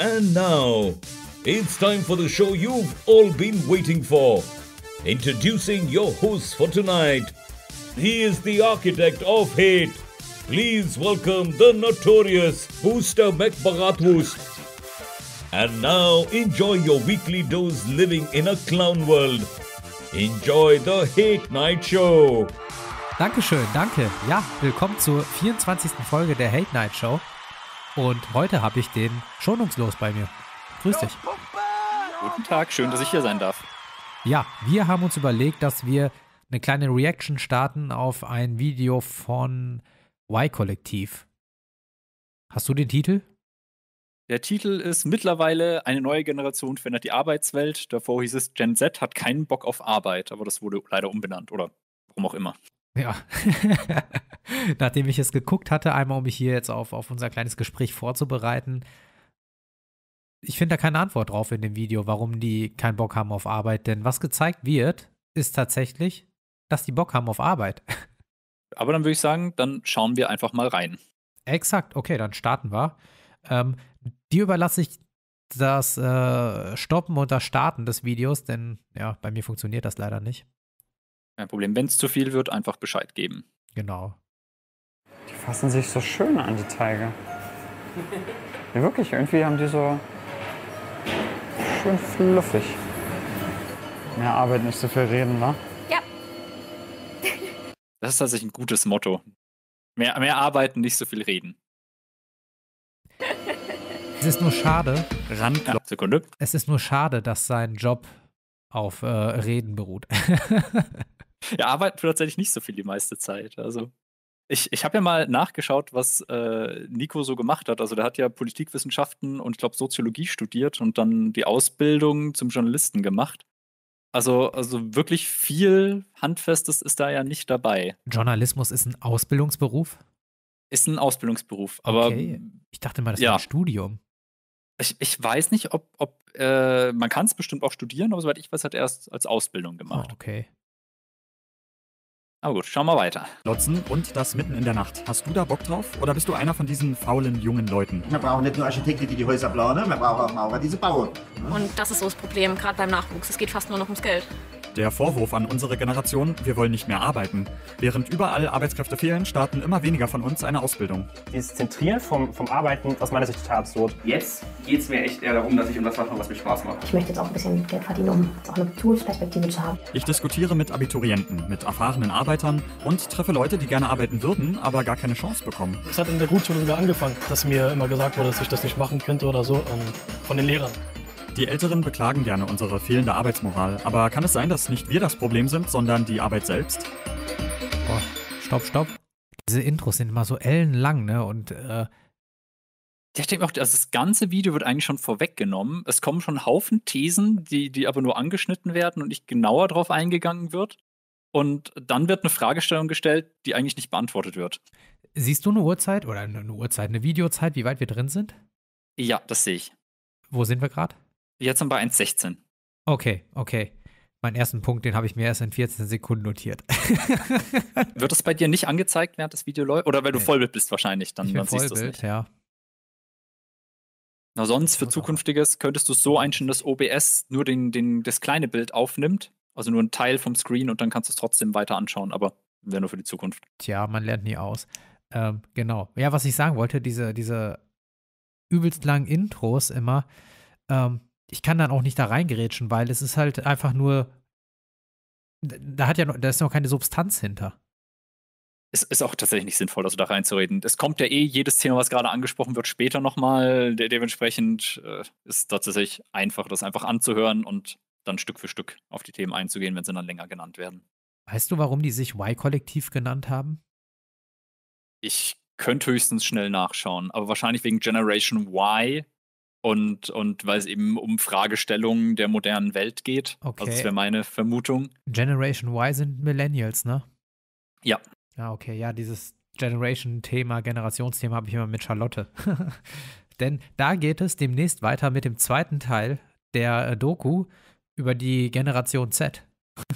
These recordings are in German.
And now, it's time for the show you've all been waiting for. Introducing your host for tonight. He is the architect of hate. Please welcome the notorious Booster McBagatwoost. And now, enjoy your weekly dose living in a clown world. Enjoy the Hate Night Show. Dankeschön, danke. Ja, willkommen zur 24. Folge der Hate Night Show. Und heute habe ich den schonungslos bei mir. Grüß dich. Guten Tag, schön, dass ich hier sein darf. Ja, wir haben uns überlegt, dass wir eine kleine Reaction starten auf ein Video von Y-Kollektiv. Hast du den Titel? Der Titel ist mittlerweile eine neue Generation verändert die Arbeitswelt. Davor hieß es Gen Z hat keinen Bock auf Arbeit, aber das wurde leider umbenannt oder warum auch immer. Ja. Nachdem ich es geguckt hatte, einmal um mich hier jetzt auf, auf unser kleines Gespräch vorzubereiten, ich finde da keine Antwort drauf in dem Video, warum die keinen Bock haben auf Arbeit. Denn was gezeigt wird, ist tatsächlich, dass die Bock haben auf Arbeit. Aber dann würde ich sagen, dann schauen wir einfach mal rein. Exakt, okay, dann starten wir. Ähm, dir überlasse ich das äh, Stoppen und das Starten des Videos, denn ja, bei mir funktioniert das leider nicht. Kein Problem. Wenn es zu viel wird, einfach Bescheid geben. Genau. Die fassen sich so schön an die Teige. ja, wirklich, irgendwie haben die so schön fluffig. Mehr Arbeit, nicht so viel reden, ne? Ja. das ist tatsächlich ein gutes Motto. Mehr, mehr arbeiten, nicht so viel reden. Es ist nur schade. Rand. Ja, Sekunde. Es ist nur schade, dass sein Job auf äh, Reden beruht. ja, arbeiten tatsächlich nicht so viel die meiste Zeit. Also ich, ich habe ja mal nachgeschaut, was äh, Nico so gemacht hat. Also der hat ja Politikwissenschaften und ich glaube Soziologie studiert und dann die Ausbildung zum Journalisten gemacht. Also, also wirklich viel Handfestes ist da ja nicht dabei. Journalismus ist ein Ausbildungsberuf? Ist ein Ausbildungsberuf, aber. Okay. Ich dachte mal, das ja. ein Studium. Ich, ich weiß nicht, ob, ob äh, man kann es bestimmt auch studieren, aber soweit ich weiß, hat er es als Ausbildung oh, gemacht. Oh, okay. Aber gut, schauen wir weiter. Lotzen und das mitten in der Nacht. Hast du da Bock drauf oder bist du einer von diesen faulen jungen Leuten? Wir brauchen nicht nur Architekten, die die Häuser planen, wir brauchen auch Maurer, die sie bauen. Und das ist so das Problem, gerade beim Nachwuchs. Es geht fast nur noch ums Geld. Der Vorwurf an unsere Generation, wir wollen nicht mehr arbeiten. Während überall Arbeitskräfte fehlen, starten immer weniger von uns eine Ausbildung. Dieses Zentrieren vom, vom Arbeiten, aus meiner Sicht total absurd. Jetzt geht es mir echt eher darum, dass ich um das mache, was mir Spaß macht. Ich möchte jetzt auch ein bisschen Geld verdienen, um auch eine Berufsperspektive zu haben. Ich diskutiere mit Abiturienten, mit erfahrenen Arbeitern und treffe Leute, die gerne arbeiten würden, aber gar keine Chance bekommen. Es hat in der Grundschule sogar angefangen, dass mir immer gesagt wurde, dass ich das nicht machen könnte oder so, ähm, von den Lehrern. Die Älteren beklagen gerne unsere fehlende Arbeitsmoral, aber kann es sein, dass nicht wir das Problem sind, sondern die Arbeit selbst? Boah, stopp, stopp. Diese Intros sind immer so ellenlang, ne? Und äh ja, ich denke auch, also das ganze Video wird eigentlich schon vorweggenommen. Es kommen schon Haufen Thesen, die, die aber nur angeschnitten werden und nicht genauer drauf eingegangen wird. Und dann wird eine Fragestellung gestellt, die eigentlich nicht beantwortet wird. Siehst du eine Uhrzeit oder eine Uhrzeit, eine Videozeit, wie weit wir drin sind? Ja, das sehe ich. Wo sind wir gerade? Jetzt sind wir 1,16. Okay, okay. Meinen ersten Punkt, den habe ich mir erst in 14 Sekunden notiert. Wird das bei dir nicht angezeigt, während das Video läuft? Oder weil du nee. Vollbild bist wahrscheinlich, dann, ich bin dann siehst du es nicht. Ja. Na sonst für zukünftiges könntest du es so einstellen, dass OBS nur den, den, das kleine Bild aufnimmt, also nur ein Teil vom Screen und dann kannst du es trotzdem weiter anschauen, aber wäre nur für die Zukunft. Tja, man lernt nie aus. Ähm, genau. Ja, was ich sagen wollte, diese, diese übelst langen Intros immer, ähm, ich kann dann auch nicht da reingerätschen, weil es ist halt einfach nur, da hat ja noch, da ist noch keine Substanz hinter. Es ist auch tatsächlich nicht sinnvoll, also da reinzureden. Es kommt ja eh jedes Thema, was gerade angesprochen wird, später nochmal. De dementsprechend äh, ist tatsächlich einfach, das einfach anzuhören und dann Stück für Stück auf die Themen einzugehen, wenn sie dann länger genannt werden. Weißt du, warum die sich Y-Kollektiv genannt haben? Ich könnte höchstens schnell nachschauen, aber wahrscheinlich wegen Generation Y, und, und weil es eben um Fragestellungen der modernen Welt geht. Okay. Also das wäre meine Vermutung. Generation Y sind Millennials, ne? Ja. Ja, okay. Ja, dieses Generation-Thema, Generationsthema habe ich immer mit Charlotte. Denn da geht es demnächst weiter mit dem zweiten Teil der äh, Doku über die Generation Z.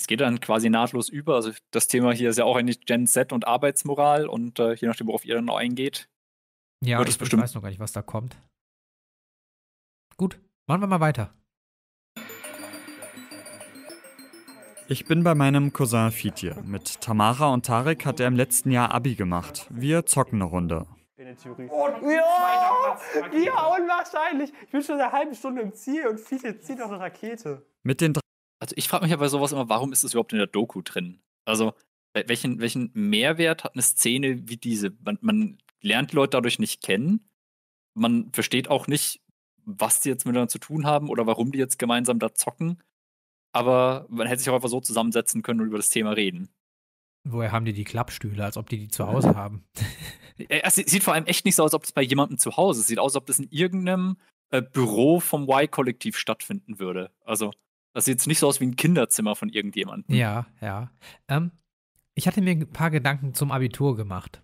es geht dann quasi nahtlos über. Also das Thema hier ist ja auch eigentlich Gen Z und Arbeitsmoral und äh, je nachdem, worauf ihr dann noch eingeht, ja, Wird ich bestimmt weiß noch gar nicht, was da kommt. Gut, machen wir mal weiter. Ich bin bei meinem Cousin Fitje. Mit Tamara und Tarek hat er im letzten Jahr Abi gemacht. Wir zocken eine Runde. Und, oh, ja, ja, unwahrscheinlich. Ich bin schon eine halbe Stunde im Ziel und Fitje zieht noch eine Rakete. Mit den also ich frage mich ja bei sowas immer, warum ist das überhaupt in der Doku drin? Also welchen, welchen Mehrwert hat eine Szene wie diese? Man, man lernt Leute dadurch nicht kennen. Man versteht auch nicht, was die jetzt miteinander zu tun haben oder warum die jetzt gemeinsam da zocken. Aber man hätte sich auch einfach so zusammensetzen können und über das Thema reden. Woher haben die die Klappstühle, als ob die die zu Hause haben? es sieht vor allem echt nicht so aus, als ob das bei jemandem zu Hause ist. Es sieht aus, als ob das in irgendeinem äh, Büro vom Y-Kollektiv stattfinden würde. Also, das sieht jetzt nicht so aus wie ein Kinderzimmer von irgendjemandem. Ja, ja. Ähm, ich hatte mir ein paar Gedanken zum Abitur gemacht.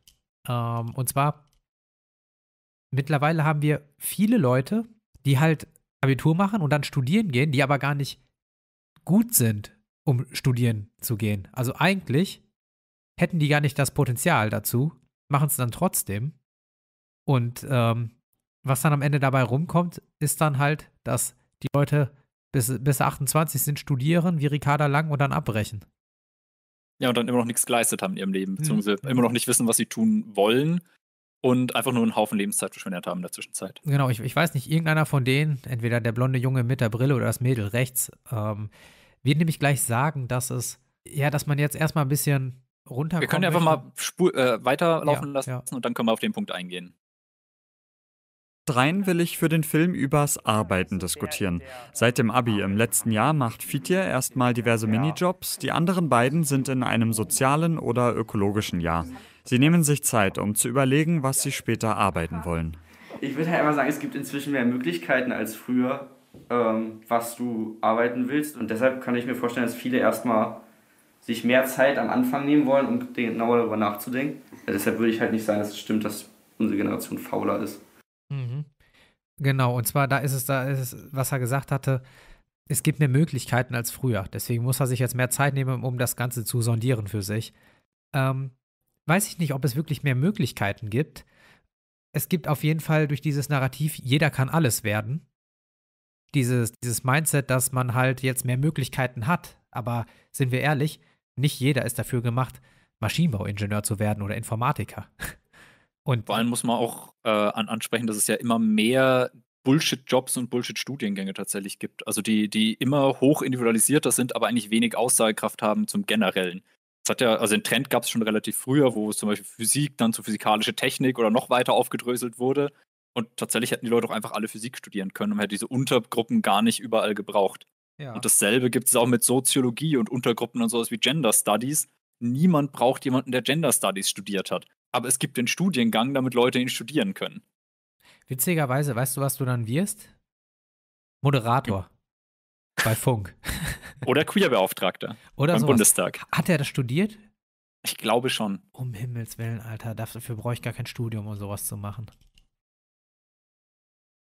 Ähm, und zwar, mittlerweile haben wir viele Leute, die halt Abitur machen und dann studieren gehen, die aber gar nicht gut sind, um studieren zu gehen. Also eigentlich hätten die gar nicht das Potenzial dazu, machen es dann trotzdem. Und ähm, was dann am Ende dabei rumkommt, ist dann halt, dass die Leute bis, bis 28 sind, studieren, wie Ricarda Lang und dann abbrechen. Ja, und dann immer noch nichts geleistet haben in ihrem Leben, hm. beziehungsweise hm. immer noch nicht wissen, was sie tun wollen und einfach nur einen Haufen Lebenszeit verschwendet haben in der Zwischenzeit. Genau, ich, ich weiß nicht, irgendeiner von denen, entweder der blonde Junge mit der Brille oder das Mädel rechts, ähm, wird nämlich gleich sagen, dass es, ja, dass man jetzt erstmal ein bisschen runterkommt. Wir können ja einfach mal Spur, äh, weiterlaufen ja, lassen ja. und dann können wir auf den Punkt eingehen. Dreien will ich für den Film übers Arbeiten diskutieren. Seit dem Abi im letzten Jahr macht Fitje erstmal diverse Minijobs, die anderen beiden sind in einem sozialen oder ökologischen Jahr. Sie nehmen sich Zeit, um zu überlegen, was sie später arbeiten wollen. Ich würde halt immer sagen, es gibt inzwischen mehr Möglichkeiten als früher, ähm, was du arbeiten willst. Und deshalb kann ich mir vorstellen, dass viele erstmal sich mehr Zeit am Anfang nehmen wollen, um genauer darüber nachzudenken. Ja, deshalb würde ich halt nicht sagen, dass es stimmt, dass unsere Generation fauler ist. Mhm. Genau, und zwar da ist es, da ist es, was er gesagt hatte, es gibt mehr Möglichkeiten als früher. Deswegen muss er sich jetzt mehr Zeit nehmen, um das Ganze zu sondieren für sich. Ähm, weiß ich nicht, ob es wirklich mehr Möglichkeiten gibt. Es gibt auf jeden Fall durch dieses Narrativ, jeder kann alles werden. Dieses, dieses Mindset, dass man halt jetzt mehr Möglichkeiten hat. Aber sind wir ehrlich, nicht jeder ist dafür gemacht, Maschinenbauingenieur zu werden oder Informatiker. Und vor allem muss man auch äh, ansprechen, dass es ja immer mehr Bullshit-Jobs und Bullshit-Studiengänge tatsächlich gibt. Also die, die immer hoch individualisierter sind, aber eigentlich wenig Aussagekraft haben zum Generellen. Das hat ja, also den Trend gab es schon relativ früher, wo es zum Beispiel Physik dann zu physikalische Technik oder noch weiter aufgedröselt wurde. Und tatsächlich hätten die Leute auch einfach alle Physik studieren können und hätte diese Untergruppen gar nicht überall gebraucht. Ja. Und dasselbe gibt es auch mit Soziologie und Untergruppen und sowas wie Gender Studies. Niemand braucht jemanden, der Gender Studies studiert hat aber es gibt den Studiengang, damit Leute ihn studieren können. Witzigerweise, weißt du, was du dann wirst? Moderator. Ja. Hm. Bei Funk. Oder Queerbeauftragter. Oder beim Bundestag. Hat er das studiert? Ich glaube schon. Um Himmels Willen, Alter. Dafür brauche ich gar kein Studium, um sowas zu machen.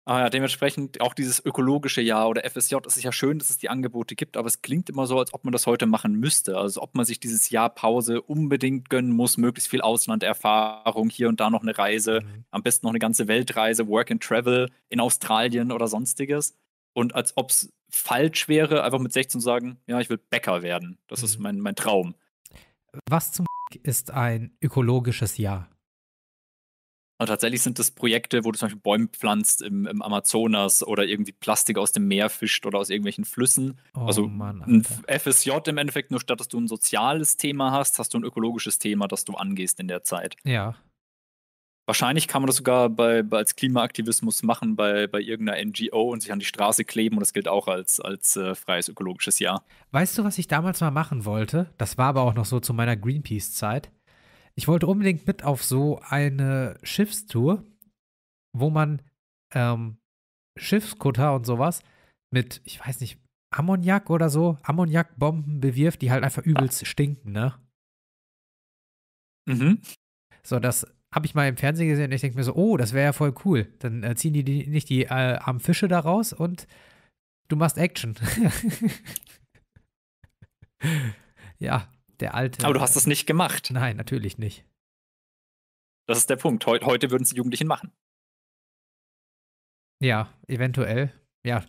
Ah ja, dementsprechend auch dieses ökologische Jahr oder FSJ, es ist ja schön, dass es die Angebote gibt, aber es klingt immer so, als ob man das heute machen müsste. Also ob man sich dieses Jahr Pause unbedingt gönnen muss, möglichst viel Auslanderfahrung, hier und da noch eine Reise, mhm. am besten noch eine ganze Weltreise, Work and Travel in Australien oder sonstiges. Und als ob es falsch wäre, einfach mit 16 zu sagen, ja, ich will Bäcker werden. Das mhm. ist mein, mein Traum. Was zum ist ein ökologisches Jahr? Aber tatsächlich sind das Projekte, wo du zum Beispiel Bäume pflanzt im, im Amazonas oder irgendwie Plastik aus dem Meer fischt oder aus irgendwelchen Flüssen. Oh, also Mann, ein FSJ im Endeffekt, nur statt dass du ein soziales Thema hast, hast du ein ökologisches Thema, das du angehst in der Zeit. Ja. Wahrscheinlich kann man das sogar bei, bei als Klimaaktivismus machen bei, bei irgendeiner NGO und sich an die Straße kleben und das gilt auch als, als äh, freies ökologisches Jahr. Weißt du, was ich damals mal machen wollte? Das war aber auch noch so zu meiner Greenpeace-Zeit ich wollte unbedingt mit auf so eine Schiffstour, wo man ähm, Schiffskutter und sowas mit, ich weiß nicht, Ammoniak oder so, Ammoniakbomben bewirft, die halt einfach übelst stinken, ne? Mhm. So, das habe ich mal im Fernsehen gesehen und ich denke mir so, oh, das wäre ja voll cool. Dann äh, ziehen die, die, nicht die äh, armen Fische da raus und du machst Action. ja, der alte. Aber du hast es nicht gemacht. Nein, natürlich nicht. Das ist der Punkt. Heu heute würden es Jugendlichen machen. Ja, eventuell. Ja.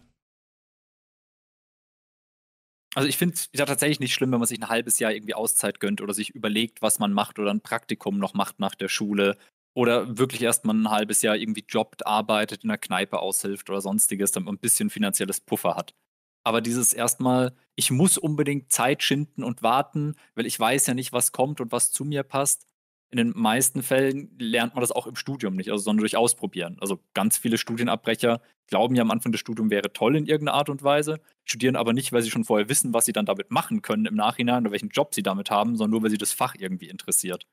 Also ich finde es tatsächlich nicht schlimm, wenn man sich ein halbes Jahr irgendwie Auszeit gönnt oder sich überlegt, was man macht oder ein Praktikum noch macht nach der Schule oder wirklich erst mal ein halbes Jahr irgendwie jobbt, arbeitet, in der Kneipe aushilft oder sonstiges, damit man ein bisschen finanzielles Puffer hat. Aber dieses erstmal, ich muss unbedingt Zeit schinden und warten, weil ich weiß ja nicht, was kommt und was zu mir passt. In den meisten Fällen lernt man das auch im Studium nicht, also sondern durch Ausprobieren. Also ganz viele Studienabbrecher glauben ja am Anfang, das Studium wäre toll in irgendeiner Art und Weise, studieren aber nicht, weil sie schon vorher wissen, was sie dann damit machen können im Nachhinein oder welchen Job sie damit haben, sondern nur, weil sie das Fach irgendwie interessiert.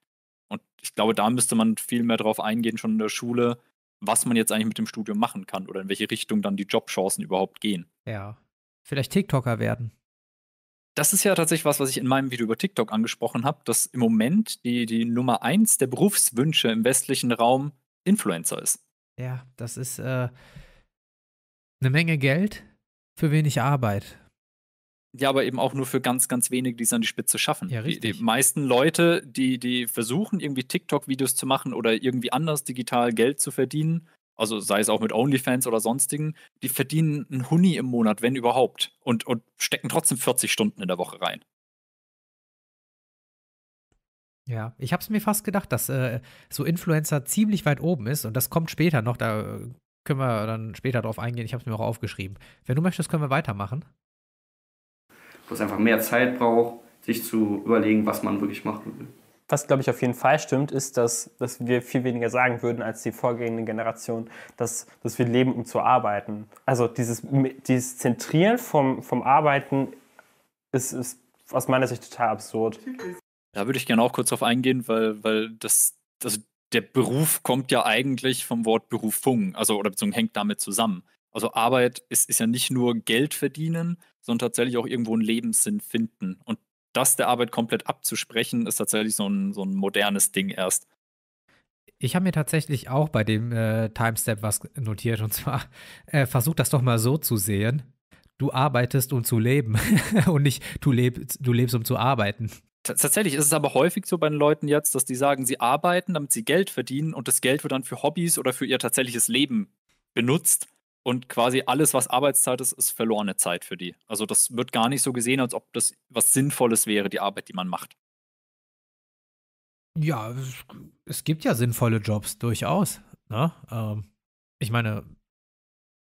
Und ich glaube, da müsste man viel mehr drauf eingehen, schon in der Schule, was man jetzt eigentlich mit dem Studium machen kann oder in welche Richtung dann die Jobchancen überhaupt gehen. Ja, Vielleicht TikToker werden. Das ist ja tatsächlich was, was ich in meinem Video über TikTok angesprochen habe, dass im Moment die, die Nummer eins der Berufswünsche im westlichen Raum Influencer ist. Ja, das ist äh, eine Menge Geld für wenig Arbeit. Ja, aber eben auch nur für ganz, ganz wenige, die es an die Spitze schaffen. Ja, die, die, meisten Leute, die, die versuchen, irgendwie TikTok-Videos zu machen oder irgendwie anders digital Geld zu verdienen, also sei es auch mit OnlyFans oder sonstigen, die verdienen einen Huni im Monat, wenn überhaupt, und, und stecken trotzdem 40 Stunden in der Woche rein. Ja, ich habe es mir fast gedacht, dass äh, so Influencer ziemlich weit oben ist und das kommt später noch, da äh, können wir dann später drauf eingehen, ich habe es mir auch aufgeschrieben. Wenn du möchtest, können wir weitermachen. Wo es einfach mehr Zeit braucht, sich zu überlegen, was man wirklich machen will. Was, glaube ich, auf jeden Fall stimmt, ist, dass, dass wir viel weniger sagen würden als die vorgehende Generation, dass, dass wir leben, um zu arbeiten. Also dieses, dieses Zentrieren vom, vom Arbeiten ist, ist aus meiner Sicht total absurd. Da würde ich gerne auch kurz drauf eingehen, weil, weil das, also der Beruf kommt ja eigentlich vom Wort Berufung, also oder beziehungsweise hängt damit zusammen. Also Arbeit ist, ist ja nicht nur Geld verdienen, sondern tatsächlich auch irgendwo einen Lebenssinn finden. Und das der Arbeit komplett abzusprechen, ist tatsächlich so ein, so ein modernes Ding erst. Ich habe mir tatsächlich auch bei dem äh, Timestep was notiert und zwar äh, versucht das doch mal so zu sehen. Du arbeitest, um zu leben und nicht du, leb, du lebst, um zu arbeiten. T tatsächlich ist es aber häufig so bei den Leuten jetzt, dass die sagen, sie arbeiten, damit sie Geld verdienen und das Geld wird dann für Hobbys oder für ihr tatsächliches Leben benutzt. Und quasi alles, was Arbeitszeit ist, ist verlorene Zeit für die. Also das wird gar nicht so gesehen, als ob das was Sinnvolles wäre, die Arbeit, die man macht. Ja, es gibt ja sinnvolle Jobs, durchaus. Ne? Ähm, ich meine,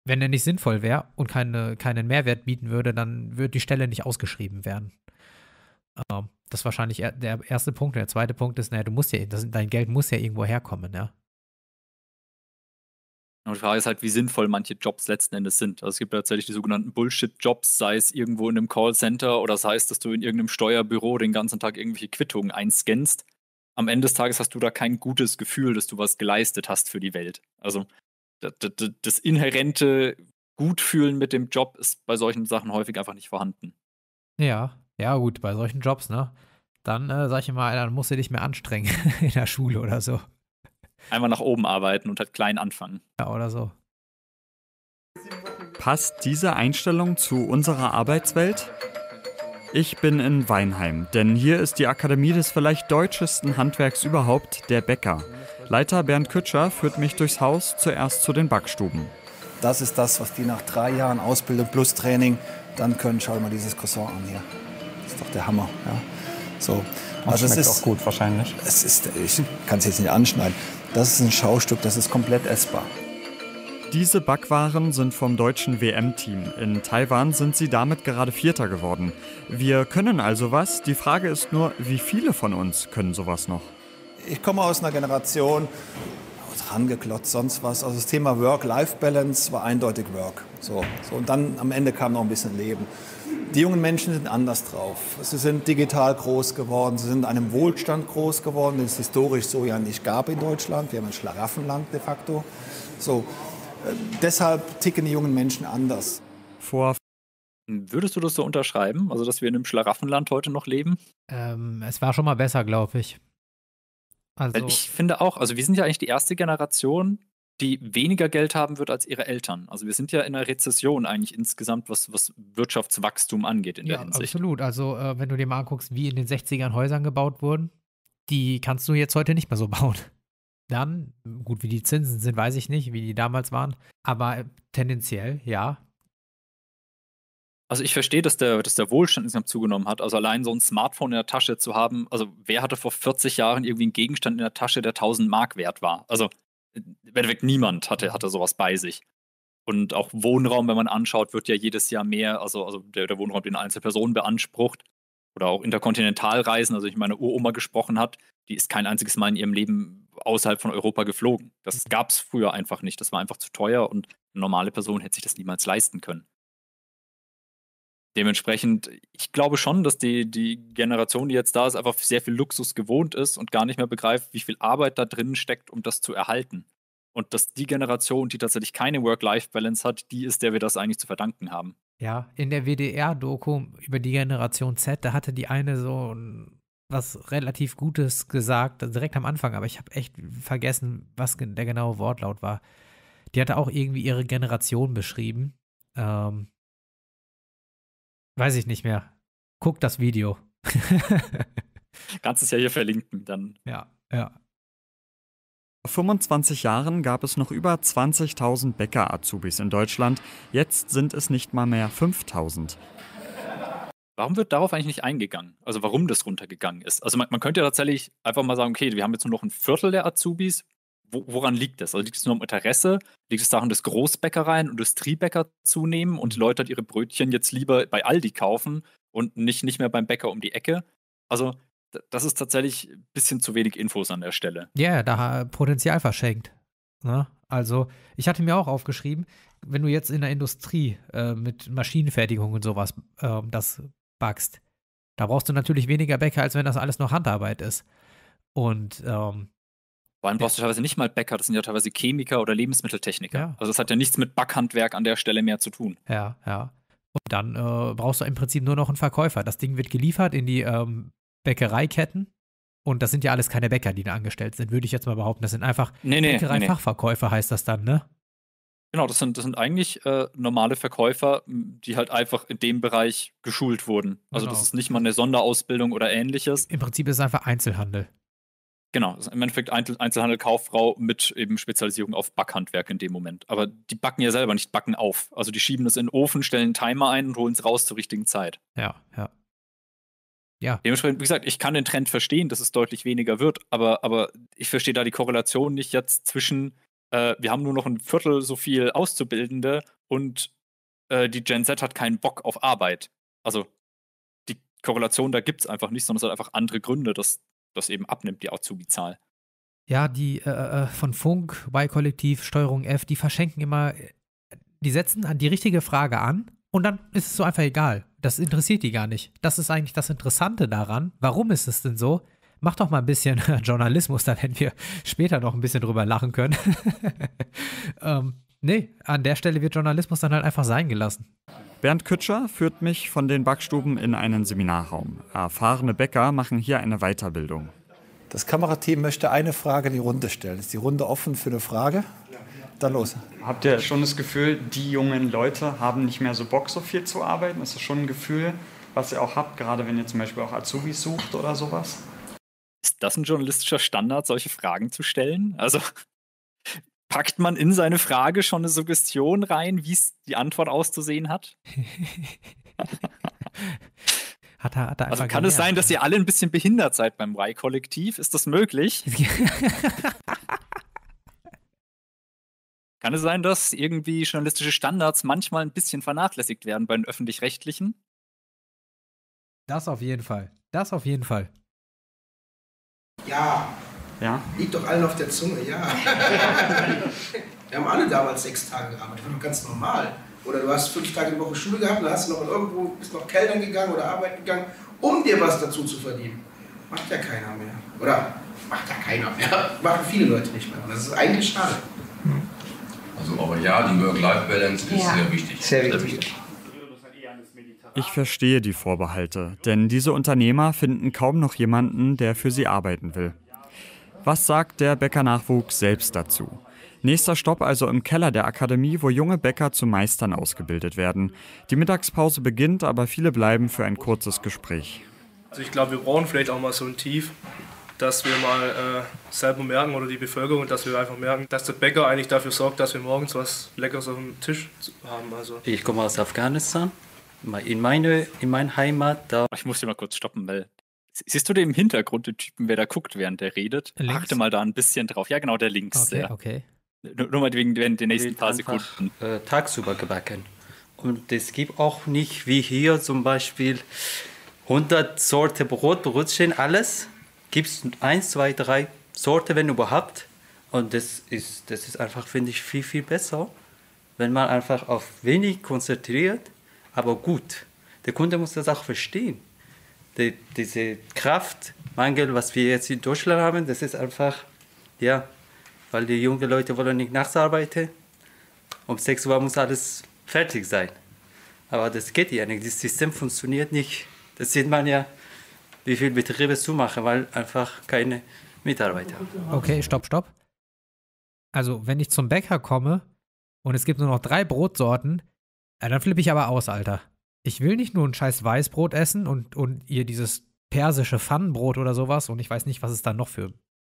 wenn der nicht sinnvoll wäre und keine, keinen Mehrwert bieten würde, dann würde die Stelle nicht ausgeschrieben werden. Ähm, das ist wahrscheinlich der erste Punkt. Der zweite Punkt ist, naja, du musst ja, das, dein Geld muss ja irgendwo herkommen, ja. Und die Frage ist halt, wie sinnvoll manche Jobs letzten Endes sind. Also es gibt tatsächlich die sogenannten Bullshit-Jobs, sei es irgendwo in einem Callcenter oder sei es, dass du in irgendeinem Steuerbüro den ganzen Tag irgendwelche Quittungen einscannst. Am Ende des Tages hast du da kein gutes Gefühl, dass du was geleistet hast für die Welt. Also das, das, das inhärente Gutfühlen mit dem Job ist bei solchen Sachen häufig einfach nicht vorhanden. Ja, ja gut, bei solchen Jobs, ne? Dann äh, sag ich mal, dann musst du dich mehr anstrengen in der Schule oder so. Einmal nach oben arbeiten und halt klein anfangen. Ja, oder so. Passt diese Einstellung zu unserer Arbeitswelt? Ich bin in Weinheim, denn hier ist die Akademie des vielleicht deutschesten Handwerks überhaupt, der Bäcker. Leiter Bernd Kütscher führt mich durchs Haus zuerst zu den Backstuben. Das ist das, was die nach drei Jahren Ausbildung plus Training dann können. Schau mal dieses Croissant an hier. Das ist doch der Hammer. Ja. So. Das also schmeckt es ist, auch gut wahrscheinlich. Es ist, ich kann es jetzt nicht anschneiden. Das ist ein Schaustück, das ist komplett essbar. Diese Backwaren sind vom deutschen WM-Team. In Taiwan sind sie damit gerade Vierter geworden. Wir können also was. Die Frage ist nur, wie viele von uns können sowas noch? Ich komme aus einer Generation, oh, rangeklotzt, sonst was. Also das Thema Work-Life-Balance war eindeutig Work. So, so, und dann am Ende kam noch ein bisschen Leben. Die jungen Menschen sind anders drauf. Sie sind digital groß geworden, sie sind einem Wohlstand groß geworden, den es historisch so ja nicht gab in Deutschland. Wir haben ein Schlaraffenland de facto. So, äh, deshalb ticken die jungen Menschen anders. Vor Würdest du das so unterschreiben, also dass wir in einem Schlaraffenland heute noch leben? Ähm, es war schon mal besser, glaube ich. Also ich finde auch, also wir sind ja eigentlich die erste Generation, die weniger Geld haben wird als ihre Eltern. Also wir sind ja in einer Rezession eigentlich insgesamt, was, was Wirtschaftswachstum angeht in ja, der Hinsicht. Absolut. Also äh, wenn du dir mal anguckst, wie in den 60ern Häusern gebaut wurden, die kannst du jetzt heute nicht mehr so bauen. Dann, gut, wie die Zinsen sind, weiß ich nicht, wie die damals waren, aber äh, tendenziell, ja. Also ich verstehe, dass der, dass der Wohlstand insgesamt zugenommen hat. Also allein so ein Smartphone in der Tasche zu haben, also wer hatte vor 40 Jahren irgendwie einen Gegenstand in der Tasche, der 1000 Mark wert war? Also im Endeffekt niemand hatte, hatte sowas bei sich. Und auch Wohnraum, wenn man anschaut, wird ja jedes Jahr mehr, also, also der, der Wohnraum, den einzelne Personen beansprucht. Oder auch Interkontinentalreisen, also ich meine Uroma gesprochen hat, die ist kein einziges Mal in ihrem Leben außerhalb von Europa geflogen. Das mhm. gab es früher einfach nicht. Das war einfach zu teuer und eine normale Person hätte sich das niemals leisten können. Dementsprechend, ich glaube schon, dass die, die Generation, die jetzt da ist, einfach sehr viel Luxus gewohnt ist und gar nicht mehr begreift, wie viel Arbeit da drin steckt, um das zu erhalten. Und dass die Generation, die tatsächlich keine Work-Life-Balance hat, die ist, der wir das eigentlich zu verdanken haben. Ja, in der WDR-Doku über die Generation Z, da hatte die eine so was relativ Gutes gesagt, direkt am Anfang, aber ich habe echt vergessen, was der genaue Wortlaut war. Die hatte auch irgendwie ihre Generation beschrieben. Ähm, Weiß ich nicht mehr. Guck das Video. Kannst es ja hier verlinken, dann. Ja, ja. Vor 25 Jahren gab es noch über 20.000 Bäcker-Azubis in Deutschland. Jetzt sind es nicht mal mehr 5.000. Warum wird darauf eigentlich nicht eingegangen? Also warum das runtergegangen ist? Also man, man, könnte ja tatsächlich einfach mal sagen, okay, wir haben jetzt nur noch ein Viertel der Azubis, wo, woran liegt das? Also liegt es nur am Interesse? Liegt es daran, dass Großbäckereien, Industriebäcker zunehmen und die Leute halt ihre Brötchen jetzt lieber bei Aldi kaufen und nicht, nicht mehr beim Bäcker um die Ecke? Also das ist tatsächlich ein bisschen zu wenig Infos an der Stelle. Ja, yeah, da Potenzial verschenkt. Ne? Also, ich hatte mir auch aufgeschrieben, wenn du jetzt in der Industrie äh, mit Maschinenfertigung und sowas äh, das backst, da brauchst du natürlich weniger Bäcker, als wenn das alles noch Handarbeit ist. Und ähm, vor allem brauchst du teilweise nicht mal Bäcker, das sind ja teilweise Chemiker oder Lebensmitteltechniker. Ja. Also das hat ja nichts mit Backhandwerk an der Stelle mehr zu tun. Ja, ja. Und dann äh, brauchst du im Prinzip nur noch einen Verkäufer. Das Ding wird geliefert in die ähm, Bäckereiketten. Und das sind ja alles keine Bäcker, die da angestellt sind, würde ich jetzt mal behaupten. Das sind einfach nee, nee, bäckerei nee. heißt das dann, ne? Genau, das sind, das sind eigentlich äh, normale Verkäufer, die halt einfach in dem Bereich geschult wurden. Also genau. das ist nicht mal eine Sonderausbildung oder ähnliches. Im Prinzip ist es einfach Einzelhandel. Genau, im Endeffekt Einzel Kauffrau mit eben Spezialisierung auf Backhandwerk in dem Moment. Aber die backen ja selber nicht, backen auf. Also die schieben es in den Ofen, stellen einen Timer ein und holen es raus zur richtigen Zeit. Ja, ja. Ja. Dementsprechend, wie gesagt, ich kann den Trend verstehen, dass es deutlich weniger wird, aber, aber ich verstehe da die Korrelation nicht jetzt zwischen, äh, wir haben nur noch ein Viertel so viel Auszubildende und äh, die Gen Z hat keinen Bock auf Arbeit. Also die Korrelation da gibt es einfach nicht, sondern es hat einfach andere Gründe, dass das eben abnimmt, die Azubi-Zahl. Ja, die äh, äh, von Funk, Y-Kollektiv, Steuerung F, die verschenken immer, äh, die setzen die richtige Frage an und dann ist es so einfach egal. Das interessiert die gar nicht. Das ist eigentlich das Interessante daran. Warum ist es denn so? Mach doch mal ein bisschen Journalismus, da werden wir später noch ein bisschen drüber lachen können. ähm, nee, an der Stelle wird Journalismus dann halt einfach sein gelassen. Bernd Kütscher führt mich von den Backstuben in einen Seminarraum. Erfahrene Bäcker machen hier eine Weiterbildung. Das Kamerateam möchte eine Frage in die Runde stellen. Ist die Runde offen für eine Frage? Dann los. Habt ihr schon das Gefühl, die jungen Leute haben nicht mehr so Bock, so viel zu arbeiten? Ist das schon ein Gefühl, was ihr auch habt, gerade wenn ihr zum Beispiel auch Azubis sucht oder sowas? Ist das ein journalistischer Standard, solche Fragen zu stellen? Also packt man in seine Frage schon eine Suggestion rein, wie es die Antwort auszusehen hat? hat er, hat er also kann es sein, dass ihr alle ein bisschen behindert seid beim rai kollektiv Ist das möglich? kann es sein, dass irgendwie journalistische Standards manchmal ein bisschen vernachlässigt werden bei den öffentlich-rechtlichen? Das auf jeden Fall. Das auf jeden Fall. Ja, ja? Liegt doch allen auf der Zunge, ja. Wir haben alle damals sechs Tage gearbeitet, das war doch ganz normal. Oder du hast fünf Tage die Woche Schule gehabt, dann hast du noch irgendwo, bist noch Kellnern gegangen oder arbeiten gegangen, um dir was dazu zu verdienen. Macht ja keiner mehr. Oder macht ja keiner mehr. Machen viele Leute nicht mehr. das ist eigentlich schade. Also, aber ja, die Work-Life-Balance ist sehr wichtig. Sehr wichtig. Sehr wichtig. Ich verstehe die Vorbehalte, denn diese Unternehmer finden kaum noch jemanden, der für sie arbeiten will. Was sagt der Bäckernachwuchs selbst dazu? Nächster Stopp also im Keller der Akademie, wo junge Bäcker zu Meistern ausgebildet werden. Die Mittagspause beginnt, aber viele bleiben für ein kurzes Gespräch. Also ich glaube, wir brauchen vielleicht auch mal so ein Tief, dass wir mal äh, selber merken oder die Bevölkerung, dass wir einfach merken, dass der Bäcker eigentlich dafür sorgt, dass wir morgens was Leckeres auf dem Tisch haben. Also. Ich komme aus Afghanistan. In meine, in meine Heimat, da. Ich muss hier mal kurz stoppen, weil Siehst du den im Hintergrund, den Typen, wer da guckt, während der redet? Links? Achte mal da ein bisschen drauf. Ja, genau, der links. Okay, der. okay. Nur, nur mal wegen den nächsten paar Sekunden. Äh, tagsüber gebacken. Und es gibt auch nicht wie hier zum Beispiel 100 Sorte Brot, Brötchen, alles. Gibt es 1, 2, 3 Sorte, wenn überhaupt. Und das ist, das ist einfach, finde ich, viel, viel besser, wenn man einfach auf wenig konzentriert, aber gut. Der Kunde muss das auch verstehen die, diese Kraftmangel, was wir jetzt in Deutschland haben, das ist einfach, ja, weil die jungen Leute wollen nicht nachts arbeiten. Um 6 Uhr muss alles fertig sein. Aber das geht ja nicht, das System funktioniert nicht. Das sieht man ja, wie viele Betriebe zumachen, weil einfach keine Mitarbeiter haben. Okay, stopp, stopp. Also, wenn ich zum Bäcker komme und es gibt nur noch drei Brotsorten, dann flippe ich aber aus, Alter ich will nicht nur ein scheiß Weißbrot essen und, und ihr dieses persische Pfannenbrot oder sowas und ich weiß nicht, was es da noch für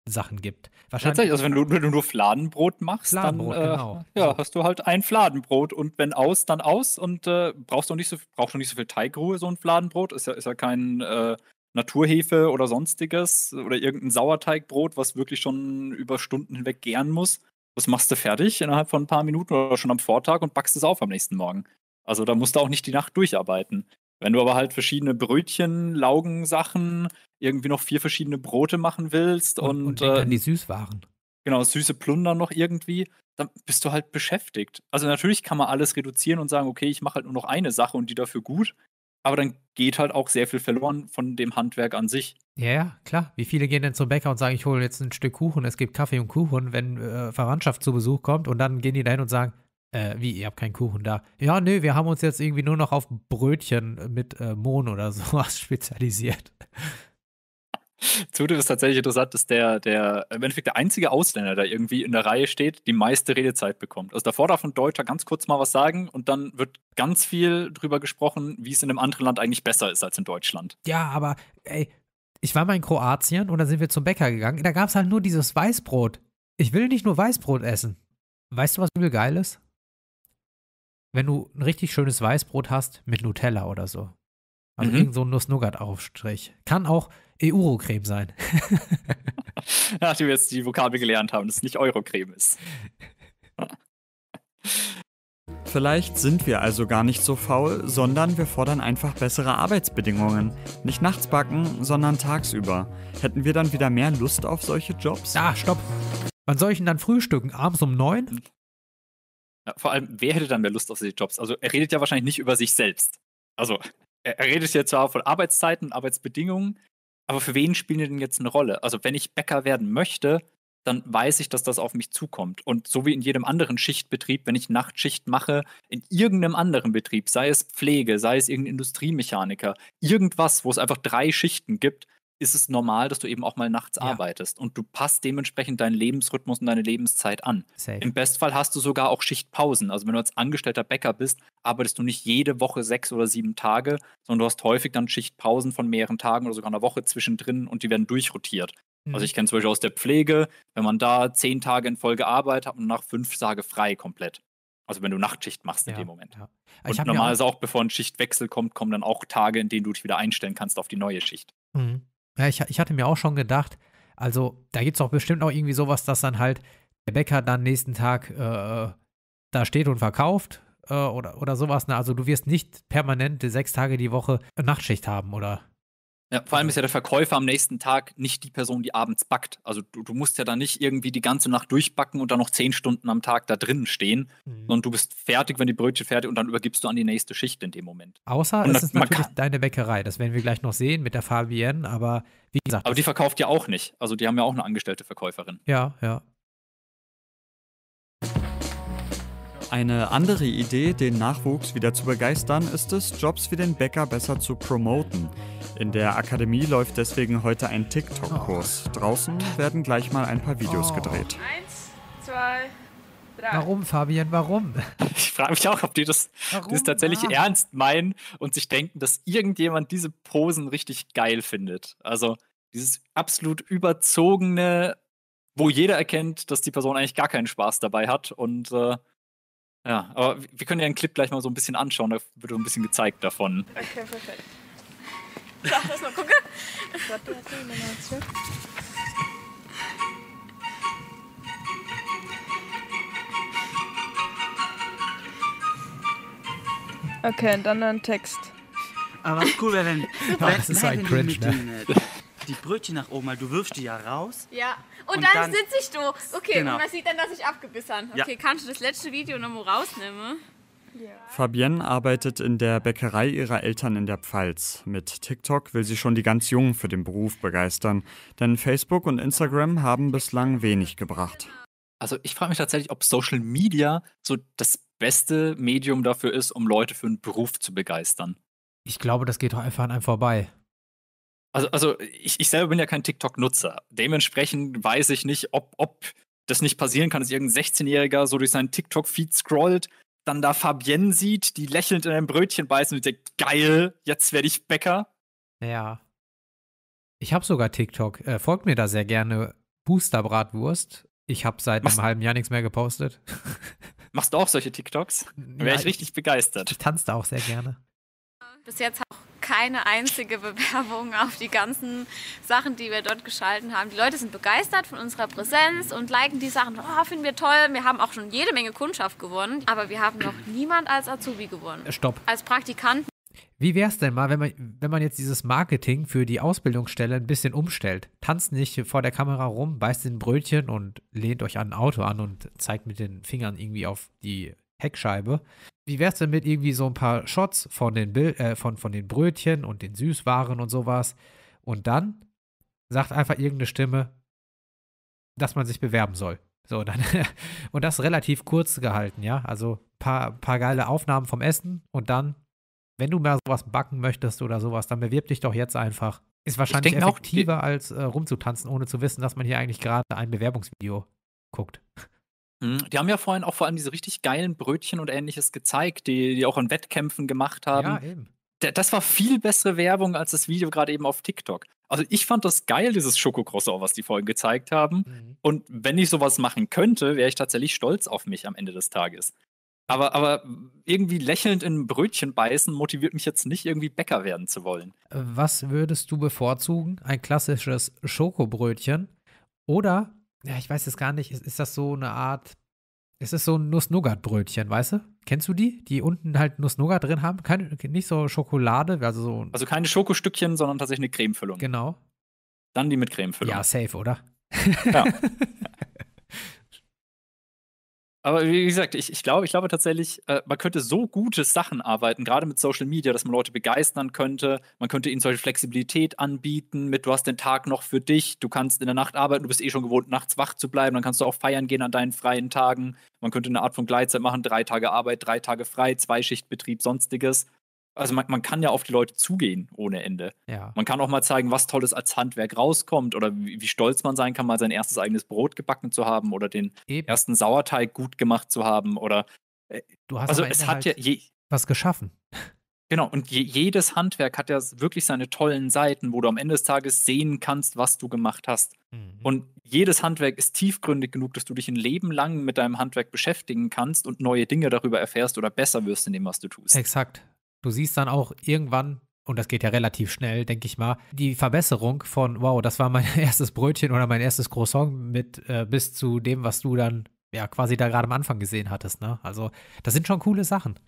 Sachen gibt. Wahrscheinlich, Tatsächlich, also wenn du, wenn du nur Fladenbrot machst, Fladenbrot, dann äh, genau. ja, hast du halt ein Fladenbrot und wenn aus, dann aus und äh, brauchst du nicht so, brauchst du nicht so viel Teigruhe, so ein Fladenbrot. Ist ja, ist ja kein äh, Naturhefe oder sonstiges oder irgendein Sauerteigbrot, was wirklich schon über Stunden hinweg gären muss. Das machst du fertig innerhalb von ein paar Minuten oder schon am Vortag und backst es auf am nächsten Morgen. Also da musst du auch nicht die Nacht durcharbeiten. Wenn du aber halt verschiedene Brötchen, Laugensachen, irgendwie noch vier verschiedene Brote machen willst und. Und, und äh, die Süßwaren. Genau, süße Plunder noch irgendwie, dann bist du halt beschäftigt. Also natürlich kann man alles reduzieren und sagen, okay, ich mache halt nur noch eine Sache und die dafür gut. Aber dann geht halt auch sehr viel verloren von dem Handwerk an sich. Ja, ja, klar. Wie viele gehen denn zum Bäcker und sagen, ich hole jetzt ein Stück Kuchen, es gibt Kaffee und Kuchen, wenn äh, Verwandtschaft zu Besuch kommt und dann gehen die dahin und sagen, äh, wie, ihr habt keinen Kuchen da. Ja, nö, wir haben uns jetzt irgendwie nur noch auf Brötchen mit äh, Mohn oder sowas spezialisiert. Zudem ist tatsächlich interessant, dass der, der im Endeffekt der einzige Ausländer, der irgendwie in der Reihe steht, die meiste Redezeit bekommt. Also davor darf ein Deutscher ganz kurz mal was sagen und dann wird ganz viel drüber gesprochen, wie es in einem anderen Land eigentlich besser ist als in Deutschland. Ja, aber ey, ich war mal in Kroatien und dann sind wir zum Bäcker gegangen. Da gab es halt nur dieses Weißbrot. Ich will nicht nur Weißbrot essen. Weißt du, was übel geil ist? wenn du ein richtig schönes Weißbrot hast mit Nutella oder so. Also mhm. irgend so ein Nuss-Nougat-Aufstrich. Kann auch Eurocreme sein. Nachdem wir jetzt die Vokabel gelernt haben, dass es nicht Eurocreme ist. Vielleicht sind wir also gar nicht so faul, sondern wir fordern einfach bessere Arbeitsbedingungen. Nicht nachts backen, sondern tagsüber. Hätten wir dann wieder mehr Lust auf solche Jobs? Ah, stopp. Wann soll ich denn dann frühstücken? Abends um neun? vor allem, wer hätte dann mehr Lust auf diese Jobs? Also er redet ja wahrscheinlich nicht über sich selbst. Also er, er redet ja zwar von Arbeitszeiten, Arbeitsbedingungen, aber für wen spielen die denn jetzt eine Rolle? Also wenn ich Bäcker werden möchte, dann weiß ich, dass das auf mich zukommt. Und so wie in jedem anderen Schichtbetrieb, wenn ich Nachtschicht mache, in irgendeinem anderen Betrieb, sei es Pflege, sei es irgendein Industriemechaniker, irgendwas, wo es einfach drei Schichten gibt, ist es normal, dass du eben auch mal nachts ja. arbeitest und du passt dementsprechend deinen Lebensrhythmus und deine Lebenszeit an. Safe. Im Bestfall hast du sogar auch Schichtpausen. Also wenn du als angestellter Bäcker bist, arbeitest du nicht jede Woche sechs oder sieben Tage, sondern du hast häufig dann Schichtpausen von mehreren Tagen oder sogar einer Woche zwischendrin und die werden durchrotiert. Mhm. Also ich kenne zum Beispiel aus der Pflege, wenn man da zehn Tage in Folge arbeitet und nach fünf Tage frei komplett. Also wenn du Nachtschicht machst in dem Moment. Ja. Und normalerweise auch auch, bevor ein Schichtwechsel kommt, kommen dann auch Tage, in denen du dich wieder einstellen kannst auf die neue Schicht. Mhm. Ja, ich, ich hatte mir auch schon gedacht, also da gibt es doch bestimmt auch irgendwie sowas, dass dann halt der Bäcker dann nächsten Tag äh, da steht und verkauft äh, oder, oder sowas. Ne? Also du wirst nicht permanent sechs Tage die Woche Nachtschicht haben oder ja, vor allem ist ja der Verkäufer am nächsten Tag nicht die Person, die abends backt. Also du, du musst ja da nicht irgendwie die ganze Nacht durchbacken und dann noch zehn Stunden am Tag da drinnen stehen, mhm. sondern du bist fertig, wenn die Brötchen fertig und dann übergibst du an die nächste Schicht in dem Moment. Außer und es ist natürlich deine Bäckerei, das werden wir gleich noch sehen mit der Fabienne, aber wie gesagt. Aber die verkauft ja auch nicht. Also die haben ja auch eine angestellte Verkäuferin. Ja, ja. Eine andere Idee, den Nachwuchs wieder zu begeistern, ist es, Jobs wie den Bäcker besser zu promoten. In der Akademie läuft deswegen heute ein TikTok-Kurs. Draußen werden gleich mal ein paar Videos oh. gedreht. Eins, zwei, drei. Warum, Fabian, warum? Ich frage mich auch, ob die das, die das tatsächlich ah. ernst meinen und sich denken, dass irgendjemand diese Posen richtig geil findet. Also dieses absolut überzogene, wo jeder erkennt, dass die Person eigentlich gar keinen Spaß dabei hat und äh, ja, aber wir können ja einen Clip gleich mal so ein bisschen anschauen, da wird so ein bisschen gezeigt davon. Okay, perfekt. Sag das mal, gucke. Okay, und dann ein Text. Aber was cool wäre, wenn, wenn, das ist ein die, cringe, ne? die Brötchen nach oben, weil du wirfst die ja raus. Ja, und, und dann, dann sitze ich da. Okay, genau. und man sieht dann, dass ich abgebissen habe. Okay, ja. kannst du das letzte Video nochmal rausnehmen? Fabienne arbeitet in der Bäckerei ihrer Eltern in der Pfalz. Mit TikTok will sie schon die ganz Jungen für den Beruf begeistern, denn Facebook und Instagram haben bislang wenig gebracht. Also ich frage mich tatsächlich, ob Social Media so das beste Medium dafür ist, um Leute für einen Beruf zu begeistern. Ich glaube, das geht doch einfach an einem vorbei. Also, also ich, ich selber bin ja kein TikTok-Nutzer. Dementsprechend weiß ich nicht, ob, ob das nicht passieren kann, dass irgendein 16-Jähriger so durch seinen TikTok-Feed scrollt dann da Fabienne sieht, die lächelnd in ein Brötchen beißt und denkt, geil, jetzt werde ich Bäcker. Ja. Ich habe sogar TikTok. Äh, folgt mir da sehr gerne. Booster Bratwurst. Ich habe seit machst einem halben Jahr nichts mehr gepostet. Machst du auch solche TikToks? Wäre ja, ich richtig ich, begeistert. Ich tanze da auch sehr gerne. Bis jetzt keine einzige Bewerbung auf die ganzen Sachen, die wir dort geschalten haben. Die Leute sind begeistert von unserer Präsenz und liken die Sachen. Oh, finden wir toll. Wir haben auch schon jede Menge Kundschaft gewonnen, aber wir haben noch niemand als Azubi gewonnen. Äh, stopp. Als Praktikanten. Wie wäre es denn mal, wenn man, wenn man jetzt dieses Marketing für die Ausbildungsstelle ein bisschen umstellt? Tanzt nicht vor der Kamera rum, beißt in ein Brötchen und lehnt euch an ein Auto an und zeigt mit den Fingern irgendwie auf die Heckscheibe, wie wär's denn mit irgendwie so ein paar Shots von den, Bild, äh, von, von den Brötchen und den Süßwaren und sowas? Und dann sagt einfach irgendeine Stimme, dass man sich bewerben soll. So, dann, und das relativ kurz gehalten, ja. Also ein paar, paar geile Aufnahmen vom Essen und dann, wenn du mal sowas backen möchtest oder sowas, dann bewirb dich doch jetzt einfach. Ist wahrscheinlich effektiver, auch, als äh, rumzutanzen, ohne zu wissen, dass man hier eigentlich gerade ein Bewerbungsvideo guckt. Mhm. Die haben ja vorhin auch vor allem diese richtig geilen Brötchen und ähnliches gezeigt, die, die auch an Wettkämpfen gemacht haben. Ja, eben. das war viel bessere Werbung als das Video gerade eben auf TikTok. Also ich fand das geil, dieses Schokocrossover, was die vorhin gezeigt haben. Mhm. Und wenn ich sowas machen könnte, wäre ich tatsächlich stolz auf mich am Ende des Tages. Aber, aber irgendwie lächelnd in ein Brötchen beißen motiviert mich jetzt nicht, irgendwie Bäcker werden zu wollen. Was würdest du bevorzugen? Ein klassisches Schokobrötchen oder ja, ich weiß es gar nicht, ist, ist das so eine Art, Es ist so ein Nuss-Nougat-Brötchen, weißt du? Kennst du die? Die unten halt Nuss-Nougat drin haben? Keine, nicht so Schokolade, also so. Also keine Schokostückchen, sondern tatsächlich eine Cremefüllung. Genau. Dann die mit Cremefüllung. Ja, safe, oder? Ja. Aber wie gesagt, ich, ich glaube, ich glaube tatsächlich, äh, man könnte so gute Sachen arbeiten, gerade mit Social Media, dass man Leute begeistern könnte. Man könnte ihnen solche Flexibilität anbieten, mit du hast den Tag noch für dich, du kannst in der Nacht arbeiten, du bist eh schon gewohnt, nachts wach zu bleiben, dann kannst du auch feiern gehen an deinen freien Tagen. Man könnte eine Art von Gleitzeit machen, drei Tage Arbeit, drei Tage frei, Zweischichtbetrieb, sonstiges also man, man, kann ja auf die Leute zugehen ohne Ende. Ja. Man kann auch mal zeigen, was Tolles als Handwerk rauskommt oder wie, wie, stolz man sein kann, mal sein erstes eigenes Brot gebacken zu haben oder den Eben. ersten Sauerteig gut gemacht zu haben oder äh, du hast also es hat halt ja je, was geschaffen. Genau, und je, jedes Handwerk hat ja wirklich seine tollen Seiten, wo du am Ende des Tages sehen kannst, was du gemacht hast. Mhm. Und jedes Handwerk ist tiefgründig genug, dass du dich ein Leben lang mit deinem Handwerk beschäftigen kannst und neue Dinge darüber erfährst oder besser wirst in dem, was du tust. Exakt. Du siehst dann auch irgendwann, und das geht ja relativ schnell, denke ich mal, die Verbesserung von, wow, das war mein erstes Brötchen oder mein erstes Croissant mit äh, bis zu dem, was du dann ja quasi da gerade am Anfang gesehen hattest. Ne? Also das sind schon coole Sachen.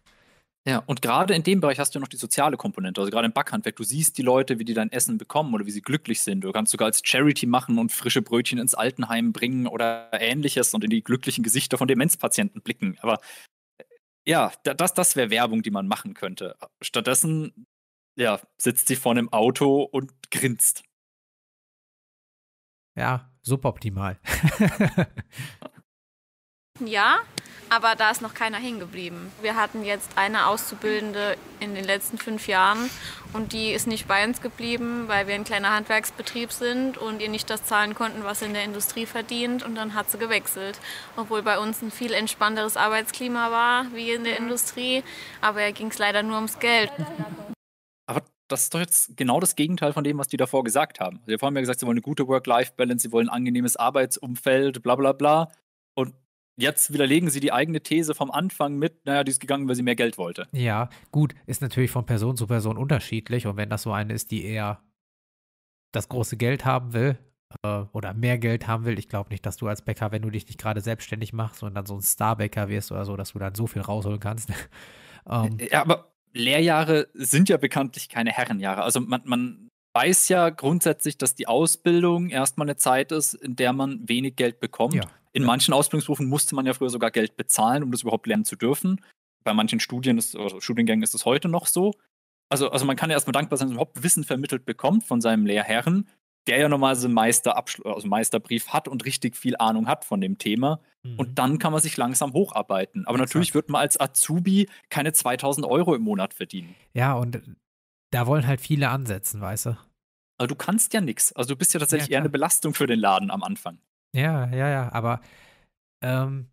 Ja, und gerade in dem Bereich hast du ja noch die soziale Komponente, also gerade im Backhandwerk. Du siehst die Leute, wie die dein Essen bekommen oder wie sie glücklich sind. Du kannst sogar als Charity machen und frische Brötchen ins Altenheim bringen oder ähnliches und in die glücklichen Gesichter von Demenzpatienten blicken. Aber ja, das, das wäre Werbung, die man machen könnte. Stattdessen, ja, sitzt sie vor einem Auto und grinst. Ja, suboptimal. ja, aber da ist noch keiner hingeblieben. Wir hatten jetzt eine Auszubildende in den letzten fünf Jahren und die ist nicht bei uns geblieben, weil wir ein kleiner Handwerksbetrieb sind und ihr nicht das zahlen konnten, was sie in der Industrie verdient und dann hat sie gewechselt. Obwohl bei uns ein viel entspannteres Arbeitsklima war wie in der mhm. Industrie, aber ging es leider nur ums Geld. Aber das ist doch jetzt genau das Gegenteil von dem, was die davor gesagt haben. Sie haben ja gesagt, sie wollen eine gute Work-Life-Balance, sie wollen ein angenehmes Arbeitsumfeld, bla bla bla jetzt widerlegen sie die eigene These vom Anfang mit, naja, die ist gegangen, weil sie mehr Geld wollte. Ja, gut, ist natürlich von Person zu Person unterschiedlich. Und wenn das so eine ist, die eher das große Geld haben will äh, oder mehr Geld haben will, ich glaube nicht, dass du als Bäcker, wenn du dich nicht gerade selbstständig machst und dann so ein Starbäcker wirst oder so, dass du dann so viel rausholen kannst. ähm, ja, aber Lehrjahre sind ja bekanntlich keine Herrenjahre. Also man, man weiß ja grundsätzlich, dass die Ausbildung erstmal eine Zeit ist, in der man wenig Geld bekommt. Ja in manchen Ausbildungsberufen musste man ja früher sogar Geld bezahlen, um das überhaupt lernen zu dürfen. Bei manchen Studien ist, also Studiengängen ist es heute noch so. Also, also man kann ja erstmal dankbar sein, dass man überhaupt Wissen vermittelt bekommt von seinem Lehrherren, der ja normalerweise Meisterabschluss, also Meisterbrief hat und richtig viel Ahnung hat von dem Thema. Mhm. Und dann kann man sich langsam hocharbeiten. Aber Exakt. natürlich wird man als Azubi keine 2000 Euro im Monat verdienen. Ja, und da wollen halt viele ansetzen, weißt du. Also du kannst ja nichts. Also du bist ja tatsächlich ja, eher eine Belastung für den Laden am Anfang. Ja, ja, ja, aber ähm,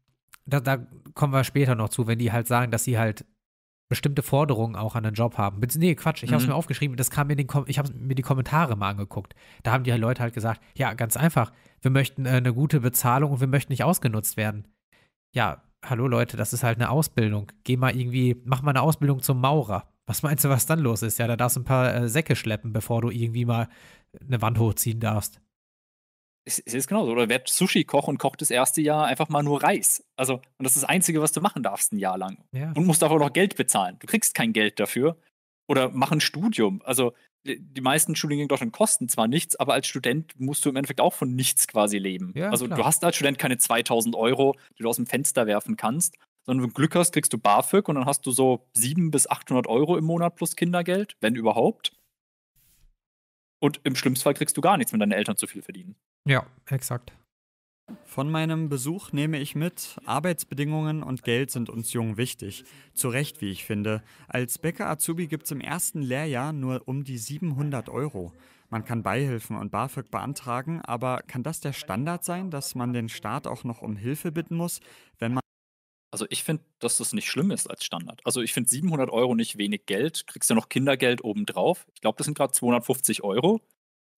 da, da kommen wir später noch zu, wenn die halt sagen, dass sie halt bestimmte Forderungen auch an den Job haben. Nee, Quatsch, ich mhm. habe es mir aufgeschrieben, das kam in den Kom ich habe mir die Kommentare mal angeguckt. Da haben die halt Leute halt gesagt, ja, ganz einfach, wir möchten äh, eine gute Bezahlung und wir möchten nicht ausgenutzt werden. Ja, hallo Leute, das ist halt eine Ausbildung. Geh mal irgendwie, mach mal eine Ausbildung zum Maurer. Was meinst du, was dann los ist? Ja, da darfst du ein paar äh, Säcke schleppen, bevor du irgendwie mal eine Wand hochziehen darfst. Es, es ist genauso. Oder werd Sushi-Koch und kocht das erste Jahr einfach mal nur Reis. Also, und das ist das Einzige, was du machen darfst ein Jahr lang. Ja. Und musst dafür noch Geld bezahlen. Du kriegst kein Geld dafür. Oder mach ein Studium. Also, die meisten Studien in Deutschland kosten zwar nichts, aber als Student musst du im Endeffekt auch von nichts quasi leben. Ja, also klar. du hast als Student keine 2000 Euro, die du aus dem Fenster werfen kannst, sondern wenn du Glück hast, kriegst du BAföG und dann hast du so 700 bis 800 Euro im Monat plus Kindergeld, wenn überhaupt. Und im schlimmsten Fall kriegst du gar nichts, wenn deine Eltern zu viel verdienen. Ja, exakt. Von meinem Besuch nehme ich mit, Arbeitsbedingungen und Geld sind uns Jungen wichtig. Zu Recht, wie ich finde. Als Bäcker-Azubi gibt es im ersten Lehrjahr nur um die 700 Euro. Man kann Beihilfen und BAföG beantragen, aber kann das der Standard sein, dass man den Staat auch noch um Hilfe bitten muss, wenn man also ich finde, dass das nicht schlimm ist als Standard. Also ich finde 700 Euro nicht wenig Geld. Kriegst ja noch Kindergeld obendrauf. Ich glaube, das sind gerade 250 Euro.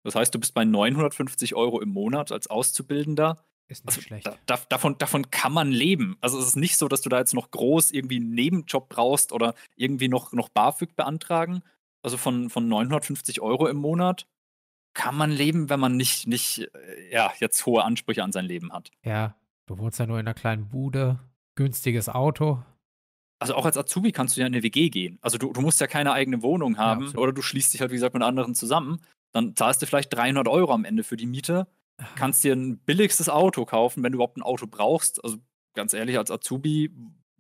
Das heißt, du bist bei 950 Euro im Monat als Auszubildender. Ist nicht also, schlecht. Da, da, davon, davon kann man leben. Also es ist nicht so, dass du da jetzt noch groß irgendwie einen Nebenjob brauchst oder irgendwie noch, noch BAföG beantragen. Also von, von 950 Euro im Monat kann man leben, wenn man nicht, nicht äh, ja, jetzt hohe Ansprüche an sein Leben hat. Ja, du wohnst ja nur in einer kleinen Bude günstiges Auto. Also auch als Azubi kannst du ja in eine WG gehen. Also du, du musst ja keine eigene Wohnung haben ja, oder du schließt dich halt, wie gesagt, mit anderen zusammen. Dann zahlst du vielleicht 300 Euro am Ende für die Miete, kannst dir ein billigstes Auto kaufen, wenn du überhaupt ein Auto brauchst. Also ganz ehrlich, als Azubi,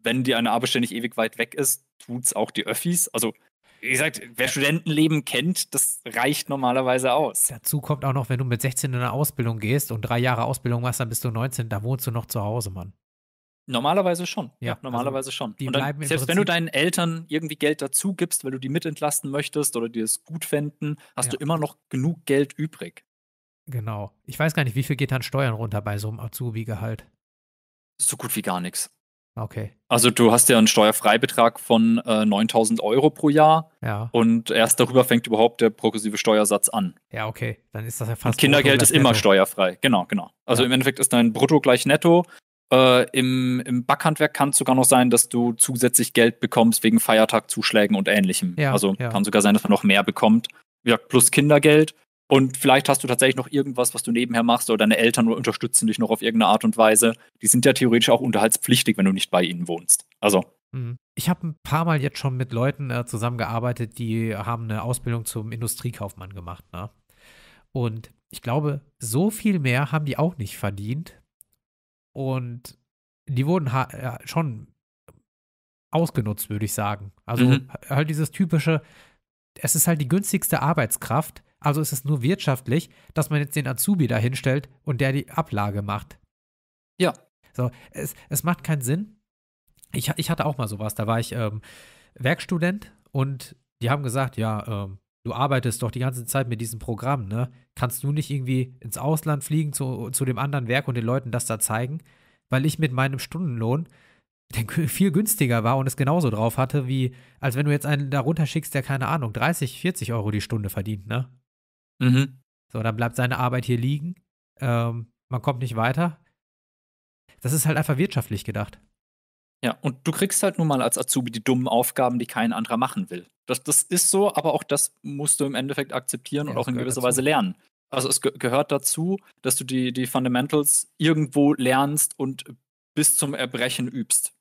wenn dir eine Arbeitsstelle nicht ewig weit weg ist, tut's auch die Öffis. Also wie gesagt, wer Studentenleben kennt, das reicht normalerweise aus. Dazu kommt auch noch, wenn du mit 16 in eine Ausbildung gehst und drei Jahre Ausbildung machst, dann bist du 19, da wohnst du noch zu Hause, Mann. Normalerweise schon. Ja, ja also normalerweise also schon. und dann, selbst wenn du deinen Eltern irgendwie Geld dazu gibst, weil du die mitentlasten möchtest oder die es gut fänden, hast ja. du immer noch genug Geld übrig. Genau. Ich weiß gar nicht, wie viel geht dann Steuern runter bei so einem Azubi-Gehalt? So gut wie gar nichts. Okay. Also du hast ja einen Steuerfreibetrag von äh, 9000 Euro pro Jahr. Ja. Und erst darüber fängt überhaupt der progressive Steuersatz an. Ja, okay. Dann ist das ja fast. Und Kindergeld ist immer netto. steuerfrei. Genau, genau. Also ja. im Endeffekt ist dein Brutto gleich Netto. Äh, im, Im Backhandwerk kann es sogar noch sein, dass du zusätzlich Geld bekommst wegen Feiertagzuschlägen und ähnlichem. Ja, also ja. kann sogar sein, dass man noch mehr bekommt. Ja, plus Kindergeld. Und vielleicht hast du tatsächlich noch irgendwas, was du nebenher machst oder deine Eltern unterstützen dich noch auf irgendeine Art und Weise. Die sind ja theoretisch auch unterhaltspflichtig, wenn du nicht bei ihnen wohnst. Also. Mhm. Ich habe ein paar Mal jetzt schon mit Leuten äh, zusammengearbeitet, die haben eine Ausbildung zum Industriekaufmann gemacht. Ne? Und ich glaube, so viel mehr haben die auch nicht verdient, und die wurden ja, äh, schon ausgenutzt, würde ich sagen. Also mhm. halt dieses typische, es ist halt die günstigste Arbeitskraft, also ist es nur wirtschaftlich, dass man jetzt den Azubi da hinstellt und der die Ablage macht. Ja. So, es, es macht keinen Sinn. Ich, ich hatte auch mal sowas, da war ich ähm, Werkstudent und die haben gesagt, ja, ähm, du arbeitest doch die ganze Zeit mit diesem Programm, ne? Kannst du nicht irgendwie ins Ausland fliegen zu, zu dem anderen Werk und den Leuten das da zeigen? Weil ich mit meinem Stundenlohn viel günstiger war und es genauso drauf hatte, wie als wenn du jetzt einen darunter schickst, der keine Ahnung, 30, 40 Euro die Stunde verdient, ne? Mhm. So, dann bleibt seine Arbeit hier liegen, ähm, man kommt nicht weiter. Das ist halt einfach wirtschaftlich gedacht. Ja, und du kriegst halt nun mal als Azubi die dummen Aufgaben, die kein anderer machen will. Das, das ist so, aber auch das musst du im Endeffekt akzeptieren ja, und auch in gewisser dazu. Weise lernen. Also es ge gehört dazu, dass du die, die Fundamentals irgendwo lernst und bis zum Erbrechen übst.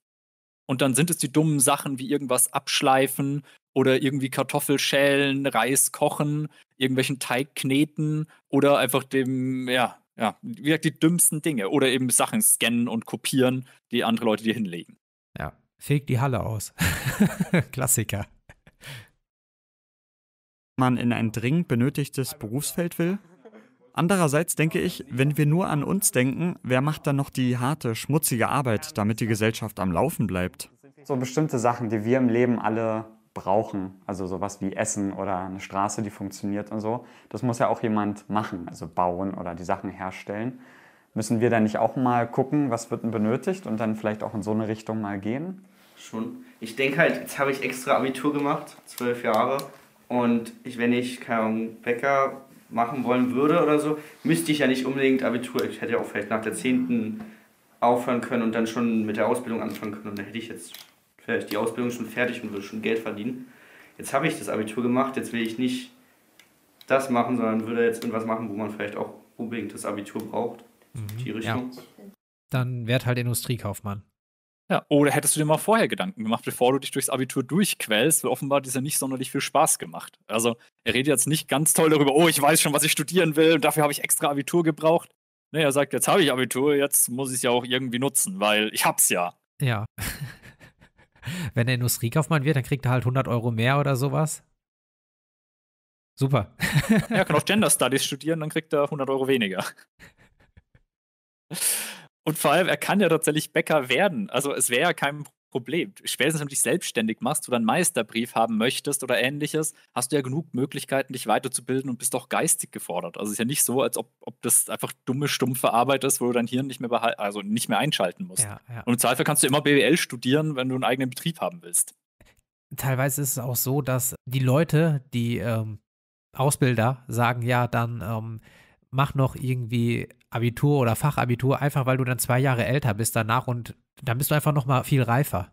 Und dann sind es die dummen Sachen wie irgendwas abschleifen oder irgendwie Kartoffel schälen, Reis kochen, irgendwelchen Teig kneten oder einfach dem, ja, ja, wie gesagt, die dümmsten Dinge. Oder eben Sachen scannen und kopieren, die andere Leute dir hinlegen. Ja. Fegt die Halle aus. Klassiker. Man in ein dringend benötigtes Berufsfeld will? Andererseits denke ich, wenn wir nur an uns denken, wer macht dann noch die harte, schmutzige Arbeit, damit die Gesellschaft am Laufen bleibt? So bestimmte Sachen, die wir im Leben alle brauchen, also sowas wie Essen oder eine Straße, die funktioniert und so, das muss ja auch jemand machen, also bauen oder die Sachen herstellen. Müssen wir da nicht auch mal gucken, was wird denn benötigt und dann vielleicht auch in so eine Richtung mal gehen? Schon. Ich denke halt, jetzt habe ich extra Abitur gemacht, zwölf Jahre. Und ich, wenn ich, keinen Bäcker machen wollen würde oder so, müsste ich ja nicht unbedingt Abitur. Ich hätte ja auch vielleicht nach der 10. aufhören können und dann schon mit der Ausbildung anfangen können. Und dann hätte ich jetzt vielleicht die Ausbildung schon fertig und würde schon Geld verdienen. Jetzt habe ich das Abitur gemacht, jetzt will ich nicht das machen, sondern würde jetzt irgendwas machen, wo man vielleicht auch unbedingt das Abitur braucht. Mhm. Ja. Dann werd halt Industriekaufmann. Ja, oder hättest du dir mal vorher Gedanken gemacht, bevor du dich durchs Abitur durchquälst, weil offenbar hat es ja nicht sonderlich viel Spaß gemacht. Also, er redet jetzt nicht ganz toll darüber, oh, ich weiß schon, was ich studieren will und dafür habe ich extra Abitur gebraucht. Nee, er sagt, jetzt habe ich Abitur, jetzt muss ich es ja auch irgendwie nutzen, weil ich hab's ja. Ja. Wenn er Industriekaufmann wird, dann kriegt er halt 100 Euro mehr oder sowas. Super. er kann auch Gender Studies studieren, dann kriegt er 100 Euro weniger. Und vor allem, er kann ja tatsächlich Bäcker werden. Also es wäre ja kein Problem. Spätestens, wenn du dich selbstständig machst oder einen Meisterbrief haben möchtest oder ähnliches, hast du ja genug Möglichkeiten, dich weiterzubilden und bist auch geistig gefordert. Also es ist ja nicht so, als ob, ob das einfach dumme, stumpfe Arbeit ist, wo du dein Hirn nicht mehr, also nicht mehr einschalten musst. Ja, ja. Und im Zweifel kannst du immer BWL studieren, wenn du einen eigenen Betrieb haben willst. Teilweise ist es auch so, dass die Leute, die ähm, Ausbilder, sagen, ja, dann ähm, mach noch irgendwie Abitur oder Fachabitur, einfach weil du dann zwei Jahre älter bist danach und dann bist du einfach nochmal viel reifer.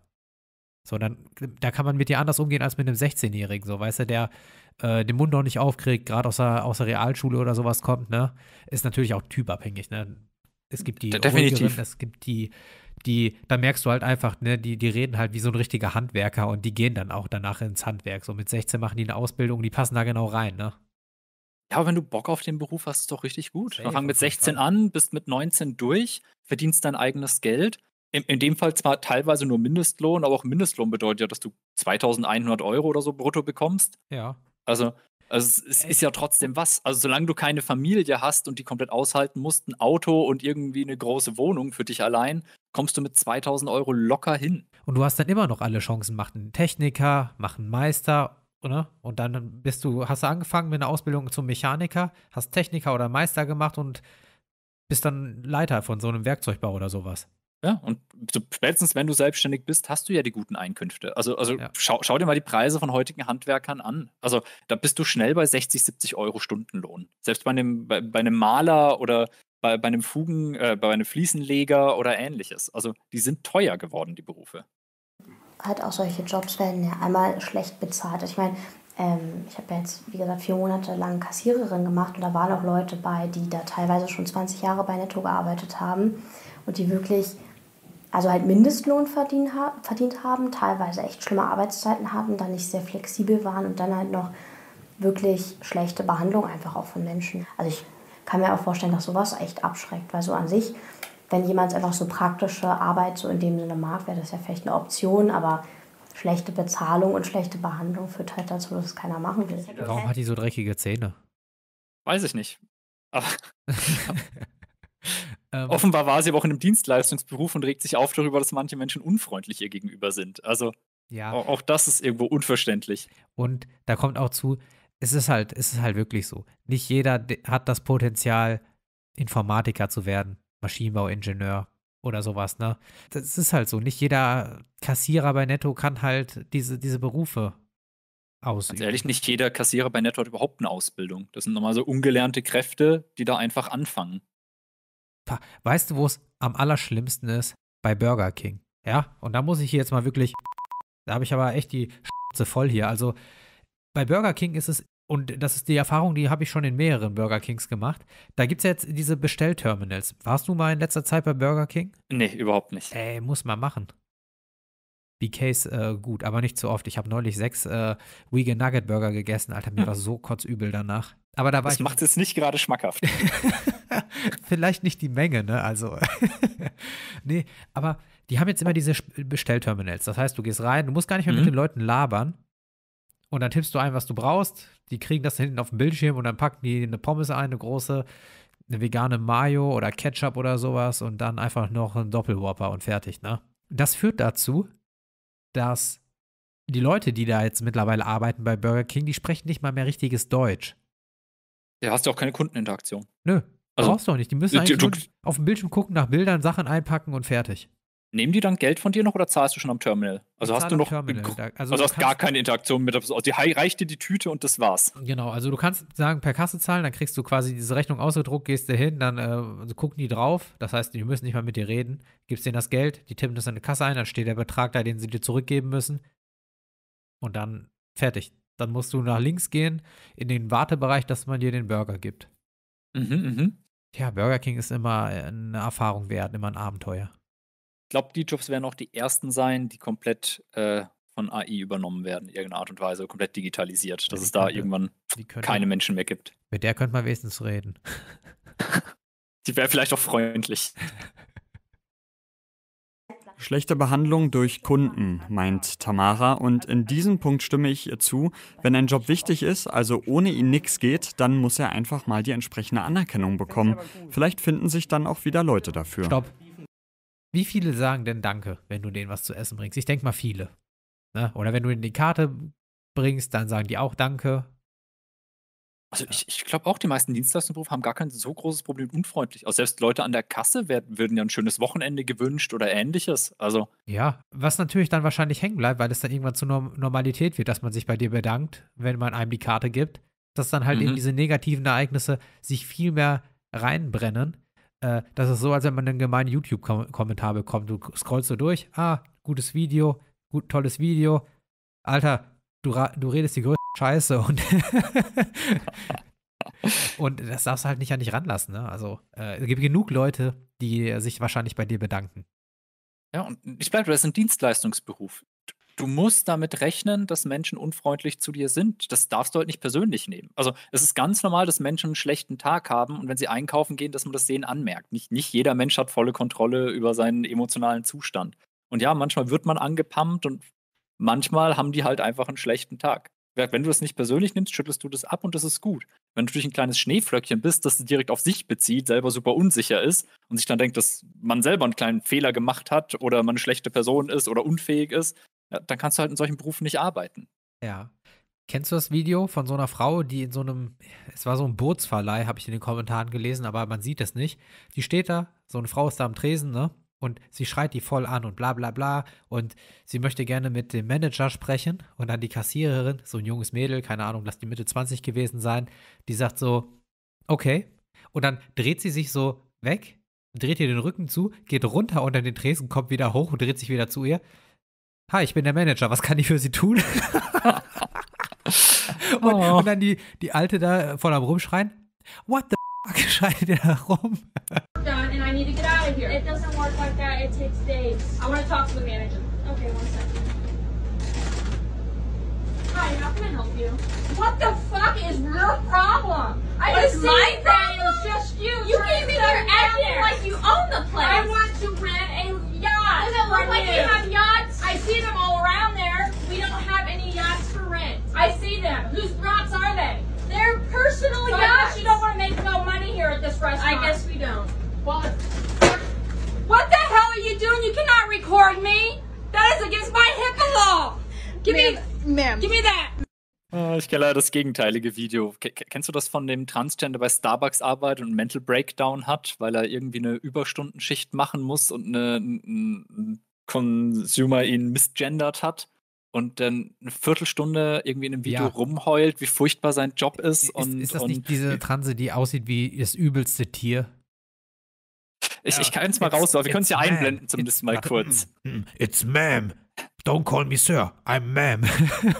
So, dann, da kann man mit dir anders umgehen als mit einem 16-Jährigen, so, weißt du, der äh, den Mund noch nicht aufkriegt, gerade aus der, aus der Realschule oder sowas kommt, ne, ist natürlich auch typabhängig, ne. Es gibt die Definitiv. es gibt die, die, da merkst du halt einfach, ne, die, die reden halt wie so ein richtiger Handwerker und die gehen dann auch danach ins Handwerk. So mit 16 machen die eine Ausbildung, die passen da genau rein, ne? Ja, aber wenn du Bock auf den Beruf hast, ist doch richtig gut. Safe, fang mit 16 an, bist mit 19 durch, verdienst dein eigenes Geld. In, in, dem Fall zwar teilweise nur Mindestlohn, aber auch Mindestlohn bedeutet ja, dass du 2100 Euro oder so brutto bekommst. Ja. Also, also es ist ja trotzdem was. Also solange du keine Familie hast und die komplett aushalten musst, ein Auto und irgendwie eine große Wohnung für dich allein, kommst du mit 2000 Euro locker hin. Und du hast dann immer noch alle Chancen. Mach einen Techniker, mach einen Meister Ne? Und dann bist du, hast du angefangen mit einer Ausbildung zum Mechaniker, hast Techniker oder Meister gemacht und bist dann Leiter von so einem Werkzeugbau oder sowas. Ja, und spätestens wenn du selbstständig bist, hast du ja die guten Einkünfte. Also, also ja. schau, schau, dir mal die Preise von heutigen Handwerkern an. Also da bist du schnell bei 60, 70 Euro Stundenlohn. Selbst bei einem, bei, bei einem Maler oder bei, bei einem Fugen, äh, bei einem Fliesenleger oder ähnliches. Also die sind teuer geworden, die Berufe halt auch solche Jobs werden ja einmal schlecht bezahlt. Also ich meine, ähm, ich habe ja jetzt, wie gesagt, vier Monate lang Kassiererin gemacht und da waren auch Leute bei, die da teilweise schon 20 Jahre bei Netto gearbeitet haben und die wirklich, also halt Mindestlohn verdient, ha verdient haben, teilweise echt schlimme Arbeitszeiten hatten, dann nicht sehr flexibel waren und dann halt noch wirklich schlechte Behandlung einfach auch von Menschen. Also ich kann mir auch vorstellen, dass sowas echt abschreckt, weil so an sich wenn jemand einfach so praktische Arbeit so in dem Sinne mag, wäre das ja vielleicht eine Option, aber schlechte Bezahlung und schlechte Behandlung führt halt dazu, dass es keiner machen will. Halt Warum hat die so dreckige Zähne? Weiß ich nicht. Aber ähm. offenbar war sie aber auch in einem Dienstleistungsberuf und regt sich auf darüber, dass manche Menschen unfreundlich ihr gegenüber sind. Also ja. auch, das ist irgendwo unverständlich. Und da kommt auch zu, es ist halt, es ist halt wirklich so. Nicht jeder hat das Potenzial, Informatiker zu werden. Maschinenbauingenieur oder sowas, ne? Das ist halt so. Nicht jeder Kassierer bei Netto kann halt diese, diese Berufe ausüben. Ganz ehrlich, nicht jeder Kassierer bei Netto hat überhaupt eine Ausbildung. Das sind nochmal so ungelernte Kräfte, die da einfach anfangen. Weißt du, wo es am allerschlimmsten ist? Bei Burger King. Ja, und da muss ich hier jetzt mal wirklich. Da habe ich aber echt die Schnauze voll hier. Also bei Burger King ist es und das ist die Erfahrung, die habe ich schon in mehreren Burger Kings gemacht. Da gibt es jetzt diese Bestellterminals. Warst du mal in letzter Zeit bei Burger King? Nee, überhaupt nicht. Ey, muss man machen. BKs äh, gut, aber nicht zu so oft. Ich habe neulich sechs äh, Vegan Nugget Burger gegessen. Alter, mir hm. war so kotzübel danach. Aber da das macht es nicht gerade schmackhaft. Vielleicht nicht die Menge, ne? Also. nee, aber die haben jetzt immer diese Bestellterminals. Das heißt, du gehst rein, du musst gar nicht mehr mhm. mit den Leuten labern. Und dann tippst du ein, was du brauchst. Die kriegen das hinten auf dem Bildschirm und dann packen die eine Pommes ein, eine große, eine vegane Mayo oder Ketchup oder sowas und dann einfach noch einen Doppelwhopper und fertig, ne? Das führt dazu, dass die Leute, die da jetzt mittlerweile arbeiten bei Burger King, die sprechen nicht mal mehr richtiges Deutsch. Ja, hast du auch keine Kundeninteraktion. Nö, also, brauchst du auch nicht. Die müssen eigentlich du, du, auf dem Bildschirm gucken, nach Bildern, Sachen einpacken und fertig. Nehmen die dann Geld von dir noch oder zahlst du schon am Terminal? Also ich hast du noch da, also, also du hast gar keine Interaktion mit. Also die reicht dir die Tüte und das war's. Genau, also du kannst sagen per Kasse zahlen, dann kriegst du quasi diese Rechnung ausgedruckt, gehst da hin, dann äh, also gucken die drauf. Das heißt, die müssen nicht mal mit dir reden. Gibst denen das Geld, die tippen das in die Kasse ein, dann steht der Betrag da, den sie dir zurückgeben müssen. Und dann fertig. Dann musst du nach links gehen in den Wartebereich, dass man dir den Burger gibt. Mhm, mhm. Tja, Burger King ist immer äh, eine Erfahrung wert, immer ein Abenteuer. Ich glaube, die Jobs werden auch die ersten sein, die komplett äh, von AI übernommen werden, in irgendeiner Art und Weise, komplett digitalisiert, dass ja, es da könnte, irgendwann keine Menschen mehr gibt. Mit der könnte man wenigstens reden. die wäre vielleicht auch freundlich. Schlechte Behandlung durch Kunden, meint Tamara. Und in diesem Punkt stimme ich ihr zu. Wenn ein Job wichtig ist, also ohne ihn nichts geht, dann muss er einfach mal die entsprechende Anerkennung bekommen. Vielleicht finden sich dann auch wieder Leute dafür. Stopp. Wie viele sagen denn Danke, wenn du denen was zu essen bringst? Ich denke mal viele. Ne? Oder wenn du ihnen die Karte bringst, dann sagen die auch Danke. Also ich, ich glaube auch, die meisten Dienstleistungsberufe haben gar kein so großes Problem unfreundlich. Auch selbst Leute an der Kasse werden, würden ja ein schönes Wochenende gewünscht oder ähnliches. Also ja, was natürlich dann wahrscheinlich hängen bleibt, weil es dann irgendwann zur Normalität wird, dass man sich bei dir bedankt, wenn man einem die Karte gibt, dass dann halt mhm. eben diese negativen Ereignisse sich viel mehr reinbrennen, äh, das ist so, als wenn man einen gemeinen YouTube-Kommentar bekommt. Du scrollst so durch, ah, gutes Video, gut, tolles Video. Alter, du, du redest die größte Scheiße und Und das darfst du halt nicht an dich ranlassen. Ne? Also äh, es gibt genug Leute, die sich wahrscheinlich bei dir bedanken. Ja, und ich bleibe, das ist ein Dienstleistungsberuf du musst damit rechnen, dass Menschen unfreundlich zu dir sind. Das darfst du halt nicht persönlich nehmen. Also es ist ganz normal, dass Menschen einen schlechten Tag haben und wenn sie einkaufen gehen, dass man das denen anmerkt. Nicht, nicht jeder Mensch hat volle Kontrolle über seinen emotionalen Zustand. Und ja, manchmal wird man angepumpt und manchmal haben die halt einfach einen schlechten Tag wenn du das nicht persönlich nimmst, schüttelst du das ab und das ist gut. Wenn du natürlich ein kleines Schneeflöckchen bist, das direkt auf sich bezieht, selber super unsicher ist und sich dann denkt, dass man selber einen kleinen Fehler gemacht hat oder man eine schlechte Person ist oder unfähig ist, ja, dann kannst du halt in solchen Berufen nicht arbeiten. Ja. Kennst du das Video von so einer Frau, die in so einem, es war so ein Bootsverleih, habe ich in den Kommentaren gelesen, aber man sieht es nicht. Die steht da, so eine Frau ist da am Tresen, ne? und sie schreit die voll an und bla bla bla und sie möchte gerne mit dem Manager sprechen und dann die Kassiererin, so ein junges Mädel, keine Ahnung, lass die Mitte 20 gewesen sein, die sagt so, okay. Und dann dreht sie sich so weg, dreht ihr den Rücken zu, geht runter unter den Tresen, kommt wieder hoch und dreht sich wieder zu ihr. Hi, ich bin der Manager, was kann ich für Sie tun? und, oh. und, dann die, die Alte da voll am Rumschreien. What the fucking schreit ihr da rum? Done and I need to get out of here. It doesn't work like that. It takes days. I want to talk to the manager. Okay, one second. Hi, how can I help you? What the fuck is your problem? I What's just my problem? It's just you. You came in here acting like you own the place. I want to rent a yacht. Does it look like you have yachts? I see them all around there. We don't have any yachts for rent. I see them. Whose yachts are they? They're personal so yachts. I guess you don't want to make no money here at this restaurant. I guess we don't. Well, what the hell are you doing? You cannot record me. That is against my HIPAA law. Give me, ma'am. Give me that. Äh, ich kenne leider das gegenteilige Video. Kennst du das von dem Transgender bei Starbucks arbeitet und einen Mental Breakdown hat, weil er irgendwie eine Überstundenschicht machen muss und ein Consumer ihn misgendert hat? und dann eine Viertelstunde irgendwie in einem Video ja. rumheult, wie furchtbar sein Job ist. Ist, und, ist das und nicht diese Transe, die aussieht wie das übelste Tier? Ich, ja. ich kann es mal raus, wir können es ja einblenden zumindest mal kurz. Mm-hmm. It's ma'am. Don't call me sir. I'm ma'am.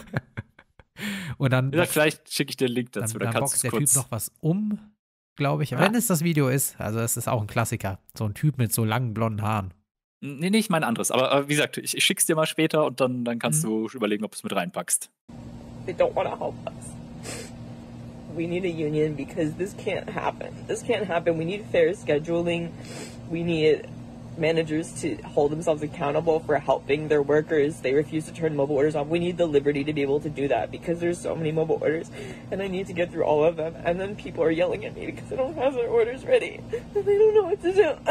und dann. Ja, vielleicht schicke ich dir einen Link dazu. Dann, dann, dann boxt der kurz. Typ noch was um, glaube ich. Ja. Wenn es das Video ist, also es ist auch ein Klassiker. So ein Typ mit so langen blonden Haaren. Nee, nicht mein anderes. Aber äh, wie gesagt, ich, ich schick's dir mal später und dann, dann kannst mhm. du überlegen, ob du es mit reinpackst. They don't want to help us. We need a union because this can't happen. This can't happen. We need fair scheduling. We need managers to hold themselves accountable for helping their workers. They refuse to turn mobile orders off. We need the liberty to be able to do that because there's so many mobile orders and I need to get through all of them. And then people are yelling at me because I don't have their orders ready and they don't know what to do.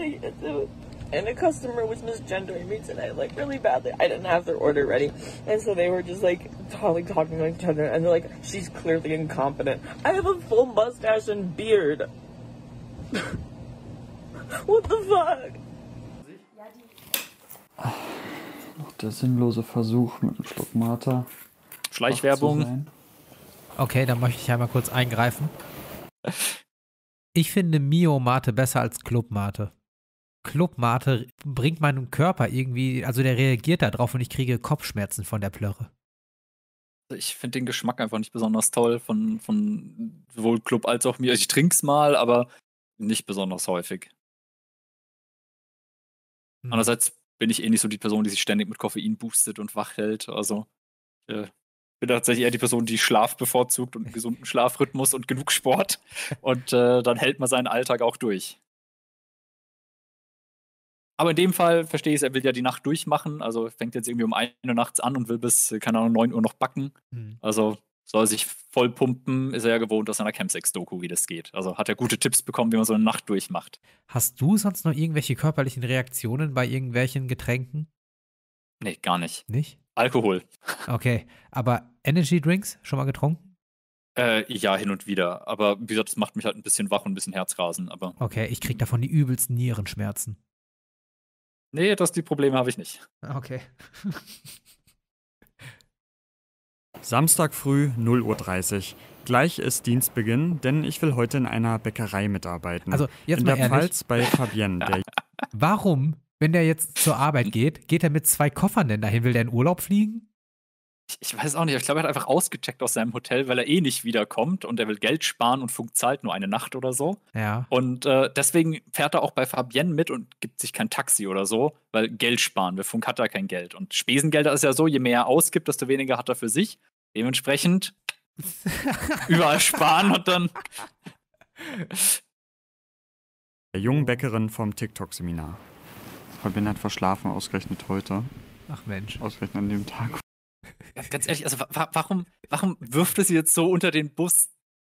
I can't do it and a customer was misgendering me tonight, like really badly. I didn't have their order ready, and so they were just like talking, talking to each other, and they're like, "She's clearly incompetent. I have a full mustache and beard. what the fuck?" Ach, noch der sinnlose Versuch mit einem Schluck Mata. Schleichwerbung. Okay, dann möchte ich einmal kurz eingreifen. Ich finde Mio Mate besser als Club Mate. Clubmate bringt meinem Körper irgendwie, also der reagiert da drauf und ich kriege Kopfschmerzen von der Plörre. Also ich finde den Geschmack einfach nicht besonders toll von, von sowohl Club als auch mir. Ich trinke es mal, aber nicht besonders häufig. Hm. Andererseits bin ich eh nicht so die Person, die sich ständig mit Koffein boostet und wach hält. Also äh, bin tatsächlich eher die Person, die Schlaf bevorzugt und einen gesunden Schlafrhythmus und genug Sport. Und äh, dann hält man seinen Alltag auch durch. Aber in dem Fall verstehe ich es, er will ja die Nacht durchmachen. Also fängt jetzt irgendwie um 1 Uhr nachts an und will bis, äh, keine Ahnung, 9 Uhr noch backen. Mhm. Also soll er sich voll pumpen, ist er ja gewohnt aus einer Campsex-Doku, wie das geht. Also hat er gute Tipps bekommen, wie man so eine Nacht durchmacht. Hast du sonst noch irgendwelche körperlichen Reaktionen bei irgendwelchen Getränken? Nee, gar nicht. Nicht? Alkohol. Okay, aber Energy Drinks schon mal getrunken? Äh, ja, hin und wieder. Aber wie gesagt, das macht mich halt ein bisschen wach und ein bisschen Herzrasen. Aber okay, ich krieg davon die übelsten Nierenschmerzen. Nee, das, die Probleme habe ich nicht. Ah, okay. Samstag früh, 0.30 Uhr. Gleich ist Dienstbeginn, denn ich will heute in einer Bäckerei mitarbeiten. Also jetzt in mal der ehrlich. Pfalz bei Fabienne. Der Warum, wenn der jetzt zur Arbeit geht, geht er mit zwei Koffern denn dahin? Will der in Urlaub fliegen? ich, ich weiß auch nicht, ich glaube, er hat einfach ausgecheckt aus seinem Hotel, weil er eh nicht wiederkommt und er will Geld sparen und Funk zahlt nur eine Nacht oder so. Ja. Und äh, deswegen fährt er auch bei Fabienne mit und gibt sich kein Taxi oder so, weil Geld sparen will. Funk hat da kein Geld. Und Spesengelder ist ja so, je mehr er ausgibt, desto weniger hat er für sich. Dementsprechend überall sparen und dann. Der jungen Bäckerin vom TikTok-Seminar. Fabienne hat verschlafen, ausgerechnet heute. Ach Mensch. Ausgerechnet an dem Tag, äh, ganz ehrlich, also wa warum, warum wirft sie jetzt so unter den Bus?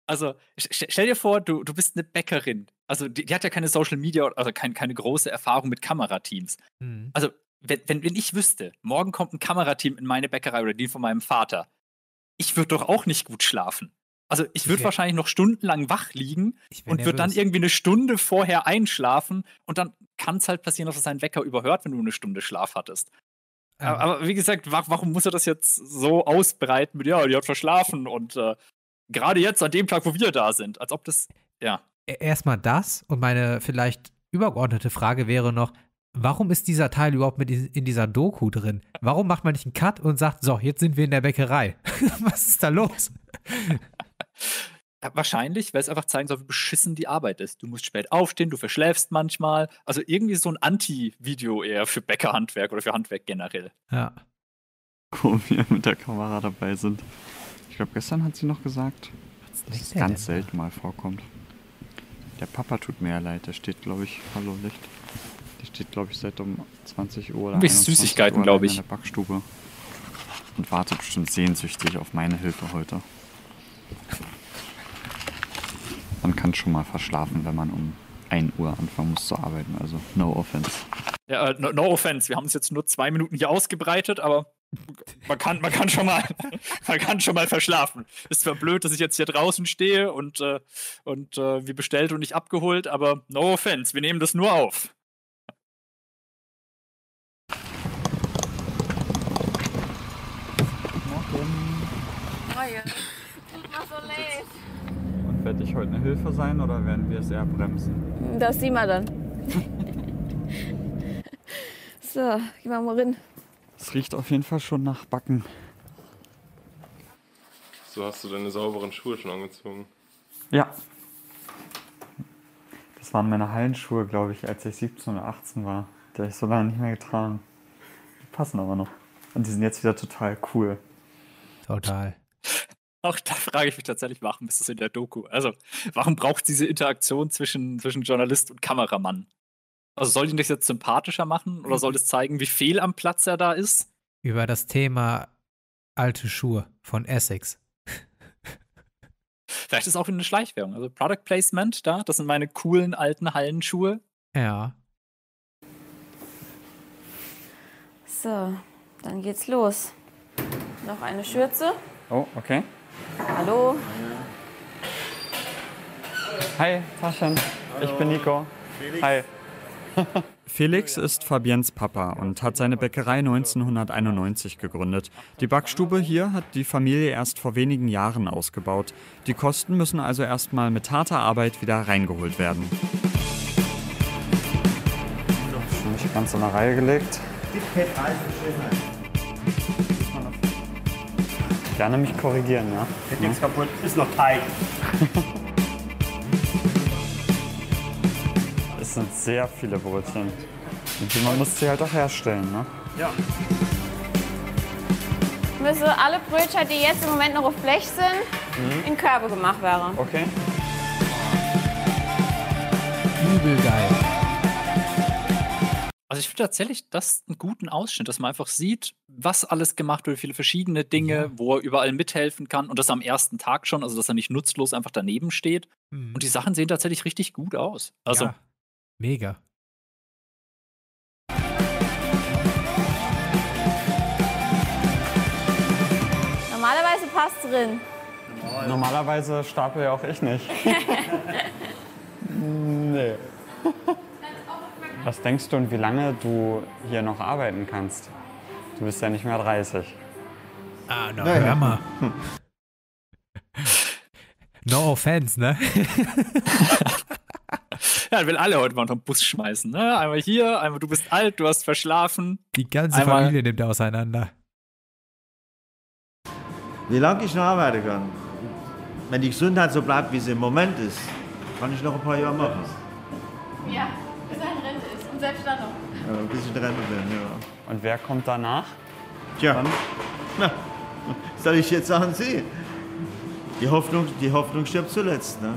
Also stell dir vor, du, du bist eine Bäckerin. Also die, die hat ja keine Social Media, also kein, keine große Erfahrung mit Kamerateams. Mhm. Also wenn, wenn, wenn ich wüsste, morgen kommt ein Kamerateam in meine Bäckerei oder die von meinem Vater, ich würde doch auch nicht gut schlafen. Also ich würde okay. wahrscheinlich noch stundenlang wach liegen und würde dann irgendwie eine Stunde vorher einschlafen und dann kann es halt passieren, dass es dein Wecker überhört, wenn du eine Stunde Schlaf hattest aber wie gesagt, warum muss er das jetzt so ausbreiten mit, ja, die hat verschlafen und äh, gerade jetzt an dem Tag, wo wir da sind, als ob das, ja. E-, erstmal das und meine vielleicht übergeordnete Frage wäre noch, warum ist dieser Teil überhaupt mit in dieser Doku drin? Warum macht man nicht einen Cut und sagt, so, jetzt sind wir in der Bäckerei? Was ist da los? Wahrscheinlich, weil es einfach zeigen soll, wie beschissen die Arbeit ist. Du musst spät aufstehen, du verschläfst manchmal. Also irgendwie so ein Anti-Video eher für Bäckerhandwerk oder für Handwerk generell. Ja. Cool, wie wir mit der Kamera dabei sind. Ich glaube, gestern hat sie noch gesagt, dass es ganz selten mal vorkommt. Der Papa tut mir ja leid, der steht, glaube ich, hallo Licht. Der steht, glaube ich, seit um 20 Uhr oder Wie Süßigkeiten, glaube ich. In der Backstube. Und wartet bestimmt sehnsüchtig auf meine Hilfe heute. Man kann schon mal verschlafen, wenn man um 1 Uhr anfangen muss zu arbeiten. Also no offense. Ja, uh, no, no, offense. Wir haben es jetzt nur zwei Minuten hier ausgebreitet, aber man kann, man kann schon mal, man kann schon mal verschlafen. Ist zwar blöd, dass ich jetzt hier draußen stehe und, uh, und uh, wie bestellt und nicht abgeholt, aber no offense. Wir nehmen das nur auf. Werde ich heute eine Hilfe sein oder werden wir es eher bremsen? Das sieht man dann. so, gehen wir mal rein. Es riecht auf jeden Fall schon nach Backen. So hast du deine sauberen Schuhe schon angezogen. Ja. Das waren meine Hallenschuhe, glaube ich, als ich 17 oder 18 war. Die habe ich so lange nicht mehr getragen. Die passen aber noch. Und die sind jetzt wieder total cool. Total. Auch da frage ich mich tatsächlich, warum ist das in der Doku? Also, warum braucht es diese Interaktion zwischen, zwischen Journalist und Kameramann? Also, soll ihn das jetzt sympathischer machen oder soll das zeigen, wie fehl am Platz er da ist? Über das Thema alte Schuhe von Essex. Vielleicht ist es auch eine Schleichwährung. Also, Product Placement da, das sind meine coolen alten Hallenschuhe. Ja. So, dann geht's los. Noch eine Schürze. Oh, okay. Hallo. Hi, Taschen. Ich bin Nico. Hi. Felix ist Fabiens Papa und hat seine Bäckerei 1991 gegründet. Die Backstube hier hat die Familie erst vor wenigen Jahren ausgebaut. Die Kosten müssen also erstmal mit harter Arbeit wieder reingeholt werden. Ich habe mich ganz in eine Reihe gelegt. Gerne mich korrigieren, ja. Wird nichts ja. kaputt, ist noch Teig. es sind sehr viele Brötchen. Und man muss sie halt auch herstellen, ne? Ja. Müssen alle Brötchen, die jetzt im Moment noch auf Blech sind, mhm. in Körbe gemacht werden. Okay. Übel geil. Also ich finde tatsächlich das einen guten Ausschnitt, dass man einfach sieht, was alles gemacht wird, viele verschiedene Dinge, mhm. wo er überall mithelfen kann und das am ersten Tag schon, also dass er nicht nutzlos einfach daneben steht. Mhm. Und die Sachen sehen tatsächlich richtig gut aus. Also ja, mega. Normalerweise passt drin. Normal. Normalerweise stapel ja auch ich nicht. nee. Was denkst du und wie lange du hier noch arbeiten kannst? Du bist ja nicht mehr 30. Ah, na, naja. hör mal. no offense, ne? ja, ich will alle heute mal unter den Bus schmeißen, ne? Einmal hier, einmal du bist alt, du hast verschlafen. Die ganze einmal Familie nimmt auseinander. Wie lange ich noch arbeiten kann? Wenn die Gesundheit so bleibt, wie sie im Moment ist, kann ich noch ein paar Jahre machen. Ja selbst dann noch. Ja, bis ich 30 bin, ja. Und wer kommt danach? Tja, dann? na, soll ich jetzt sagen, Sie? Die Hoffnung, die Hoffnung stirbt zuletzt, ne?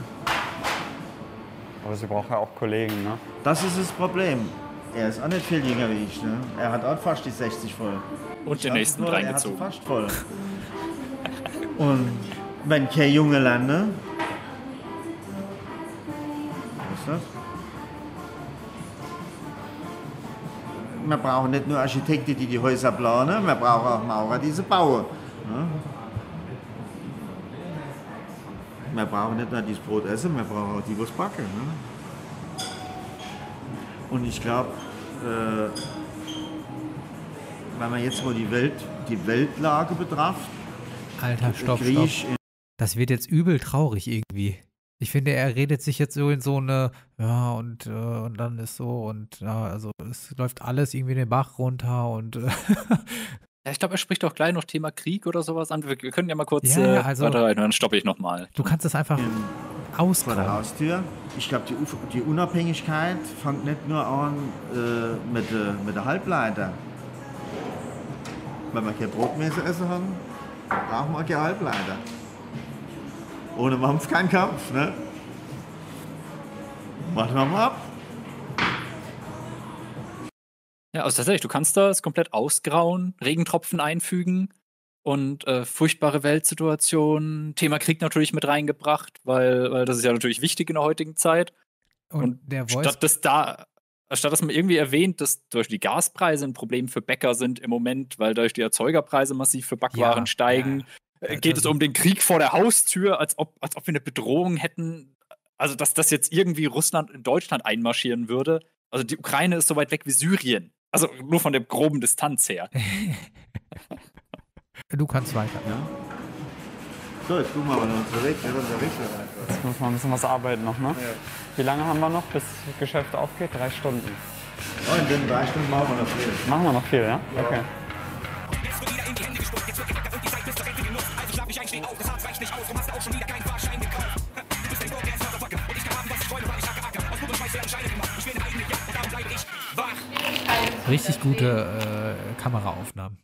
Aber Sie brauchen ja auch Kollegen, ne? Das ist das Problem. Er ist auch nicht viel jünger wie ich, ne? Er hat auch fast die 60 voll. Und den nächsten voll, reingezogen. Er hat fast voll. Und wenn kein Junge lande. Ne? Was ist das? wir brauchen nicht nur Architekten, die die Häuser planen, wir brauchen auch Maurer, die sie bauen. Ne? Wir brauchen nicht nur das Brot essen, wir brauchen auch die, die was backen. Ne? Und ich glaube, äh, wenn man jetzt mal die, Welt, die Weltlage betrachtet, Alter, stopp, stopp. Das wird jetzt übel traurig irgendwie. Ich finde, er redet sich jetzt so in so eine, ja, und, äh, und dann ist so, und ja, also es läuft alles irgendwie den Bach runter und. Äh ja, ich glaube, er spricht auch gleich noch Thema Krieg oder sowas an. Wir, können ja mal kurz ja, äh, also, weiterreiten, dann stoppe ich nochmal. Du kannst es einfach ähm, Vor der Haustür. Ich glaube, die, die, Unabhängigkeit fängt nicht nur an äh, mit, mit der Halbleiter. Wenn wir kein Brot mehr essen haben, brauchen wir keine Halbleiter. Ohne Mampf kein Kampf, ne? Warten wir mal ab. Ja, also tatsächlich, du kannst das komplett ausgrauen, Regentropfen einfügen und äh, furchtbare Weltsituationen, Thema Krieg natürlich mit reingebracht, weil, weil das ist ja natürlich wichtig in der heutigen Zeit. Und, und statt dass da, statt dass man irgendwie erwähnt, dass zum Beispiel die Gaspreise ein Problem für Bäcker sind im Moment, weil dadurch die Erzeugerpreise massiv für Backwaren ja, steigen, ja. Äh, geht es um den Krieg vor der Haustür, als ob, als ob wir eine Bedrohung hätten. Also, dass das jetzt irgendwie Russland in Deutschland einmarschieren würde. Also, die Ukraine ist so weit weg wie Syrien. Also, nur von der groben Distanz her. du kannst weiter. Ja. So, jetzt tun wir mal unterwegs. Jetzt müssen wir ein bisschen was arbeiten noch, ne? Ja. Wie lange haben wir noch, bis das Geschäft aufgeht? Drei Stunden. Oh, in den drei Stunden machen wir noch viel. Machen wir noch viel, ja? ja. Okay stehen auf, oh, das Arzt reicht nicht aus. Du hast auch schon wieder keinen Fahrschein gekauft. Du bist ein Gott, der ist Motherfucker. Und ich kann haben, was ich träume, weil ich hacke Acker. Aus Bube, Schweiß werden Scheine gemacht. Ich will eine eigene Jagd und darum bleibe ich wach. Richtig gute äh, Kameraaufnahmen.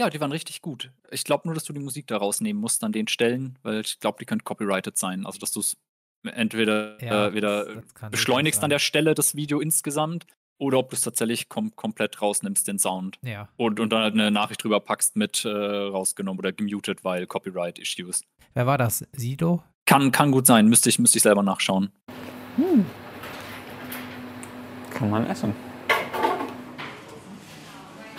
Ja, die waren richtig gut. Ich glaube nur, dass du die Musik da rausnehmen musst an den Stellen, weil ich glaube, die könnte copyrighted sein. Also, dass du es entweder ja, äh, wieder das, das beschleunigst an der Stelle das Video insgesamt oder ob du es tatsächlich kom komplett rausnimmst, den Sound. Ja. Und, und dann halt eine Nachricht drüber packst mit äh, rausgenommen oder gemutet, weil Copyright-Issues. Wer war das? Sido? Kann, kann gut sein, müsste ich, müsste ich selber nachschauen. Hm. Kann man essen.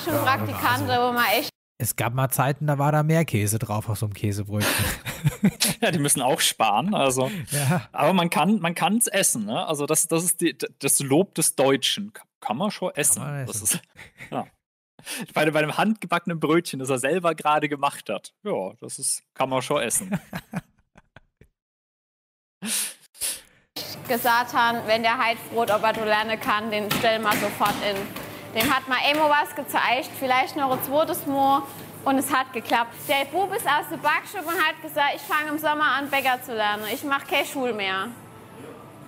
Schon ja, Praktikanten, also. wo mal echt. Es gab mal Zeiten, da war da mehr Käse drauf auf so einem Käsebrötchen. ja, die müssen auch sparen. Also. Ja. Aber man kann es man essen. Ne? Also das, das ist die, das Lob des Deutschen, kann man schon essen. Man essen. Ist, ja. bei, bei einem handgebackenen Brötchen, das er selber gerade gemacht hat. Ja, das ist, kann man schon essen. Satan, wenn der Heidbrot, ob er du lernen kann, den stellen wir sofort in. Dem hat mal immer was gezeigt, vielleicht noch ein zweites Mal und es hat geklappt. Der Bub ist aus der Backstube und hat gesagt, ich fange im Sommer an, Bäcker zu lernen. Ich mache keine Schule mehr.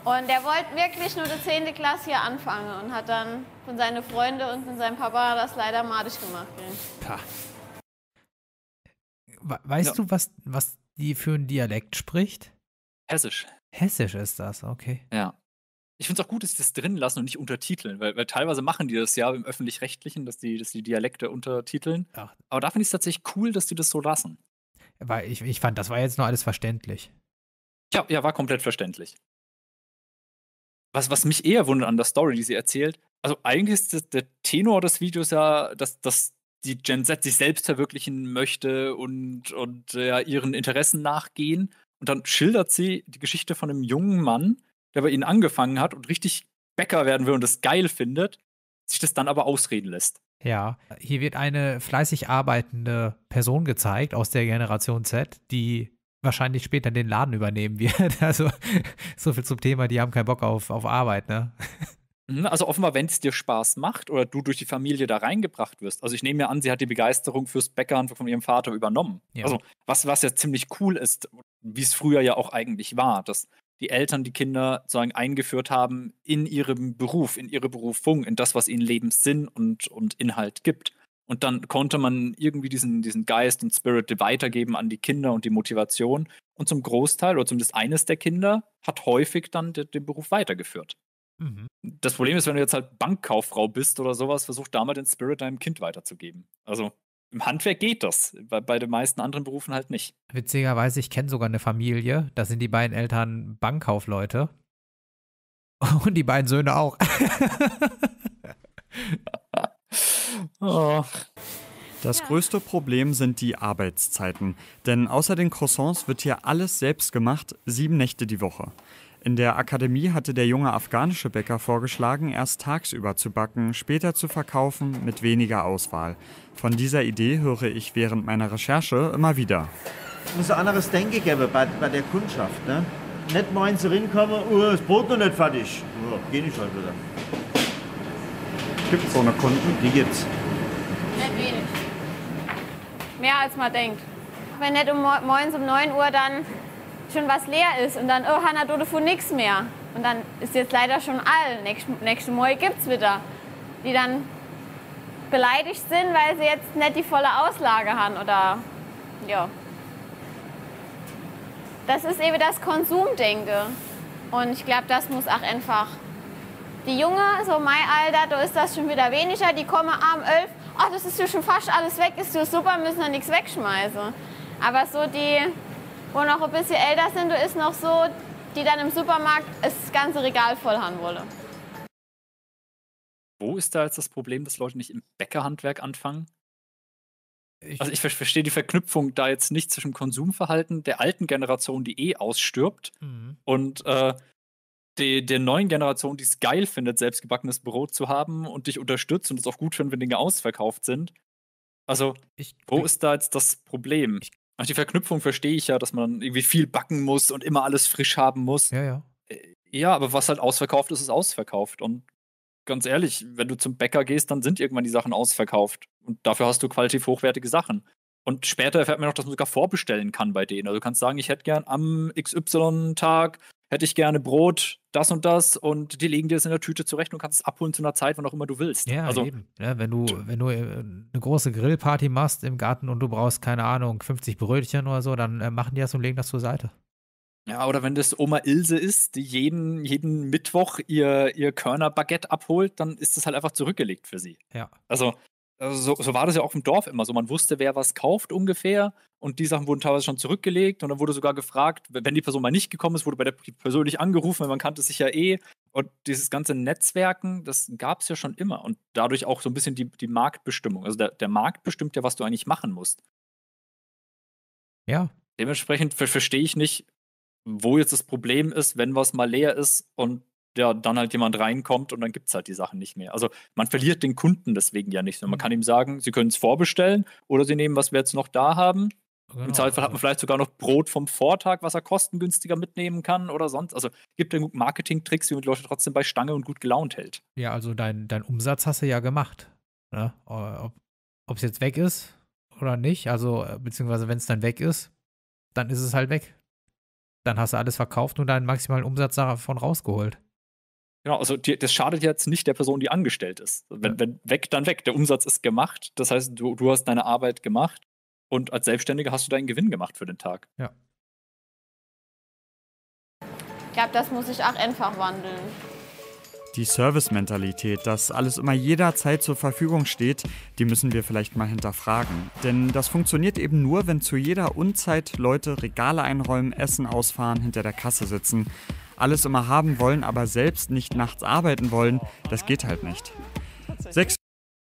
Und er wollte wirklich nur die 10. Klasse hier anfangen und hat dann von seinen Freunden und von seinem Papa das leider madig gemacht. Ja. Weißt ja. du, was, was die für einen Dialekt spricht? Hessisch. Hessisch ist das, okay. Ja. Ich finde es auch gut, dass sie das drin lassen und nicht untertiteln, weil, weil teilweise machen die das ja im Öffentlich-Rechtlichen, dass die, dass die Dialekte untertiteln. Ach. Aber da finde ich es tatsächlich cool, dass die das so lassen. Weil ich, ich fand, das war jetzt noch alles verständlich. Ja, ja, war komplett verständlich was, was mich eher wundert an der Story, die sie erzählt, also eigentlich ist der Tenor des Videos ja, dass, dass die Gen Z sich selbst verwirklichen möchte und, und äh, ja, ihren Interessen nachgehen. Und dann schildert sie die Geschichte von einem jungen Mann, der bei ihnen angefangen hat und richtig Bäcker werden will und das geil findet, sich das dann aber ausreden lässt. Ja, hier wird eine fleißig arbeitende Person gezeigt aus der Generation Z, die wahrscheinlich später den Laden übernehmen wird. Also so viel zum Thema, die haben keinen Bock auf, auf Arbeit, ne? Mhm, also offenbar, wenn es dir Spaß macht oder du durch die Familie da reingebracht wirst. Also ich nehme ja an, sie hat die Begeisterung fürs Bäckern von ihrem Vater übernommen. Ja. Also was, was ja ziemlich cool ist, wie es früher ja auch eigentlich war, dass die Eltern die Kinder sozusagen eingeführt haben in ihrem Beruf, in ihre Berufung, in das, was ihnen Lebenssinn und, und Inhalt gibt. Und dann konnte man irgendwie diesen, diesen Geist und Spirit weitergeben an die Kinder und die Motivation. Und zum Großteil, oder zumindest eines der Kinder, hat häufig dann den, den Beruf weitergeführt. Mhm. Das Problem ist, wenn du jetzt halt Bankkauffrau bist oder sowas, versuch da mal den Spirit deinem Kind weiterzugeben. Also im Handwerk geht das, bei, bei den meisten anderen Berufen halt nicht. Witzigerweise, ich kenne sogar eine Familie, da sind die beiden Eltern Bankkaufleute. Und die beiden Söhne auch. oh. Das größte Problem sind die Arbeitszeiten, denn außer den Croissants wird hier alles selbst gemacht, sieben Nächte die Woche. In der Akademie hatte der junge afghanische Bäcker vorgeschlagen, erst tagsüber zu backen, später zu verkaufen, mit weniger Auswahl. Von dieser Idee höre ich während meiner Recherche immer wieder. Es muss ein anderes Denken geben bei, bei der Kundschaft. Ne? Nicht morgens reinkommen, oh, das Brot noch nicht fertig. Oh, geh nicht halt wieder gibt Stückzone-Kunden, die gibt's. Nicht wenig. Mehr als man denkt. Wenn nicht um morgens um 9 Uhr dann schon was leer ist und dann, oh, Hanna du von nichts mehr. Und dann ist jetzt leider schon all. Nächste, nächsten Morgen gibt's wieder. Die dann beleidigt sind, weil sie jetzt nicht die volle Auslage haben oder ja. Das ist eben das Konsumdenken. Und ich glaube, das muss auch einfach die Junge, so mein Alter, da ist das schon wieder weniger, die kommen am 11, ach, das ist ja schon fast alles weg, ist ja super, müssen wir nichts wegschmeißen. Aber so die, wo noch ein bisschen älter sind, du ist noch so, die dann im Supermarkt das ganze Regal voll haben wollen. Wo ist da jetzt das Problem, dass Leute nicht im Bäckerhandwerk anfangen? Ich also ich verstehe die Verknüpfung da jetzt nicht zwischen Konsumverhalten der alten Generation, die eh ausstirbt, mhm. und äh, die, der neuen Generation, die es geil findet, selbstgebackenes Brot zu haben und dich unterstützt und es auch gut findet, wenn Dinge ausverkauft sind. Also, ich, wo ist da jetzt das Problem? Ich, Ach, also, die Verknüpfung verstehe ich ja, dass man irgendwie viel backen muss und immer alles frisch haben muss. Ja, ja. Äh, ja, aber was halt ausverkauft ist, ist ausverkauft. Und ganz ehrlich, wenn du zum Bäcker gehst, dann sind irgendwann die Sachen ausverkauft. Und dafür hast du qualitativ hochwertige Sachen. Und später erfährt man noch, dass man sogar vorbestellen kann bei denen. Also du kannst sagen, ich hätte gern am XY-Tag hätte ich gerne Brot, das und das und die legen dir das in der Tüte zurecht und kannst es abholen zu einer Zeit, wann auch immer du willst. Ja, also, eben. Ja, ne, wenn du, wenn du äh, eine große Grillparty machst im Garten und du brauchst, keine Ahnung, 50 Brötchen oder so, dann äh, machen die das und legen das zur Seite. Ja, oder wenn das Oma Ilse ist, die jeden, jeden Mittwoch ihr, ihr Körnerbaguette abholt, dann ist das halt einfach zurückgelegt für sie. Ja. Also, also so, so, war das ja auch im Dorf immer so. Man wusste, wer was kauft ungefähr und die Sachen wurden teilweise schon zurückgelegt und dann wurde sogar gefragt, wenn die Person mal nicht gekommen ist, wurde bei der persönlich angerufen, weil man kannte sich ja eh. Und dieses ganze Netzwerken, das gab es ja schon immer und dadurch auch so ein bisschen die, die Marktbestimmung. Also der, der Markt bestimmt ja, was du eigentlich machen musst. Ja. Dementsprechend ver verstehe ich nicht, wo jetzt das Problem ist, wenn was mal leer ist und ja, dann halt jemand reinkommt und dann gibt es halt die Sachen nicht mehr. Also man verliert den Kunden deswegen ja nicht. Und man mhm. kann ihm sagen, sie können es vorbestellen oder sie nehmen, was wir jetzt noch da haben. Genau. Im Zweifel hat man vielleicht sogar noch Brot vom Vortag, was er kostengünstiger mitnehmen kann oder sonst. Also gibt dann Marketing-Tricks, wie man die Leute trotzdem bei Stange und gut gelaunt hält. Ja, also dein, dein Umsatz hast du ja gemacht. Ne? Ob es jetzt weg ist oder nicht, also äh, beziehungsweise wenn es dann weg ist, dann ist es halt weg. Dann hast du alles verkauft und deinen maximalen Umsatz davon rausgeholt. Genau, also die, das schadet jetzt nicht der Person, die angestellt ist. Also wenn, ja. wenn weg, dann weg. Der Umsatz ist gemacht. Das heißt, du, du hast deine Arbeit gemacht und als Selbstständiger hast du deinen Gewinn gemacht für den Tag. Ja. Ich glaube, das muss ich auch einfach wandeln. Die Service-Mentalität, dass alles immer jederzeit zur Verfügung steht, die müssen wir vielleicht mal hinterfragen. Denn das funktioniert eben nur, wenn zu jeder Unzeit Leute Regale einräumen, Essen ausfahren, hinter der Kasse sitzen alles immer haben wollen, aber selbst nicht nachts arbeiten wollen, das geht halt nicht. Sechs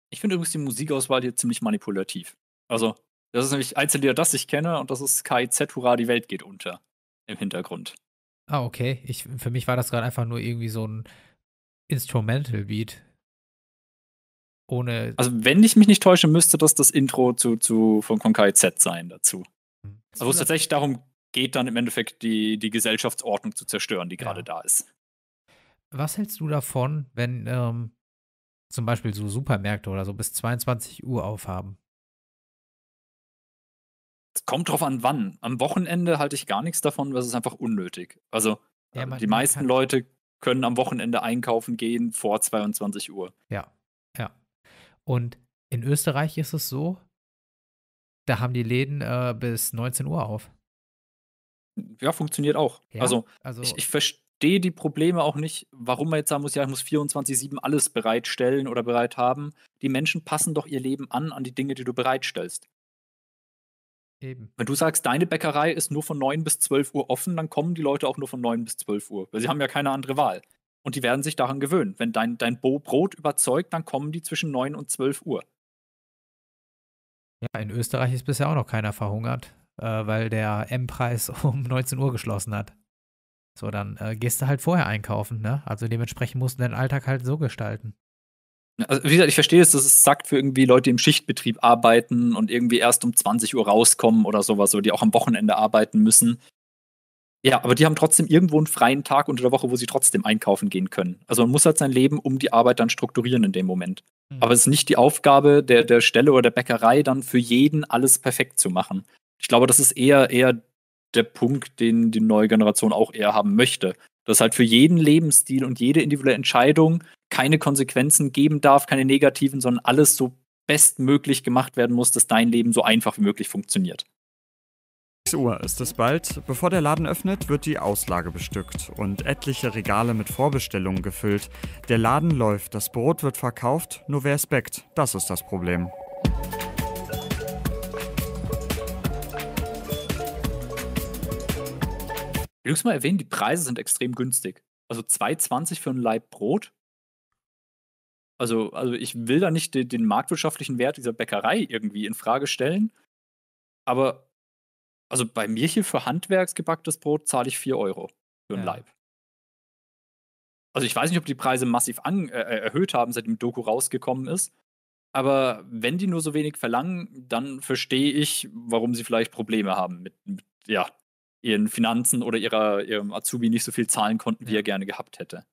ich finde übrigens die Musikauswahl hier ziemlich manipulativ. Also, das ist nämlich ein Lieder, das ich kenne, und das ist KIZ Hurra, die Welt geht unter im Hintergrund. Ah, okay. Ich, für mich war das gerade einfach nur irgendwie so ein Instrumental-Beat. Ohne. Also, wenn ich mich nicht täusche, müsste das das Intro zu, zu, von KIZ sein dazu. Hm. Also, wo es tatsächlich darum geht dann im Endeffekt die, die Gesellschaftsordnung zu zerstören, die gerade ja. da ist. Was hältst du davon, wenn ähm, zum Beispiel so Supermärkte oder so bis 22 Uhr aufhaben? Es kommt drauf an, wann. Am Wochenende halte ich gar nichts davon, weil es ist einfach unnötig. Also ja, äh, man, die meisten halt Leute können am Wochenende einkaufen gehen vor 22 Uhr. Ja, ja. Und in Österreich ist es so, da haben die Läden äh, bis 19 Uhr auf ja, funktioniert auch. Ja? Also, also, ich, ich verstehe die Probleme auch nicht, warum man jetzt sagen muss, ja, ich muss 24-7 alles bereitstellen oder bereit haben. Die Menschen passen doch ihr Leben an, an die Dinge, die du bereitstellst. Eben. Wenn du sagst, deine Bäckerei ist nur von 9 bis 12 Uhr offen, dann kommen die Leute auch nur von 9 bis 12 Uhr, weil sie haben ja keine andere Wahl. Und die werden sich daran gewöhnen. Wenn dein, dein Brot überzeugt, dann kommen die zwischen 9 und 12 Uhr. Ja, in Österreich ist bisher auch noch keiner verhungert äh, weil der M-Preis um 19 Uhr geschlossen hat. So, dann äh, gehst du halt vorher einkaufen, ne? Also dementsprechend musst du deinen Alltag halt so gestalten. Also, wie gesagt, ich verstehe es, das ist sagt für irgendwie Leute, die im Schichtbetrieb arbeiten und irgendwie erst um 20 Uhr rauskommen oder sowas, oder die auch am Wochenende arbeiten müssen. Ja, aber die haben trotzdem irgendwo einen freien Tag unter der Woche, wo sie trotzdem einkaufen gehen können. Also man muss halt sein Leben um die Arbeit dann strukturieren in dem Moment. Mhm. Aber es ist nicht die Aufgabe der, der Stelle oder der Bäckerei, dann für jeden alles perfekt zu machen ich glaube, das ist eher, eher der Punkt, den die neue Generation auch eher haben möchte. Dass halt für jeden Lebensstil und jede individuelle Entscheidung keine Konsequenzen geben darf, keine negativen, sondern alles so bestmöglich gemacht werden muss, dass dein Leben so einfach wie möglich funktioniert. 6 Uhr ist es bald. Bevor der Laden öffnet, wird die Auslage bestückt und etliche Regale mit Vorbestellungen gefüllt. Der Laden läuft, das Brot wird verkauft, nur wer es backt, das ist das Problem. Ich jüngst mal erwähnen, die Preise sind extrem günstig. Also 2,20 für ein Laib Brot. Also, also ich will da nicht den, den marktwirtschaftlichen Wert dieser Bäckerei irgendwie in Frage stellen. Aber also bei mir hier für handwerksgebacktes Brot zahle ich 4 Euro für ein ja. Laib. Also ich weiß nicht, ob die Preise massiv an, äh, äh erhöht haben, seit dem Doku rausgekommen ist. Aber wenn die nur so wenig verlangen, dann verstehe ich, warum sie vielleicht Probleme haben mit, mit ja, ihren Finanzen oder ihrer, ihrem Azubi nicht so viel zahlen konnten, wie er gerne gehabt hätte.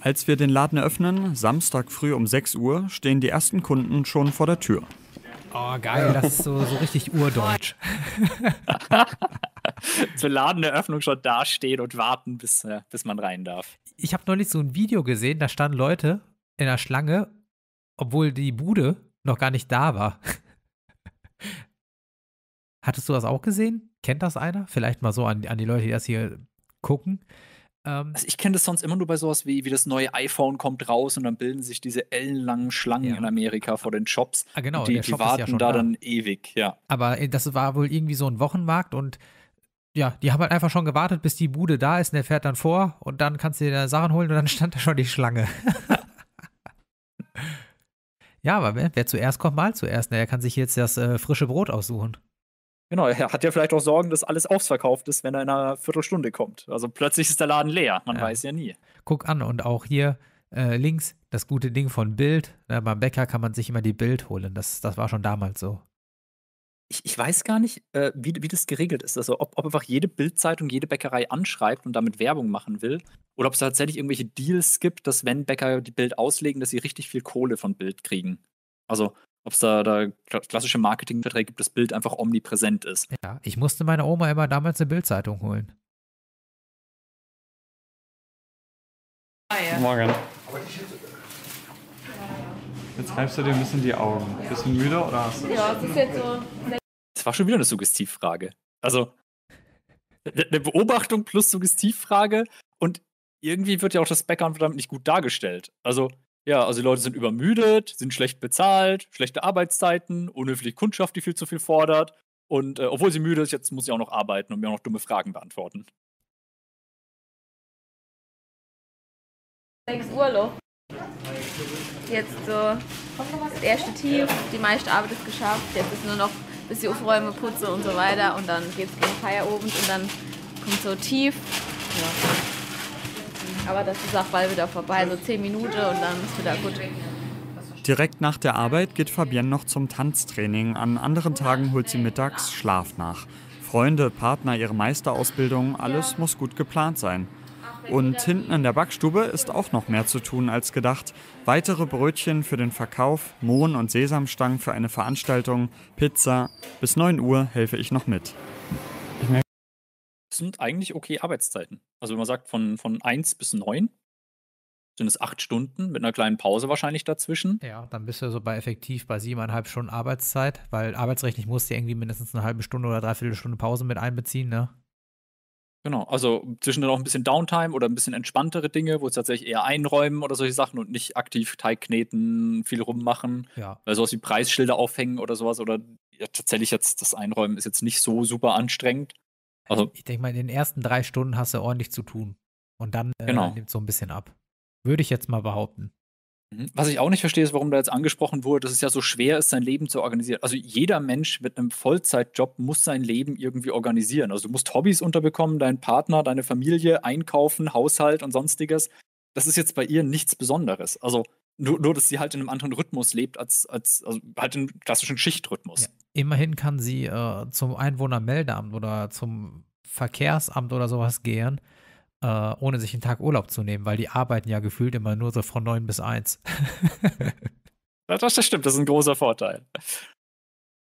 Als wir den Laden eröffnen, Samstag früh um 6 Uhr, stehen die ersten Kunden schon vor der Tür. Oh, geil, das ist so, so richtig urdeutsch. Zur Ladeneröffnung schon dastehen und warten, bis, äh, bis man rein darf ich habe neulich so ein Video gesehen, da standen Leute in der Schlange, obwohl die Bude noch gar nicht da war. Hattest du das auch gesehen? Kennt das einer? Vielleicht mal so an, an die Leute, die das hier gucken. Ähm, also ich kenne das sonst immer nur bei sowas wie, wie das neue iPhone kommt raus und dann bilden sich diese ellenlangen Schlangen ja. in Amerika vor den Shops. Ah, genau, und die, Shop die warten ja da, da dann ewig, ja. Aber äh, das war wohl irgendwie so ein Wochenmarkt und ja, die haben halt einfach schon gewartet, bis die Bude da ist und der fährt dann vor und dann kannst du dir deine Sachen holen und dann stand da schon die Schlange. ja, aber wer, wer, zuerst kommt, mal zuerst. Ne? er kann sich jetzt das äh, frische Brot aussuchen. Genau, er hat ja vielleicht auch Sorgen, dass alles ausverkauft ist, wenn er in einer Viertelstunde kommt. Also plötzlich ist der Laden leer. Man ja. weiß ja nie. Guck an, und auch hier äh, links das gute Ding von Bild. Äh, beim Bäcker kann man sich immer die Bild holen. Das, das war schon damals so ich, ich weiß gar nicht, äh, wie, wie das geregelt ist. Also ob, ob einfach jede Bildzeitung jede Bäckerei anschreibt und damit Werbung machen will. Oder ob es tatsächlich irgendwelche Deals gibt, dass wenn Bäcker die Bild auslegen, dass sie richtig viel Kohle von Bild kriegen. Also ob es da, da klassische Marketingverträge gibt, dass Bild einfach omnipräsent ist. Ja, ich musste meiner Oma immer damals eine Bildzeitung holen. Ah, Morgen. Jetzt reibst du dir ein bisschen die Augen. Bist du müde oder hast du? Ja, es ist jetzt so. Das war schon wieder eine Suggestivfrage. Also eine Beobachtung plus Suggestivfrage und irgendwie wird ja auch das Background verdammt nicht gut dargestellt. Also, ja, also die Leute sind übermüdet, sind schlecht bezahlt, schlechte Arbeitszeiten, unhöfliche Kundschaft, die viel zu viel fordert. Und äh, obwohl sie müde ist, jetzt muss sie auch noch arbeiten und mir auch noch dumme Fragen beantworten. 6 Uhr, Lo. Jetzt so das erste Tief, die meiste Arbeit ist geschafft, jetzt ist nur noch bis bisschen aufräume, putze und so weiter. Und dann geht's gegen Feierabend und dann kommt so tief. Ja. Aber das ist auch bald wieder vorbei, so zehn Minuten und dann ist wieder gut. Direkt nach der Arbeit geht Fabienne noch zum Tanztraining. An anderen Tagen holt sie mittags Schlaf nach. Freunde, Partner, ihre Meisterausbildung, alles muss gut geplant sein. Und hinten in der Backstube ist auch noch mehr zu tun als gedacht. Weitere Brötchen für den Verkauf, Mohn- und Sesamstangen für eine Veranstaltung, Pizza. Bis 9 Uhr helfe ich noch mit. Das sind eigentlich okay Arbeitszeiten. Also wenn man sagt von, von 1 bis 9, sind es 8 Stunden mit einer kleinen Pause wahrscheinlich dazwischen. Ja, dann bist du so bei effektiv bei siebeneinhalb Stunden Arbeitszeit, weil arbeitsrechtlich musst du irgendwie mindestens eine halbe Stunde oder dreiviertel Stunde Pause mit einbeziehen, ne? Genau, also zwischendurch auch ein bisschen Downtime oder ein bisschen entspanntere Dinge, wo es tatsächlich eher einräumen oder solche Sachen und nicht aktiv Teig kneten, viel rummachen. Ja. Also sowas wie Preisschilder aufhängen oder sowas oder ja, tatsächlich jetzt das Einräumen ist jetzt nicht so super anstrengend. Also, ich denke mal, in den ersten drei Stunden hast du ordentlich zu tun. Und dann äh, genau. nimmt so ein bisschen ab. Würde ich jetzt mal behaupten. Mhm. Was ich auch nicht verstehe, ist, warum da jetzt angesprochen wurde, dass es ja so schwer ist, sein Leben zu organisieren. Also jeder Mensch mit einem Vollzeitjob muss sein Leben irgendwie organisieren. Also du musst Hobbys unterbekommen, deinen Partner, deine Familie, einkaufen, Haushalt und sonstiges. Das ist jetzt bei ihr nichts Besonderes. Also nur, nur dass sie halt in einem anderen Rhythmus lebt, als, als also halt im klassischen Schichtrhythmus. Ja. Immerhin kann sie äh, zum Einwohnermeldeamt oder zum Verkehrsamt oder sowas gehen äh, ohne sich einen Tag Urlaub zu nehmen, weil die arbeiten ja gefühlt immer nur so von neun bis eins. das, stimmt, das ist ein großer Vorteil.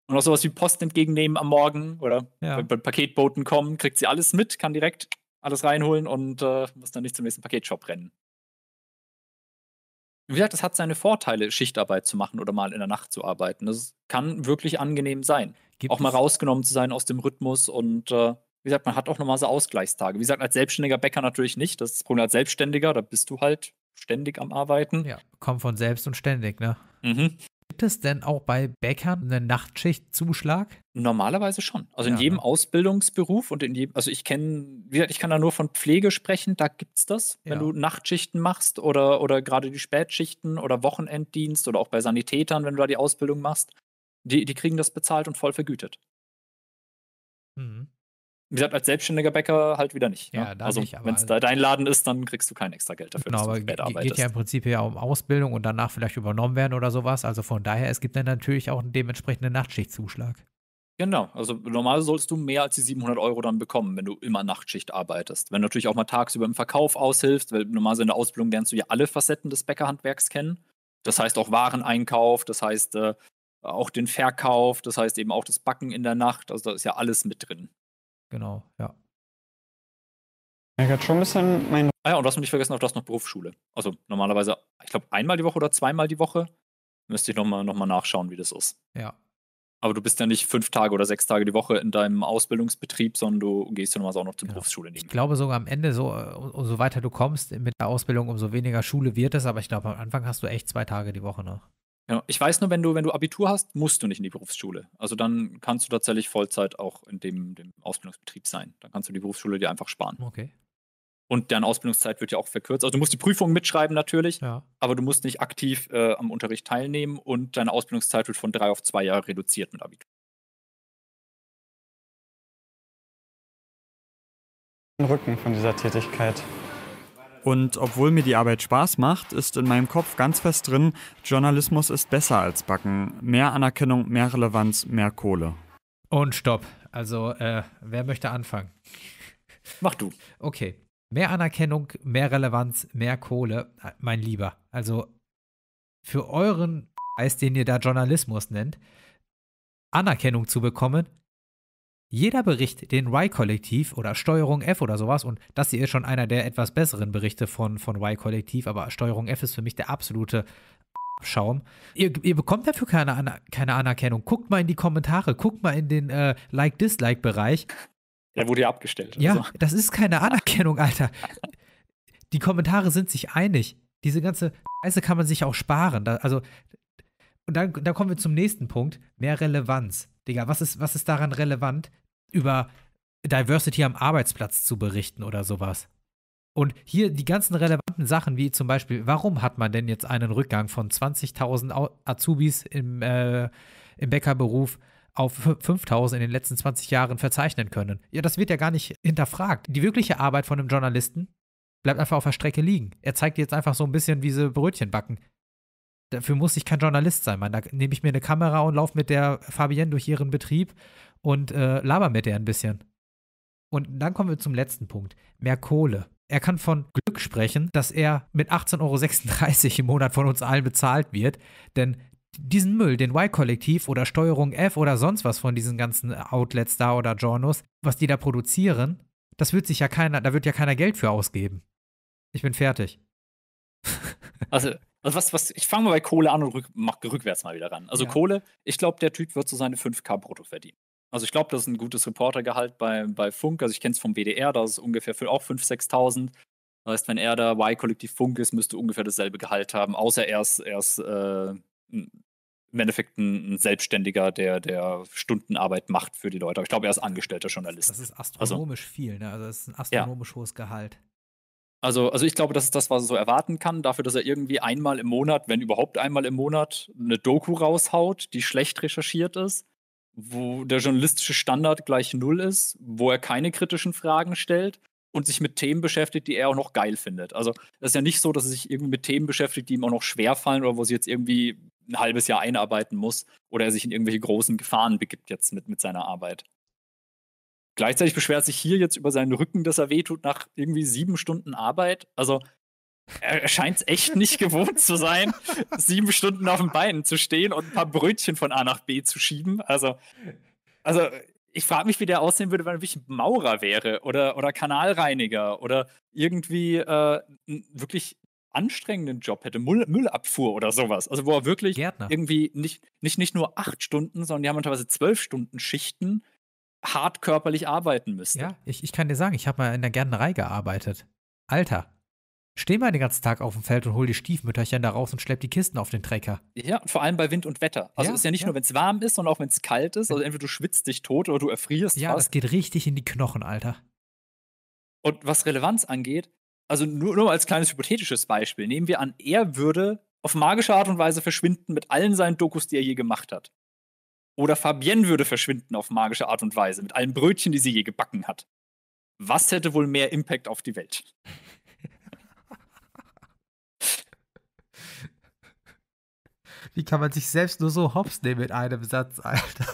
Und auch sowas wie Post entgegennehmen am Morgen oder ja. wenn Paketboten kommen, kriegt sie alles mit, kann direkt alles reinholen und äh, muss dann nicht zum nächsten Paketshop rennen. Wie gesagt, das hat seine Vorteile, Schichtarbeit zu machen oder mal in der Nacht zu arbeiten. Das kann wirklich angenehm sein. Gibt auch mal rausgenommen zu sein aus dem Rhythmus und äh, wie gesagt, man hat auch nochmal so Ausgleichstage. Wie gesagt, als selbstständiger Bäcker natürlich nicht. Das ist das Problem als Selbstständiger. Da bist du halt ständig am Arbeiten. Ja, kommt von selbst und ständig, ne? Mhm. Gibt es denn auch bei Bäckern einen Nachtschichtzuschlag? Normalerweise schon. Also ja, in jedem ne? Ausbildungsberuf und in jedem, also ich kenne, wie gesagt, ich kann da nur von Pflege sprechen, da gibt es das. Ja. Wenn du Nachtschichten machst oder, oder gerade die Spätschichten oder Wochenenddienst oder auch bei Sanitätern, wenn du da die Ausbildung machst, die, die kriegen das bezahlt und voll vergütet. Mhm wie gesagt, als selbstständiger Bäcker halt wieder nicht. Ne? Ja, ne? also, wenn es da dein Laden ist, dann kriegst du kein extra Geld dafür, genau, dass du spät arbeitest. geht ja im Prinzip ja um Ausbildung und danach vielleicht übernommen werden oder sowas. Also von daher, es gibt dann natürlich auch einen dementsprechenden Nachtschichtzuschlag. Genau, also normal sollst du mehr als die 700 Euro dann bekommen, wenn du immer Nachtschicht arbeitest. Wenn du natürlich auch mal tagsüber im Verkauf aushilfst, weil normal in der Ausbildung lernst du ja alle Facetten des Bäckerhandwerks kennen. Das heißt auch Wareneinkauf, das heißt äh, auch den Verkauf, das heißt eben auch das Backen in der Nacht. Also da ist ja alles mit drin. Genau, ja. Ich hat schon ein bisschen mein. Ah ja, und du hast nicht vergessen, auf das noch Berufsschule. Also normalerweise, ich glaube, einmal die Woche oder zweimal die Woche. Müsste ich nochmal noch mal nachschauen, wie das ist. Ja. Aber du bist ja nicht fünf Tage oder sechs Tage die Woche in deinem Ausbildungsbetrieb, sondern du gehst ja nochmal auch noch zur genau. Berufsschule. Nehmen. Ich glaube sogar am Ende, so, äh, umso weiter du kommst mit der Ausbildung, umso weniger Schule wird es. Aber ich glaube, am Anfang hast du echt zwei Tage die Woche noch. Genau. Ich weiß nur, wenn du, wenn du Abitur hast, musst du nicht in die Berufsschule. Also dann kannst du tatsächlich Vollzeit auch in dem, dem Ausbildungsbetrieb sein. Dann kannst du die Berufsschule dir einfach sparen. Okay. Und deine Ausbildungszeit wird ja auch verkürzt. Also du musst die Prüfung mitschreiben natürlich, ja. aber du musst nicht aktiv äh, am Unterricht teilnehmen und deine Ausbildungszeit wird von drei auf zwei Jahre reduziert mit Abitur. Rücken von dieser Tätigkeit. Und obwohl mir die Arbeit Spaß macht, ist in meinem Kopf ganz fest drin, Journalismus ist besser als Backen. Mehr Anerkennung, mehr Relevanz, mehr Kohle. Und stopp. Also, äh, wer möchte anfangen? Mach du. Okay. Mehr Anerkennung, mehr Relevanz, mehr Kohle, äh, mein Lieber. Also, für euren Eis, den ihr da Journalismus nennt, Anerkennung zu bekommen, jeder Bericht, den Y-Kollektiv oder Steuerung F oder sowas, und das hier ist schon einer der etwas besseren Berichte von, von Y-Kollektiv, aber Steuerung F ist für mich der absolute Schaum. Ihr, ihr bekommt dafür keine, keine Anerkennung. Guckt mal in die Kommentare, guckt mal in den äh, Like-Dislike-Bereich. Der wurde ja abgestellt. Ja, so. Also. das ist keine Anerkennung, Alter. Die Kommentare sind sich einig. Diese ganze Scheiße kann man sich auch sparen. Da, also, und dann, dann kommen wir zum nächsten Punkt. Mehr Relevanz. Digga, was ist, was ist daran relevant, über Diversity am Arbeitsplatz zu berichten oder sowas. Und hier die ganzen relevanten Sachen, wie zum Beispiel, warum hat man denn jetzt einen Rückgang von 20.000 Azubis im, äh, im Bäckerberuf auf 5.000 in den letzten 20 Jahren verzeichnen können? Ja, das wird ja gar nicht hinterfragt. Die wirkliche Arbeit von einem Journalisten bleibt einfach auf der Strecke liegen. Er zeigt jetzt einfach so ein bisschen, wie sie Brötchen backen. Dafür muss ich kein Journalist sein, Mann. Da nehme ich mir eine Kamera und laufe mit der Fabienne durch ihren Betrieb und äh, laber mit der ein bisschen. Und dann kommen wir zum letzten Punkt. Mehr Kohle. Er kann von Glück sprechen, dass er mit 18,36 Euro im Monat von uns allen bezahlt wird, denn diesen Müll, den Y-Kollektiv oder Steuerung F oder sonst was von diesen ganzen äh, Outlets da oder Journos, was die da produzieren, das wird sich ja keiner, da wird ja keiner Geld für ausgeben. Ich bin fertig. Also, also was, was, ich fange mal bei Kohle an und rück, mach rückwärts mal wieder ran. Also ja. Kohle, ich glaube, der Typ wird so seine 5K brutto verdienen. Also ich glaube, das ist ein gutes Reportergehalt bei, bei Funk. Also ich kenne es vom WDR, da ist es ungefähr für auch 5.000, 6.000. Das heißt, wenn er da Y-Kollektiv Funk ist, müsste ungefähr dasselbe Gehalt haben, außer er ist, er ist äh, im Endeffekt ein, Selbstständiger, der, der Stundenarbeit macht für die Leute. Aber ich glaube, er ist angestellter Journalist. Das ist astronomisch also, viel, ne? Also das ist ein astronomisch ja. hohes Gehalt. Also, also ich glaube, das ist das, was er so erwarten kann, dafür, dass er irgendwie einmal im Monat, wenn überhaupt einmal im Monat, eine Doku raushaut, die schlecht recherchiert ist wo der journalistische Standard gleich null ist, wo er keine kritischen Fragen stellt und sich mit Themen beschäftigt, die er auch noch geil findet. Also das ist ja nicht so, dass er sich irgendwie mit Themen beschäftigt, die ihm auch noch schwerfallen oder wo sie jetzt irgendwie ein halbes Jahr einarbeiten muss oder er sich in irgendwelche großen Gefahren begibt jetzt mit, mit seiner Arbeit. Gleichzeitig beschwert sich hier jetzt über seinen Rücken, dass er wehtut nach irgendwie sieben Stunden Arbeit. Also er scheint es echt nicht gewohnt zu sein, sieben Stunden auf den Beinen zu stehen und ein paar Brötchen von A nach B zu schieben. Also, also ich frage mich, wie der aussehen würde, wenn er wirklich Maurer wäre oder, oder Kanalreiniger oder irgendwie äh, wirklich anstrengenden Job hätte, Müll, Müllabfuhr oder sowas. Also wo er wirklich Gärtner. irgendwie nicht, nicht, nicht nur acht Stunden, sondern die haben teilweise zwölf Stunden Schichten hart körperlich arbeiten müssen. Ja, ich, ich kann dir sagen, ich habe mal in der Gärtnerei gearbeitet. Alter, Steh mal den ganzen Tag auf dem Feld und hol die Stiefmütterchen da raus und schlepp die Kisten auf den Trecker. Ja, vor allem bei Wind und Wetter. Also ja, ist ja nicht ja. nur, wenn es warm ist, sondern auch wenn es kalt ist. Also entweder du schwitzt dich tot oder du erfrierst. Ja, fast. das geht richtig in die Knochen, Alter. Und was Relevanz angeht, also nur, nur als kleines hypothetisches Beispiel, nehmen wir an, er würde auf magische Art und Weise verschwinden mit allen seinen Dokus, die er je gemacht hat. Oder Fabienne würde verschwinden auf magische Art und Weise mit allen Brötchen, die sie je gebacken hat. Was hätte wohl mehr Impact auf die Welt? Wie kann man sich selbst nur so hops nehmen in einem Satz, Alter?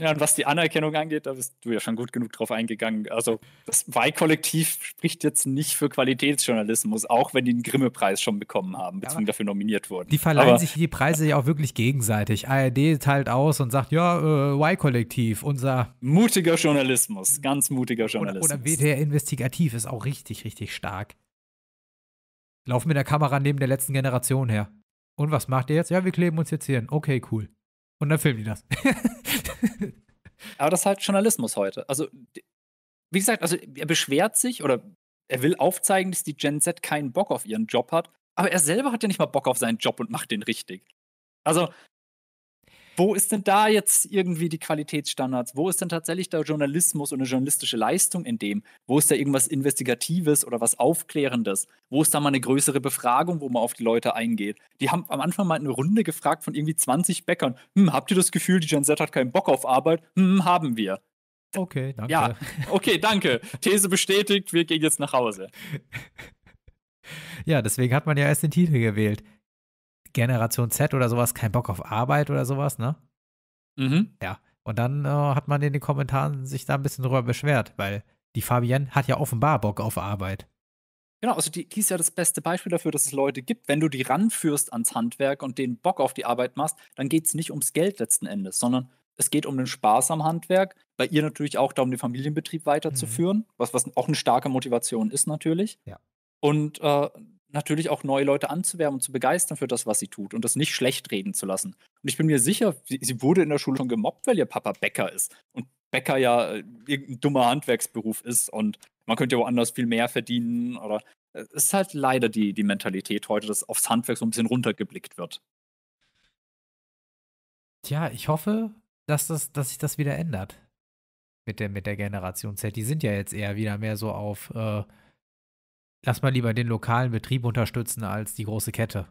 Ja, und was die Anerkennung angeht, da bist du ja schon gut genug drauf eingegangen. Also, das Y-Kollektiv spricht jetzt nicht für Qualitätsjournalismus, auch wenn die einen Grimme-Preis schon bekommen haben, beziehungsweise dafür nominiert wurden. Die verleihen Aber, sich die Preise ja auch wirklich gegenseitig. ARD teilt aus und sagt: Ja, äh, Y-Kollektiv, unser. Mutiger Journalismus, ganz mutiger Journalismus. Oder, oder WDR Investigativ ist auch richtig, richtig stark. Lauf mit der Kamera neben der letzten Generation her. Und was macht ihr jetzt? Ja, wir kleben uns jetzt hier hin. Okay, cool. Und dann filmen die das. Aber das ist halt Journalismus heute. Also, wie gesagt, also er beschwert sich oder er will aufzeigen, dass die Gen Z keinen Bock auf ihren Job hat, aber er selber hat ja nicht mal Bock auf seinen Job und macht den richtig. Also, wo ist denn da jetzt irgendwie die Qualitätsstandards? Wo ist denn tatsächlich der Journalismus und eine journalistische Leistung in dem? Wo ist da irgendwas Investigatives oder was Aufklärendes? Wo ist da mal eine größere Befragung, wo man auf die Leute eingeht? Die haben am Anfang mal eine Runde gefragt von irgendwie 20 Bäckern. Hm, habt ihr das Gefühl, die Gen Z hat keinen Bock auf Arbeit? Hm, hm haben wir. Okay, danke. Ja, okay, danke. These bestätigt, wir gehen jetzt nach Hause. Ja, deswegen hat man ja erst den Titel gewählt. Generation Z oder sowas keinen Bock auf Arbeit oder sowas, ne? Mhm. Ja. Und dann äh, hat man in den Kommentaren sich da ein bisschen drüber beschwert, weil die Fabienne hat ja offenbar Bock auf Arbeit. Genau, also die, die, ist ja das beste Beispiel dafür, dass es Leute gibt. Wenn du die ranführst ans Handwerk und den Bock auf die Arbeit machst, dann geht es nicht ums Geld letzten Endes, sondern es geht um den Spaß am Handwerk, bei ihr natürlich auch darum, den Familienbetrieb weiterzuführen, mhm. was, was auch eine starke Motivation ist natürlich. Ja. Und äh, natürlich auch neue Leute anzuwerben und zu begeistern für das, was sie tut und das nicht schlecht reden zu lassen. Und ich bin mir sicher, sie wurde in der Schule schon gemobbt, weil ihr Papa Bäcker ist. Und Bäcker ja äh, irgendein dummer Handwerksberuf ist und man könnte ja woanders viel mehr verdienen oder äh, es ist halt leider die, die Mentalität heute, dass aufs Handwerk so ein bisschen runtergeblickt wird. Tja, ich hoffe, dass, das, dass sich das wieder ändert mit der, mit der Generation Z. Die sind ja jetzt eher wieder mehr so auf äh lass mal lieber den lokalen Betrieb unterstützen als die große Kette.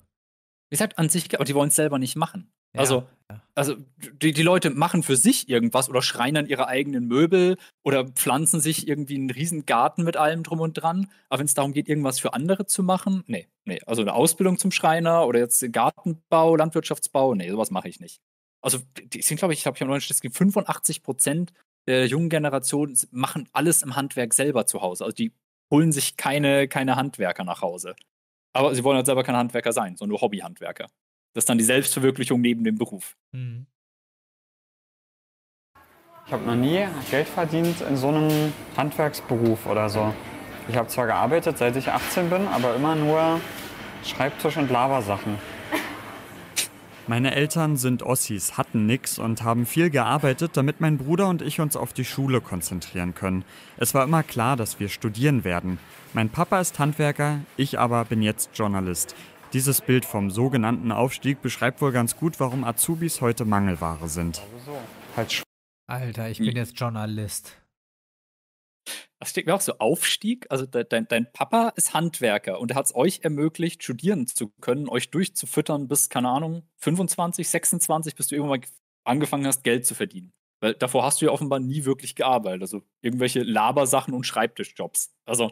Ist halt an sich, aber die wollen es selber nicht machen. Ja, also, ja. also die, die Leute machen für sich irgendwas oder schreinern ihre eigenen Möbel oder pflanzen sich irgendwie einen riesen Garten mit allem drum und dran. Aber wenn es darum geht, irgendwas für andere zu machen, nee, nee. Also eine Ausbildung zum Schreiner oder jetzt Gartenbau, Landwirtschaftsbau, nee, sowas mache ich nicht. Also die sind, glaube ich, ich habe ja neulich gesehen, 85 Prozent der jungen Generation machen alles im Handwerk selber zu Hause. Also die holen sich keine, keine Handwerker nach Hause. Aber sie wollen halt selber keine Handwerker sein, sondern nur Hobbyhandwerker. Das ist dann die Selbstverwirklichung neben dem Beruf. Mhm. Ich habe noch nie Geld verdient in so einem Handwerksberuf oder so. Ich habe zwar gearbeitet, seit ich 18 bin, aber immer nur Schreibtisch- und Lavasachen. Meine Eltern sind Ossis, hatten nix und haben viel gearbeitet, damit mein Bruder und ich uns auf die Schule konzentrieren können. Es war immer klar, dass wir studieren werden. Mein Papa ist Handwerker, ich aber bin jetzt Journalist. Dieses Bild vom sogenannten Aufstieg beschreibt wohl ganz gut, warum Azubis heute Mangelware sind. Alter, ich bin hm. jetzt Journalist. Das steht mir auch so Aufstieg. Also de, dein, dein Papa ist Handwerker und er hat es euch ermöglicht, studieren zu können, euch durchzufüttern bis, keine Ahnung, 25, 26, bis du irgendwann mal angefangen hast, Geld zu verdienen. Weil davor hast du ja offenbar nie wirklich gearbeitet. Also irgendwelche Labersachen und Schreibtischjobs. Also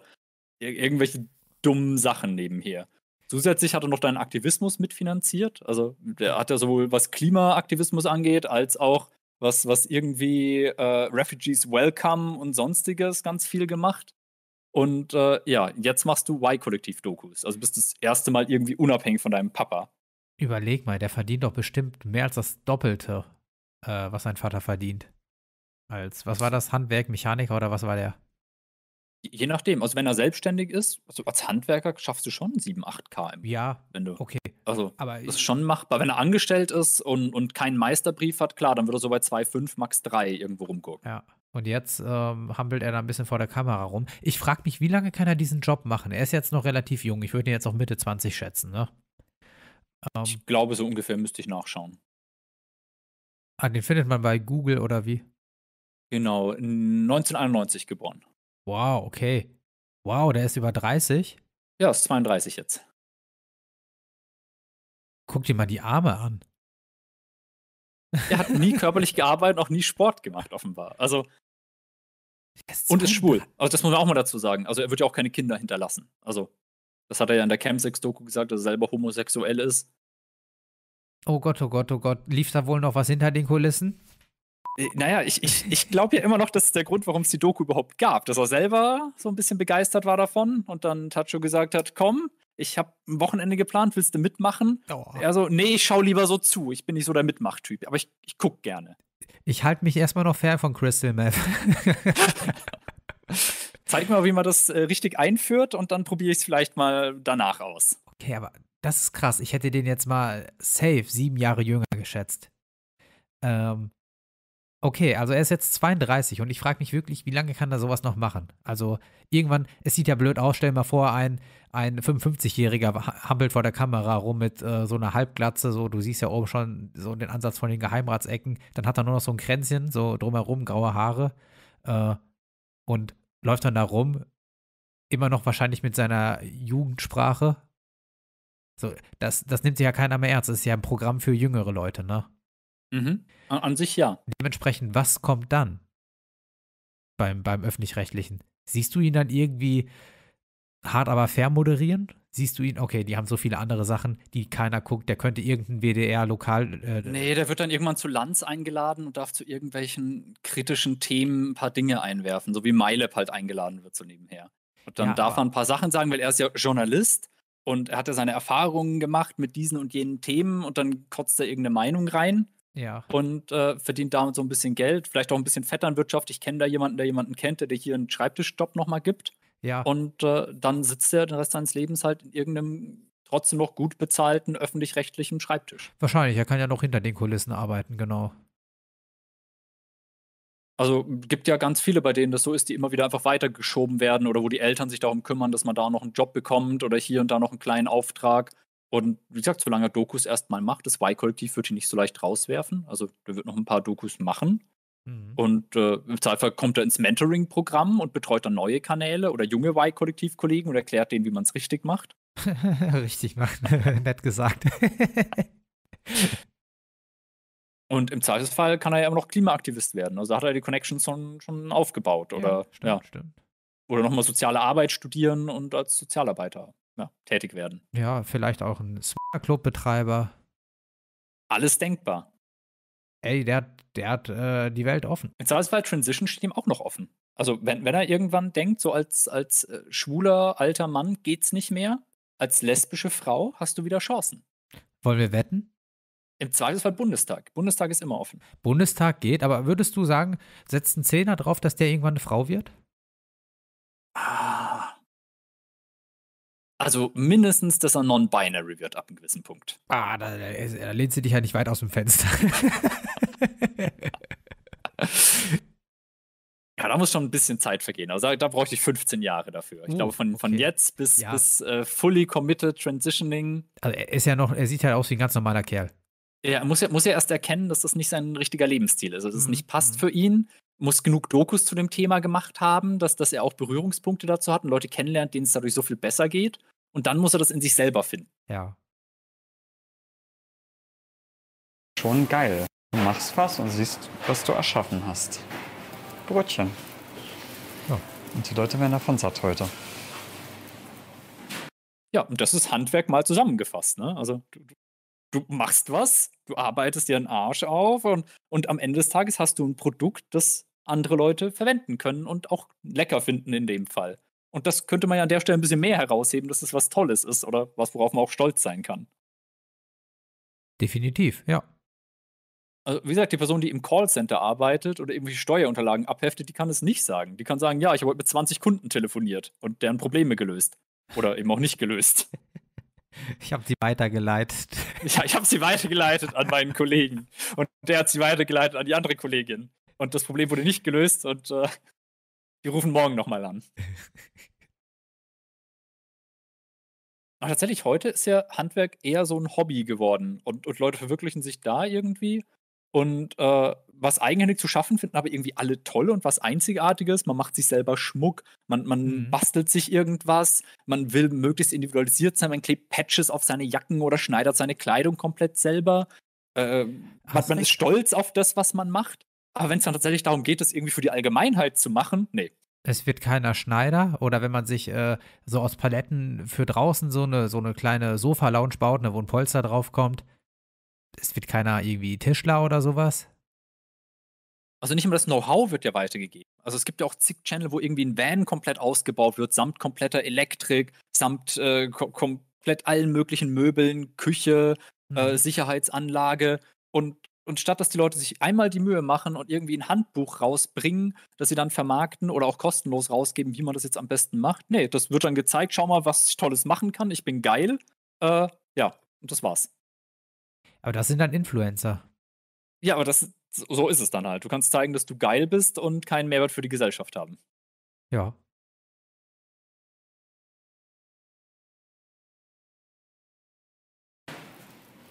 ir irgendwelche dummen Sachen nebenher. Zusätzlich hat er noch deinen Aktivismus mitfinanziert. Also der hat ja sowohl was Klimaaktivismus angeht, als auch was, was irgendwie äh, Refugees Welcome und sonstiges ganz viel gemacht. Und äh, ja, jetzt machst du Y-Kollektiv-Dokus. Also bist das erste Mal irgendwie unabhängig von deinem Papa. Überleg mal, der verdient doch bestimmt mehr als das Doppelte, äh, was sein Vater verdient. Als, was war das, Handwerk, Mechaniker oder was war der? Je nachdem, also wenn er selbstständig ist, also als Handwerker schaffst du schon 7, 8 km. Ja, wenn du, okay. Also aber das ist schon machbar. Wenn er angestellt ist und, und keinen Meisterbrief hat, klar, dann wird er so bei 2, 5, max 3 irgendwo rumgucken. Ja. Und jetzt ähm, hampelt er da ein bisschen vor der Kamera rum. Ich frage mich, wie lange kann er diesen Job machen? Er ist jetzt noch relativ jung. Ich würde ihn jetzt auch Mitte 20 schätzen, ne? Ähm, ich glaube, so ungefähr müsste ich nachschauen. Ah, den findet man bei Google oder wie? Genau, 1991 geboren. Wow, okay. Wow, der ist über 30? Ja, ist 32 jetzt. Guck dir mal die Arme an. Er hat nie körperlich gearbeitet, auch nie Sport gemacht, offenbar. Also. Ist und ist schwul. Also, das muss man auch mal dazu sagen. Also, er wird ja auch keine Kinder hinterlassen. Also, das hat er ja in der Camsex-Doku gesagt, dass er selber homosexuell ist. Oh Gott, oh Gott, oh Gott. Lief da wohl noch was hinter den Kulissen? Äh, naja, ich, ich, ich glaube ja immer noch, das ist der Grund, warum es die Doku überhaupt gab. Dass er selber so ein bisschen begeistert war davon und dann Tacho gesagt hat, komm, ich habe ein Wochenende geplant, willst du mitmachen? Oh. Also, nee, ich schau lieber so zu. Ich bin nicht so der Mitmachtyp, aber ich, ich guck gerne. Ich halte mich erstmal noch fern von Crystal Meth. Zeig mal, wie man das äh, richtig einführt und dann probiere ich es vielleicht mal danach aus. Okay, aber das ist krass. Ich hätte den jetzt mal safe sieben Jahre jünger geschätzt. Ähm, Okay, also er ist jetzt 32 und ich frage mich wirklich, wie lange kann er sowas noch machen? Also irgendwann, es sieht ja blöd aus, stell mal vor, ein, ein 55-Jähriger hampelt vor der Kamera rum mit äh, so einer Halbglatze, so du siehst ja oben schon so den Ansatz von den Geheimratsecken, dann hat er nur noch so ein Kränzchen, so drumherum graue Haare äh, und läuft dann da rum, immer noch wahrscheinlich mit seiner Jugendsprache. So, das, das nimmt sich ja keiner mehr ernst, das ist ja ein Programm für jüngere Leute, ne? Mhm. An, an sich ja. Dementsprechend, was kommt dann beim, beim öffentlich-rechtlichen? Siehst du ihn dann irgendwie hart aber fair moderieren? Siehst du ihn, okay, die haben so viele andere Sachen, die keiner guckt, der könnte irgendein WDR-Lokal. Äh, nee, der wird dann irgendwann zu Lanz eingeladen und darf zu irgendwelchen kritischen Themen ein paar Dinge einwerfen, so wie Mylab halt eingeladen wird, so nebenher. Und dann ja, darf man ein paar Sachen sagen, weil er ist ja Journalist und er hat ja seine Erfahrungen gemacht mit diesen und jenen Themen und dann kotzt er irgendeine Meinung rein. Ja. Und äh, verdient damit so ein bisschen Geld, vielleicht auch ein bisschen Vetternwirtschaft. Ich kenne da jemanden, der jemanden kennt, der dir hier einen Schreibtischstopp nochmal gibt. Ja. Und äh, dann sitzt er den Rest seines Lebens halt in irgendeinem trotzdem noch gut bezahlten öffentlich-rechtlichen Schreibtisch. Wahrscheinlich, er kann ja noch hinter den Kulissen arbeiten, genau. Also gibt ja ganz viele, bei denen das so ist, die immer wieder einfach weitergeschoben werden oder wo die Eltern sich darum kümmern, dass man da noch einen Job bekommt oder hier und da noch einen kleinen Auftrag. Und wie gesagt, solange er Dokus erstmal macht, das Y-Kollektiv wird ihn nicht so leicht rauswerfen. Also der wird noch ein paar Dokus machen. Mhm. Und äh, im Zweifel kommt er ins Mentoring-Programm und betreut dann neue Kanäle oder junge Y-Kollektiv-Kollegen und erklärt denen, wie man es richtig macht. richtig machen, nett gesagt. und im Zweifelsfall kann er ja immer noch Klimaaktivist werden. Also hat er die Connections schon, schon aufgebaut. Oder, ja, stimmt, ja. stimmt. Oder nochmal soziale Arbeit studieren und als Sozialarbeiter ja, tätig werden. Ja, vielleicht auch ein Swingerclub-Betreiber. Alles denkbar. Ey, der hat, der hat äh, die Welt offen. Im Zweifelsfall Transition steht ihm auch noch offen. Also, wenn, wenn er irgendwann denkt, so als, als äh, schwuler alter Mann geht's nicht mehr, als lesbische Frau hast du wieder Chancen. Wollen wir wetten? Im Zweifelsfall Bundestag. Bundestag ist immer offen. Bundestag geht, aber würdest du sagen, setzt ein Zehner drauf, dass der irgendwann eine Frau wird? Also mindestens, dass er non-binary wird ab einem gewissen Punkt. Ah, da, da, da lehnt sie dich ja halt nicht weit aus dem Fenster. ja, da muss schon ein bisschen Zeit vergehen. Also da, da bräuchte ich 15 Jahre dafür. Ich uh, glaube, von, okay. von jetzt bis, ja. bis äh, fully committed transitioning. Also er ist ja noch, er sieht halt aus wie ein ganz normaler Kerl. Er muss ja, muss ja erst erkennen, dass das nicht sein richtiger Lebensstil ist. Also dass es mhm, nicht passt mhm. für ihn muss genug Dokus zu dem Thema gemacht haben, dass, dass er auch Berührungspunkte dazu hat und Leute kennenlernt, denen es dadurch so viel besser geht. Und dann muss er das in sich selber finden. Ja. Schon geil. Du machst was und siehst, was du erschaffen hast. Brötchen. Ja. Und die Leute werden davon satt heute. Ja, und das ist Handwerk mal zusammengefasst. Ne? Also du, du machst was, du arbeitest dir einen Arsch auf und, und am Ende des Tages hast du ein Produkt, das andere Leute verwenden können und auch lecker finden in dem Fall. Und das könnte man ja an der Stelle ein bisschen mehr herausheben, dass es was Tolles ist oder was, worauf man auch stolz sein kann. Definitiv, ja. Also, wie gesagt, die Person, die im Callcenter arbeitet oder irgendwie Steuerunterlagen abheftet, die kann es nicht sagen. Die kann sagen, ja, ich habe heute mit 20 Kunden telefoniert und deren Probleme gelöst. Oder eben auch nicht gelöst. Ich habe sie weitergeleitet. Ja, ich habe sie weitergeleitet an meinen Kollegen. Und der hat sie weitergeleitet an die andere Kollegin und das Problem wurde nicht gelöst und äh, wir rufen morgen nochmal an. Aber tatsächlich, heute ist ja Handwerk eher so ein Hobby geworden und, und Leute verwirklichen sich da irgendwie und äh, was eigenhändig zu schaffen, finden aber irgendwie alle toll und was Einzigartiges. Man macht sich selber Schmuck, man, man mhm. bastelt sich irgendwas, man will möglichst individualisiert sein, man klebt Patches auf seine Jacken oder schneidert seine Kleidung komplett selber. Ähm, man, man ist stolz auf das, was man macht. Aber wenn es dann tatsächlich darum geht, das irgendwie für die Allgemeinheit zu machen, nee. Es wird keiner Schneider oder wenn man sich äh, so aus Paletten für draußen so eine, so eine kleine Sofa-Lounge baut, ne, wo ein Polster draufkommt, es wird keiner irgendwie Tischler oder sowas. Also nicht immer das Know-how wird ja weitergegeben. Also es gibt ja auch zig Channel, wo irgendwie ein Van komplett ausgebaut wird, samt kompletter Elektrik, samt äh, kom komplett allen möglichen Möbeln, Küche, äh, mhm. äh, Sicherheitsanlage. Und und statt dass die Leute sich einmal die Mühe machen und irgendwie ein Handbuch rausbringen, das sie dann vermarkten oder auch kostenlos rausgeben, wie man das jetzt am besten macht, nee, das wird dann gezeigt, schau mal, was ich Tolles machen kann, ich bin geil. Äh, ja, und das war's. Aber das sind dann Influencer. Ja, aber das, so ist es dann halt. Du kannst zeigen, dass du geil bist und keinen Mehrwert für die Gesellschaft haben. Ja.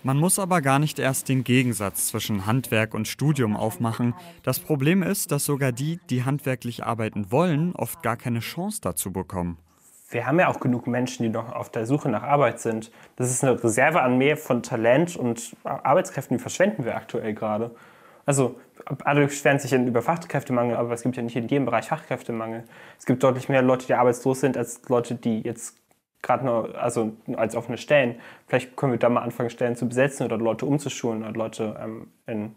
Man muss aber gar nicht erst den Gegensatz zwischen Handwerk und Studium aufmachen. Das Problem ist, dass sogar die, die handwerklich arbeiten wollen, oft gar keine Chance dazu bekommen. Wir haben ja auch genug Menschen, die noch auf der Suche nach Arbeit sind. Das ist eine Reserve an mehr von Talent und Arbeitskräften, die verschwenden wir aktuell gerade. Also alle beschweren sich über Fachkräftemangel, aber es gibt ja nicht in jedem Bereich Fachkräftemangel. Es gibt deutlich mehr Leute, die arbeitslos sind, als Leute, die jetzt gerade nur, also als offene Stellen. Vielleicht können wir da mal anfangen, Stellen zu besetzen oder Leute umzuschulen oder Leute ähm, in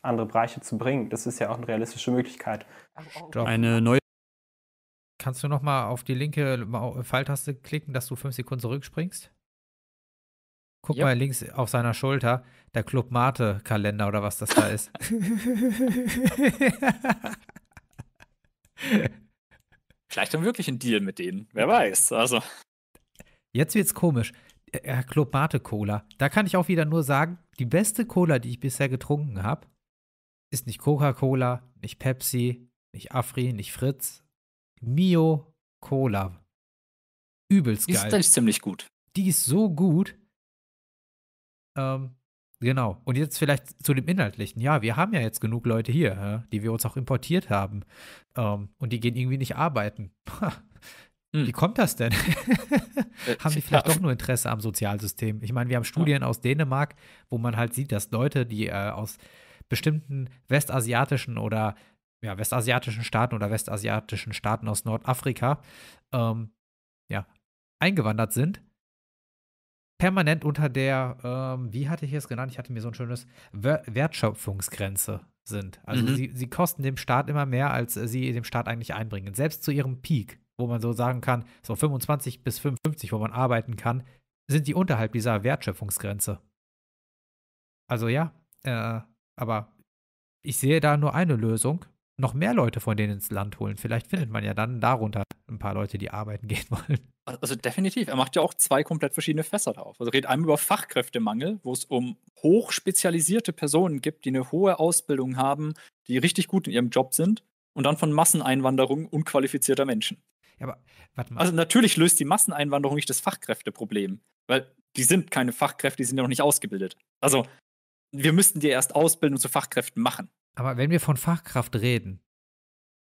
andere Bereiche zu bringen. Das ist ja auch eine realistische Möglichkeit. Stopp. Oh, eine neue. Kannst du nochmal auf die linke äh, Pfeiltaste klicken, dass du fünf Sekunden zurückspringst? Guck yep. mal links auf seiner Schulter, der Club Marte Kalender oder was das da ist. Vielleicht dann wirklich ein Deal mit denen. Wer weiß. Also. Jetzt wird's komisch. Äh, Club Cola. Da kann ich auch wieder nur sagen, die beste Cola, die ich bisher getrunken habe, ist nicht Coca-Cola, nicht Pepsi, nicht Afri, nicht Fritz. Mio Cola. Übelst die geil. Die ist ziemlich gut. Die ist so gut. Ähm, genau. Und jetzt vielleicht zu dem Inhaltlichen. Ja, wir haben ja jetzt genug Leute hier, die wir uns auch importiert haben. Ähm, und die gehen irgendwie nicht arbeiten. Hm. Wie kommt das denn? Äh, haben die vielleicht doch nur Interesse am Sozialsystem? Ich meine, wir haben Studien aus Dänemark, wo man halt sieht, dass Leute, die äh, aus bestimmten westasiatischen oder ja, westasiatischen Staaten oder westasiatischen Staaten aus Nordafrika ähm, ja, eingewandert sind, permanent unter der, ähm, wie hatte ich es genannt? Ich hatte mir so ein schönes Wertschöpfungsgrenze sind. Also mhm. sie, sie kosten dem Staat immer mehr, als äh, sie dem Staat eigentlich einbringen. Selbst zu ihrem Peak wo man so sagen kann, so 25 bis 55, wo man arbeiten kann, sind die unterhalb dieser Wertschöpfungsgrenze. Also ja, äh, aber ich sehe da nur eine Lösung. Noch mehr Leute von denen ins Land holen. Vielleicht findet man ja dann darunter ein paar Leute, die arbeiten gehen wollen. Also definitiv. Er macht ja auch zwei komplett verschiedene Fässer drauf. Also redet einmal über Fachkräftemangel, wo es um hochspezialisierte Personen gibt, die eine hohe Ausbildung haben, die richtig gut in ihrem Job sind. Und dann von Masseneinwanderung unqualifizierter Menschen. Ja, aber warte mal. Also natürlich löst die Masseneinwanderung nicht das Fachkräfteproblem, weil die sind keine Fachkräfte, die sind ja noch nicht ausgebildet. Also wir müssten die erst ausbilden und zu Fachkräften machen. Aber wenn wir von Fachkraft reden,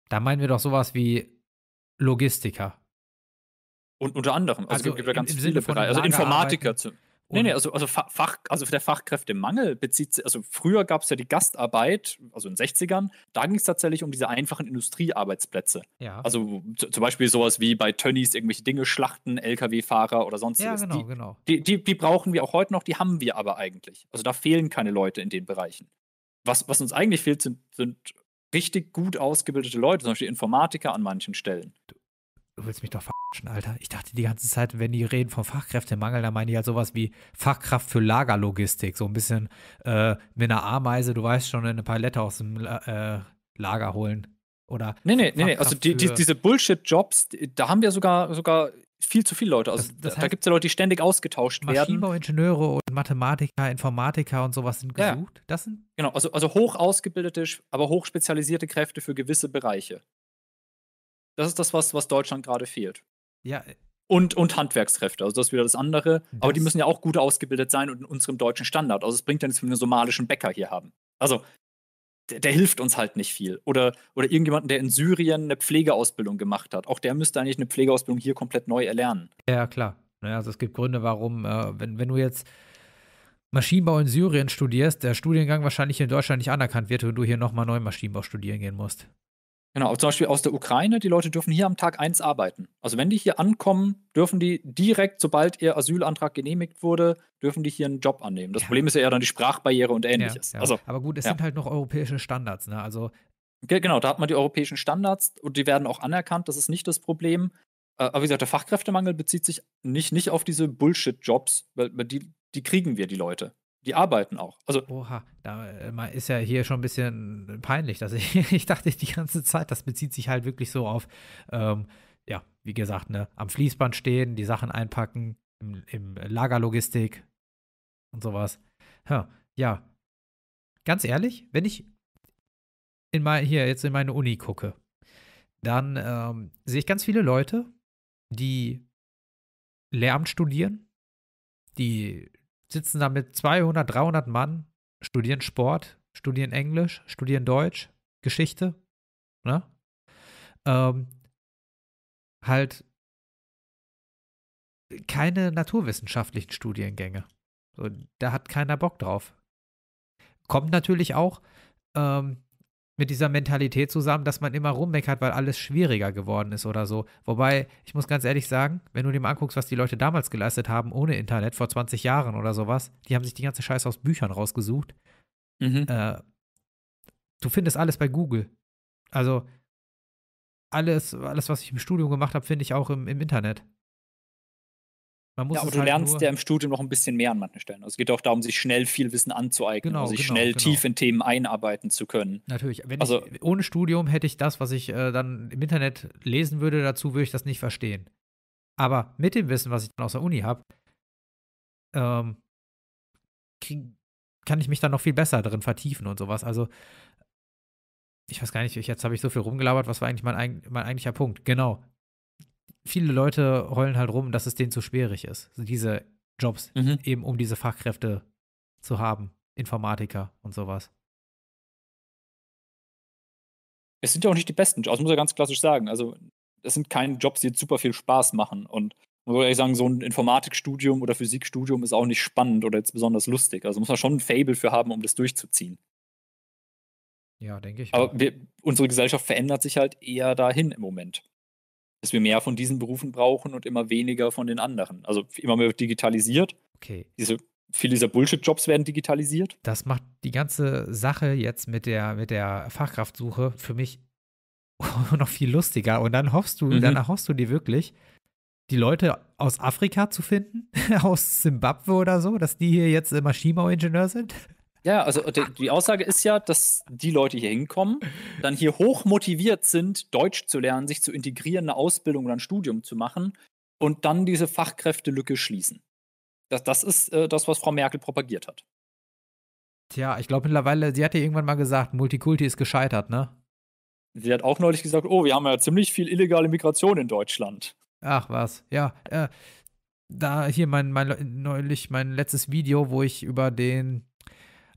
da meinen wir doch sowas wie Logistiker. Und unter anderem, also, also gibt ja ganz viele Bereiche, also Informatiker. Zu, und nee, nee, also, also, Fach, also der Fachkräftemangel bezieht sich, also früher gab es ja die Gastarbeit, also in den 60ern, da ging es tatsächlich um diese einfachen Industriearbeitsplätze. Ja. Also zum Beispiel sowas wie bei Tönnies irgendwelche Dinge schlachten, Lkw-Fahrer oder sonstiges. Ja, genau, die, genau. Die, die, die brauchen wir auch heute noch, die haben wir aber eigentlich. Also da fehlen keine Leute in den Bereichen. Was, was uns eigentlich fehlt, sind, sind richtig gut ausgebildete Leute, zum Beispiel Informatiker an manchen Stellen du willst mich doch verarschen, Alter. Ich dachte die ganze Zeit, wenn die reden vom Fachkräftemangel, dann meine ich halt sowas wie Fachkraft für Lagerlogistik. So ein bisschen äh, mit einer Ameise, du weißt schon, eine Palette aus dem äh, Lager holen. Oder nee, nee, Fachkraft nee, also die, die, diese Bullshit-Jobs, da haben wir sogar, sogar viel zu viele Leute. Also das, das heißt, da gibt es ja Leute, die ständig ausgetauscht werden. Maschinenbauingenieure und Mathematiker, Informatiker und sowas sind gesucht. Ja. Das sind genau, also, also hoch ausgebildete, aber hoch spezialisierte Kräfte für gewisse Bereiche. Das ist das, was, was Deutschland gerade fehlt. Ja. Äh und, und Handwerkskräfte, also das ist wieder das andere. Das Aber die müssen ja auch gut ausgebildet sein und in unserem deutschen Standard. Also es bringt ja nichts, wenn wir einen somalischen Bäcker hier haben. Also der, der, hilft uns halt nicht viel. Oder, oder irgendjemanden, der in Syrien eine Pflegeausbildung gemacht hat. Auch der müsste eigentlich eine Pflegeausbildung hier komplett neu erlernen. Ja, klar. Naja, also es gibt Gründe, warum, äh, wenn, wenn du jetzt Maschinenbau in Syrien studierst, der Studiengang wahrscheinlich in Deutschland nicht anerkannt wird, wenn du hier nochmal neu Maschinenbau studieren gehen musst. Genau, zum Beispiel aus der Ukraine, die Leute dürfen hier am Tag 1 arbeiten. Also wenn die hier ankommen, dürfen die direkt, sobald ihr Asylantrag genehmigt wurde, dürfen die hier einen Job annehmen. Das ja. Problem ist ja eher dann die Sprachbarriere und ähnliches. Ja, ja. Also, Aber gut, es sind halt noch europäische Standards. Ne? Also genau, da hat man die europäischen Standards und die werden auch anerkannt, das ist nicht das Problem. Äh, aber wie gesagt, der Fachkräftemangel bezieht sich nicht, nicht auf diese Bullshit-Jobs, weil die, die kriegen wir, die Leute. Die arbeiten auch. Also, Oha, da äh, ist ja hier schon ein bisschen peinlich, dass ich, ich dachte die ganze Zeit, das bezieht sich halt wirklich so auf, ähm, ja, wie gesagt, ne, am Fließband stehen, die Sachen einpacken, im, im Lagerlogistik und sowas. Ha, ja, ganz ehrlich, wenn ich in mein, hier jetzt in meine Uni gucke, dann ähm, sehe ich ganz viele Leute, die Lehramt studieren, die sitzen da mit 200, 300 Mann, studieren Sport, studieren Englisch, studieren Deutsch, Geschichte, ne? Ähm, halt keine naturwissenschaftlichen Studiengänge. So, da hat keiner Bock drauf. Kommt natürlich auch ähm, mit dieser Mentalität zusammen, dass man immer rummeckert, weil alles schwieriger geworden ist oder so. Wobei, ich muss ganz ehrlich sagen, wenn du dir mal anguckst, was die Leute damals geleistet haben, ohne Internet, vor 20 Jahren oder sowas, die haben sich die ganze Scheiße aus Büchern rausgesucht. Mhm. Äh, du findest alles bei Google. Also alles, alles, was ich im Studium gemacht habe, finde ich auch im, im Internet. Man muss ja, aber du halt lernst ja im Studium noch ein bisschen mehr an manchen Stellen. Also es geht auch darum, sich schnell viel Wissen anzueignen, genau, um sich genau, schnell genau. tief in Themen einarbeiten zu können. Natürlich. also, ich, ohne Studium hätte ich das, was ich äh, dann im Internet lesen würde, dazu würde ich das nicht verstehen. Aber mit dem Wissen, was ich dann aus der Uni habe, ähm, kann ich mich dann noch viel besser drin vertiefen und sowas. Also, ich weiß gar nicht, ich, jetzt habe ich so viel rumgelabert, was war eigentlich mein, mein eigentlicher Punkt? Genau, viele Leute heulen halt rum, dass es denen zu schwierig ist, diese Jobs mhm. eben um diese Fachkräfte zu haben, Informatiker und sowas. Es sind ja auch nicht die besten Jobs, muss ja ganz klassisch sagen. Also es sind keine Jobs, die jetzt super viel Spaß machen und man würde ehrlich sagen, so ein Informatikstudium oder Physikstudium ist auch nicht spannend oder jetzt besonders lustig. Also muss man schon ein Fable für haben, um das durchzuziehen. Ja, denke ich. Aber wir, unsere Gesellschaft verändert sich halt eher dahin im Moment dass wir mehr von diesen Berufen brauchen und immer weniger von den anderen. Also immer mehr wird digitalisiert. Okay. Diese, viele dieser Bullshit-Jobs werden digitalisiert. Das macht die ganze Sache jetzt mit der, mit der Fachkraftsuche für mich noch viel lustiger. Und dann hoffst du, mhm. danach hoffst du dir wirklich, die Leute aus Afrika zu finden, aus Simbabwe oder so, dass die hier jetzt Maschinenbauingenieur sind? Ja, also äh, die, Aussage ist ja, dass die Leute hier hinkommen, dann hier hoch motiviert sind, Deutsch zu lernen, sich zu integrieren, eine Ausbildung oder ein Studium zu machen und dann diese Fachkräftelücke schließen. Das, das ist äh, das, was Frau Merkel propagiert hat. Tja, ich glaube mittlerweile, sie hat ja irgendwann mal gesagt, Multikulti ist gescheitert, ne? Sie hat auch neulich gesagt, oh, wir haben ja ziemlich viel illegale Migration in Deutschland. Ach was, ja. Äh, da hier mein, mein neulich mein letztes Video, wo ich über den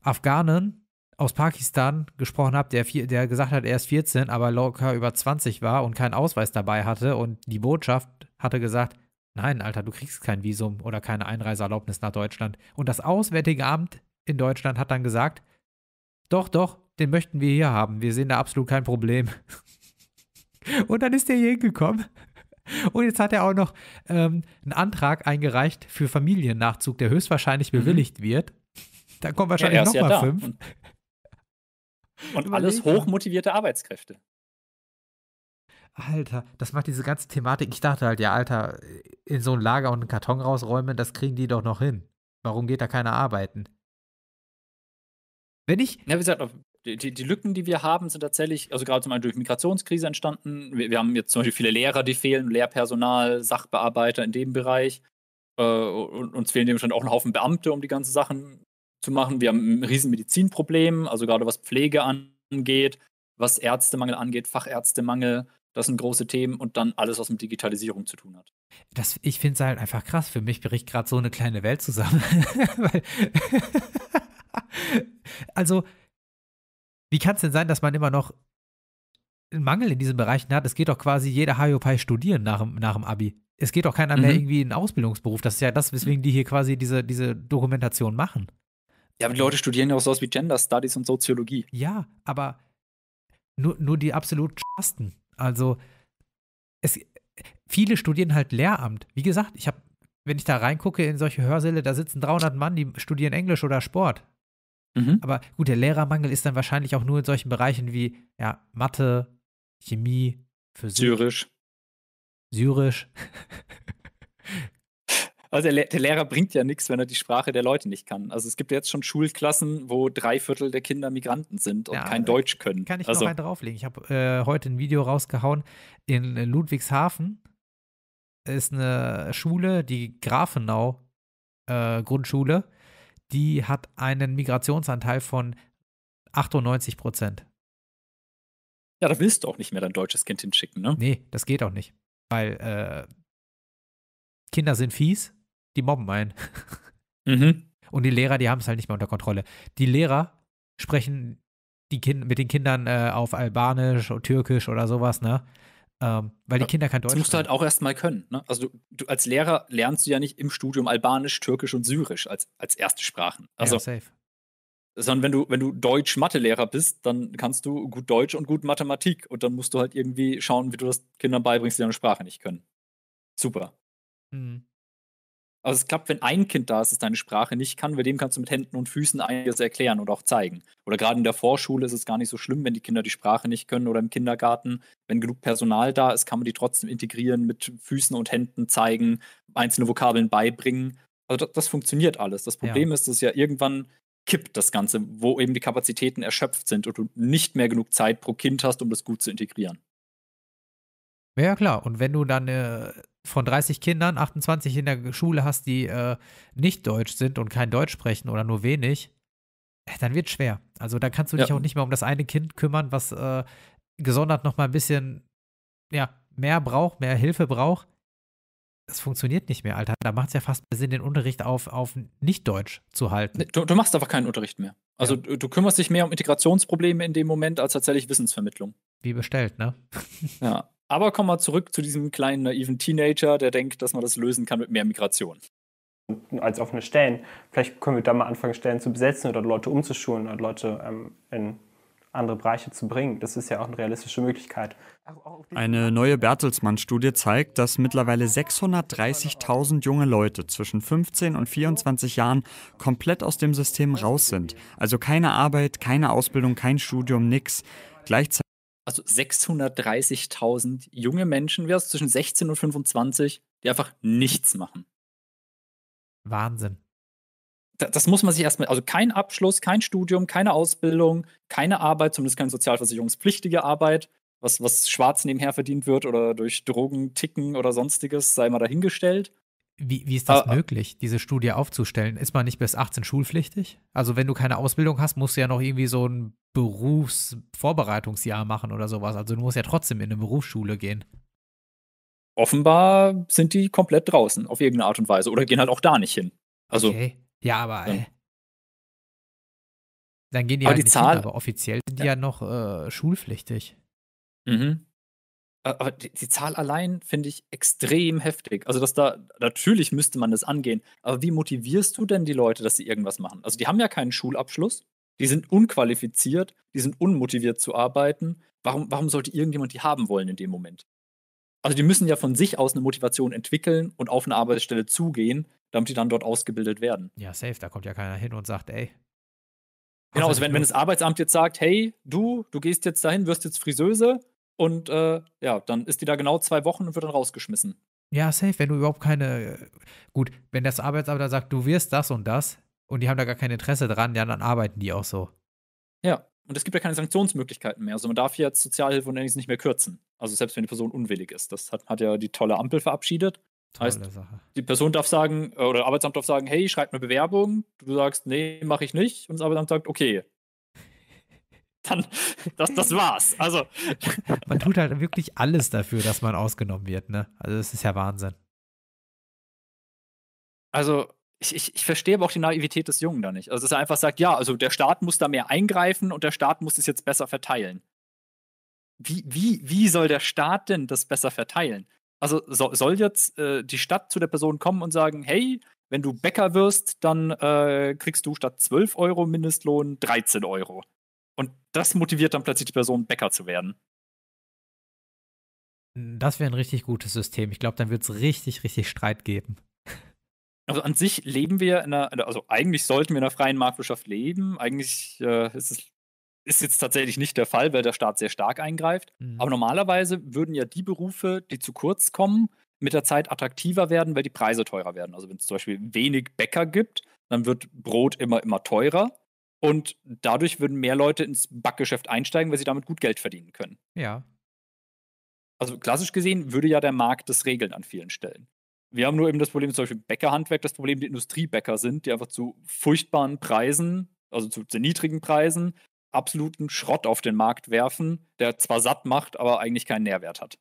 Afghanen aus Pakistan gesprochen habe, der, der gesagt hat, er ist 14, aber locker über 20 war und keinen Ausweis dabei hatte und die Botschaft hatte gesagt, nein, Alter, du kriegst kein Visum oder keine Einreiseerlaubnis nach Deutschland. Und das Auswärtige Amt in Deutschland hat dann gesagt, doch, doch, den möchten wir hier haben. Wir sehen da absolut kein Problem. Und dann ist der hier hingekommen. Und jetzt hat er auch noch ähm, einen Antrag eingereicht für Familiennachzug, der höchstwahrscheinlich mhm. bewilligt mhm. wird. Da kommen wahrscheinlich ja, nochmal ja fünf. Und, und alles hochmotivierte Arbeitskräfte. Alter, das macht diese ganze Thematik. Ich dachte halt, ja, Alter, in so ein Lager und einen Karton rausräumen, das kriegen die doch noch hin. Warum geht da keiner arbeiten? Wenn ich. Ja, wie gesagt, die, die, Lücken, die wir haben, sind tatsächlich, also gerade zum Beispiel durch Migrationskrise entstanden. Wir, wir, haben jetzt zum Beispiel viele Lehrer, die fehlen, Lehrpersonal, Sachbearbeiter in dem Bereich. Äh, und uns fehlen dementsprechend auch ein Haufen Beamte, um die ganzen Sachen zu machen. Wir haben ein riesen Medizinproblem, also gerade was Pflege angeht, was Ärztemangel angeht, Fachärztemangel. Das sind große Themen und dann alles, was mit Digitalisierung zu tun hat. Das, ich finde es halt einfach krass. Für mich bricht gerade so eine kleine Welt zusammen. also, wie kann es denn sein, dass man immer noch einen Mangel in diesen Bereichen hat? Es geht doch quasi jeder Haiopai studieren nach, nach dem Abi. Es geht doch keiner mhm. mehr irgendwie in einen Ausbildungsberuf. Das ist ja das, weswegen mhm. die hier quasi diese, diese Dokumentation machen. Ja, aber die Leute studieren ja auch sowas wie Gender Studies und Soziologie. Ja, aber nur, nur die absolut Schasten. Also, es, viele studieren halt Lehramt. Wie gesagt, ich habe, wenn ich da reingucke in solche Hörsäle, da sitzen 300 Mann, die studieren Englisch oder Sport. Mhm. Aber gut, der Lehrermangel ist dann wahrscheinlich auch nur in solchen Bereichen wie ja, Mathe, Chemie, Physik. Syrisch. Syrisch. Also der, der Lehrer bringt ja nichts, wenn er die Sprache der Leute nicht kann. Also es gibt jetzt schon Schulklassen, wo drei Viertel der Kinder Migranten sind und ja, kein äh, Deutsch können. Kann ich also, noch einen drauflegen? Ich habe äh, heute ein Video rausgehauen in Ludwigshafen. Ist eine Schule, die Grafenau äh, Grundschule, die hat einen Migrationsanteil von 98 Prozent. Ja, da willst du auch nicht mehr dein deutsches Kind hinschicken, ne? Nee, das geht auch nicht. Weil äh, Kinder sind fies die mobben ein. Mhm. Und die Lehrer, die haben es halt nicht mehr unter Kontrolle. Die Lehrer sprechen die kind mit den Kindern äh, auf Albanisch oder Türkisch oder sowas, ne? Ähm, weil die Kinder kein Deutsch. Das musst du halt auch erstmal können. Ne? Also du, du, als Lehrer lernst du ja nicht im Studium Albanisch, Türkisch und Syrisch als, als erste Sprachen. Also, ja, safe. Sondern wenn du, wenn du Deutsch-Mathelehrer bist, dann kannst du gut Deutsch und gut Mathematik und dann musst du halt irgendwie schauen, wie du das Kindern beibringst, die deine Sprache nicht können. Super. Mhm. Also es klappt, wenn ein Kind da ist, das deine Sprache nicht kann, weil dem kannst du mit Händen und Füßen einiges erklären und auch zeigen. Oder gerade in der Vorschule ist es gar nicht so schlimm, wenn die Kinder die Sprache nicht können oder im Kindergarten. Wenn genug Personal da ist, kann man die trotzdem integrieren, mit Füßen und Händen zeigen, einzelne Vokabeln beibringen. Also das, das funktioniert alles. Das Problem ja. ist, dass ja irgendwann kippt das Ganze, wo eben die Kapazitäten erschöpft sind und du nicht mehr genug Zeit pro Kind hast, um das gut zu integrieren. Ja, klar. Und wenn du dann äh, von 30 Kindern 28 in der Schule hast, die äh, nicht deutsch sind und kein Deutsch sprechen oder nur wenig, äh, dann wird schwer. Also da kannst du ja. dich auch nicht mehr um das eine Kind kümmern, was äh, gesondert noch mal ein bisschen ja, mehr braucht, mehr Hilfe braucht. Das funktioniert nicht mehr, Alter. Da macht es ja fast Sinn, den Unterricht auf, auf Nicht-Deutsch zu halten. Ne, du, du, machst einfach keinen Unterricht mehr. Also ja. du, du kümmerst dich mehr um Integrationsprobleme in dem Moment als tatsächlich Wissensvermittlung. Wie bestellt, ne? ja. Aber kommen wir zurück zu diesem kleinen naiven Teenager, der denkt, dass man das lösen kann mit mehr Migration. Als offene Stellen. Vielleicht können wir da mal anfangen, Stellen zu besetzen oder Leute umzuschulen oder Leute ähm, in andere Bereiche zu bringen. Das ist ja auch eine realistische Möglichkeit. Eine neue Bertelsmann-Studie zeigt, dass mittlerweile 630.000 junge Leute zwischen 15 und 24 Jahren komplett aus dem System raus sind. Also keine Arbeit, keine Ausbildung, kein Studium, nix. Gleichzeitig also 630.000 junge Menschen wärst zwischen 16 und 25, die einfach nichts machen. Wahnsinn. Da, das muss man sich erstmal, also kein Abschluss, kein Studium, keine Ausbildung, keine Arbeit, zumindest keine sozialversicherungspflichtige Arbeit, was, was schwarz nebenher verdient wird oder durch Drogen, Ticken oder sonstiges, sei mal dahingestellt. Wie, wie ist das ah, ah, möglich, diese Studie aufzustellen? Ist man nicht bis 18 schulpflichtig? Also wenn du keine Ausbildung hast, musst du ja noch irgendwie so ein Berufsvorbereitungsjahr machen oder sowas. Also du musst ja trotzdem in eine Berufsschule gehen. Offenbar sind die komplett draußen, auf irgendeine Art und Weise. Oder gehen halt auch da nicht hin. Also, okay. Ja, aber ja. Äh, dann gehen die aber halt die nicht Zahl, hin, aber offiziell sind die ja, ja noch äh, schulpflichtig. Mhm. Äh, aber die, die Zahl allein finde ich extrem heftig. Also, dass da, natürlich müsste man das angehen, aber wie motivierst du denn die Leute, dass sie irgendwas machen? Also, die haben ja keinen Schulabschluss, die sind unqualifiziert, die sind unmotiviert zu arbeiten. Warum, warum sollte irgendjemand die haben wollen in dem Moment? Also, die müssen ja von sich aus eine Motivation entwickeln und auf eine Arbeitsstelle zugehen, damit die dann dort ausgebildet werden. Ja, safe, da kommt ja keiner hin und sagt, ey, Genau, also wenn, wenn das Arbeitsamt jetzt sagt, hey, du, du gehst jetzt dahin, wirst jetzt Friseuse, und äh, ja, dann ist die da genau zwei Wochen und wird dann rausgeschmissen. Ja, safe, wenn du überhaupt keine. Äh, gut, wenn das Arbeitsamt da sagt, du wirst das und das und die haben da gar kein Interesse dran, ja, dann arbeiten die auch so. Ja, und es gibt ja keine Sanktionsmöglichkeiten mehr. Also man darf jetzt Sozialhilfe und ähnliches nicht mehr kürzen. Also selbst wenn die Person unwillig ist. Das hat, hat ja die tolle Ampel verabschiedet. Tolle heißt, Sache. die Person darf sagen, äh, oder Arbeitsamt darf sagen, hey, schreib eine Bewerbung. Du sagst, nee, mache ich nicht. Und das Arbeitsamt sagt, okay, dann, das, das war's. Also. Man tut halt wirklich alles dafür, dass man ausgenommen wird, ne? Also, das ist ja Wahnsinn. Also, ich, ich, ich verstehe aber auch die Naivität des Jungen da nicht. Also, dass er einfach sagt, ja, also der Staat muss da mehr eingreifen und der Staat muss es jetzt besser verteilen. Wie, wie, wie soll der Staat denn das besser verteilen? Also so, soll jetzt äh, die Stadt zu der Person kommen und sagen, hey, wenn du Bäcker wirst, dann äh, kriegst du statt 12 Euro Mindestlohn 13 Euro das motiviert dann plötzlich die Person, Bäcker zu werden. Das wäre ein richtig gutes System. Ich glaube, dann wird es richtig, richtig Streit geben. Also an sich leben wir in einer, also eigentlich sollten wir in einer freien Marktwirtschaft leben. Eigentlich äh, ist es ist jetzt tatsächlich nicht der Fall, weil der Staat sehr stark eingreift. Mhm. Aber normalerweise würden ja die Berufe, die zu kurz kommen, mit der Zeit attraktiver werden, weil die Preise teurer werden. Also wenn es zum Beispiel wenig Bäcker gibt, dann wird Brot immer, immer teurer. Und dadurch würden mehr Leute ins Backgeschäft einsteigen, weil sie damit gut Geld verdienen können. Ja. Also klassisch gesehen würde ja der Markt das regeln an vielen Stellen. Wir haben nur eben das Problem, zum Beispiel Bäckerhandwerk, das Problem, die Industriebäcker sind, die einfach zu furchtbaren Preisen, also zu sehr niedrigen Preisen, absoluten Schrott auf den Markt werfen, der zwar satt macht, aber eigentlich keinen Nährwert hat.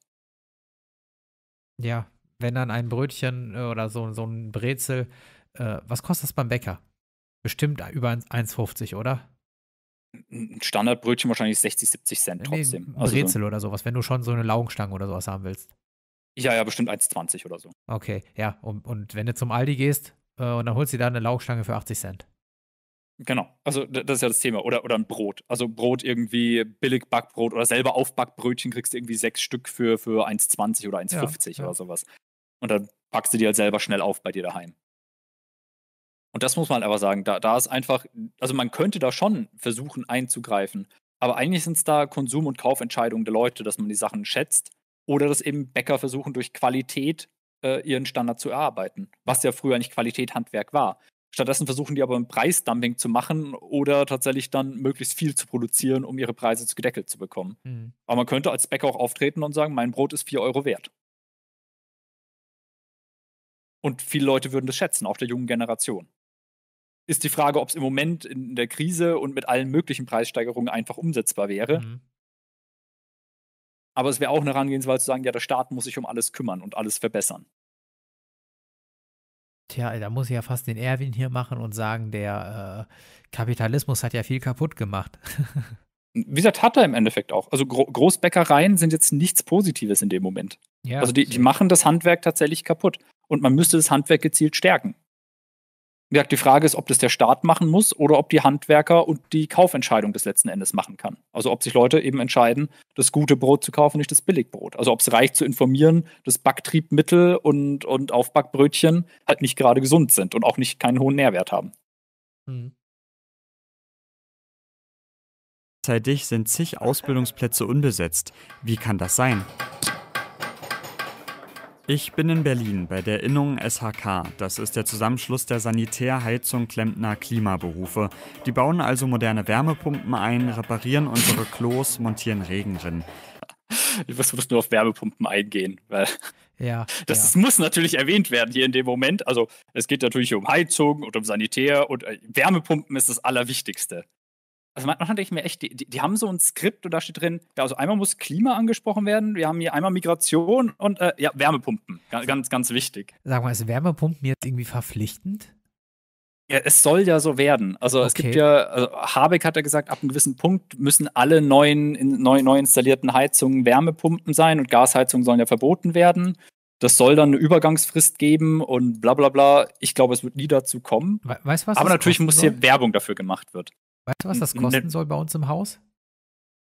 Ja, wenn dann ein Brötchen äh, oder so, so ein Brezel, äh, was kostet das beim Bäcker? bestimmt über 1,50, oder? Ein Standardbrötchen wahrscheinlich 60, 70 Cent nee, trotzdem. Ein also Brezel so. oder sowas, wenn du schon so eine Laugenstange oder sowas haben willst. Ja, ja, bestimmt 1,20 oder so. Okay, ja. Und, und, wenn du zum Aldi gehst äh, und dann holst du dir da eine Laugenstange für 80 Cent. Genau, also das ist ja das Thema. Oder, oder ein Brot. Also Brot irgendwie, billig Backbrot oder selber Aufbackbrötchen kriegst du irgendwie sechs Stück für, für 1,20 oder 1,50 ja, ja. oder sowas. Und dann packst du die halt selber schnell auf bei dir daheim. Und das muss man aber halt sagen, da, da ist einfach, also man könnte da schon versuchen einzugreifen, aber eigentlich sind es da Konsum- und Kaufentscheidungen der Leute, dass man die Sachen schätzt oder dass eben Bäcker versuchen, durch Qualität äh, ihren Standard zu erarbeiten, was ja früher nicht Qualität Handwerk war. Stattdessen versuchen die aber ein Preisdumping zu machen oder tatsächlich dann möglichst viel zu produzieren, um ihre Preise gedeckelt zu bekommen. Mhm. Aber man könnte als Bäcker auch auftreten und sagen, mein Brot ist 4 Euro wert. Und viele Leute würden das schätzen, auch der jungen Generation ist die Frage, ob es im Moment in der Krise und mit allen möglichen Preissteigerungen einfach umsetzbar wäre. Mhm. Aber es wäre auch eine Herangehensweise zu sagen, ja, der Staat muss sich um alles kümmern und alles verbessern. Tja, da muss ich ja fast den Erwin hier machen und sagen, der äh, Kapitalismus hat ja viel kaputt gemacht. Wie gesagt, hat er im Endeffekt auch. Also Gro Großbäckereien sind jetzt nichts Positives in dem Moment. Ja, also die, die machen das Handwerk tatsächlich kaputt. Und man müsste das Handwerk gezielt stärken die Frage ist, ob das der Staat machen muss oder ob die Handwerker und die Kaufentscheidung des letzten Endes machen kann. Also ob sich Leute eben entscheiden, das gute Brot zu kaufen, nicht das Billigbrot. Also ob es reicht zu informieren, dass Backtriebmittel und, und Aufbackbrötchen halt nicht gerade gesund sind und auch nicht keinen hohen Nährwert haben. Mhm. Zeitig sind zig Ausbildungsplätze unbesetzt. Wie kann das sein? Ich bin in Berlin bei der Innung SHK. Das ist der Zusammenschluss der Sanitär-, Heizung-, Klempner-, Klimaberufe. Die bauen also moderne Wärmepumpen ein, reparieren unsere Klos, montieren Regenrinnen. Ich muss nur auf Wärmepumpen eingehen, weil ja, das ja. muss natürlich erwähnt werden hier in dem Moment. Also es geht natürlich um Heizung und um Sanitär und äh, Wärmepumpen ist das Allerwichtigste also manchmal denke ich mir echt, die, die, haben so ein Skript und da steht drin, ja, also einmal muss Klima angesprochen werden, wir haben hier einmal Migration und äh, ja, Wärmepumpen. Ganz, ganz, ganz wichtig. Sag mal, ist Wärmepumpen jetzt irgendwie verpflichtend? Ja, es soll ja so werden. Also okay. es gibt ja, also Habeck hat ja gesagt, ab einem gewissen Punkt müssen alle neuen, in, neu, neu installierten Heizungen Wärmepumpen sein und Gasheizungen sollen ja verboten werden. Das soll dann eine Übergangsfrist geben und bla bla bla. Ich glaube, es wird nie dazu kommen. We weißt, was Aber natürlich muss hier Werbung dafür gemacht wird. Weißt du, was das ne kosten ne, soll bei uns im Haus?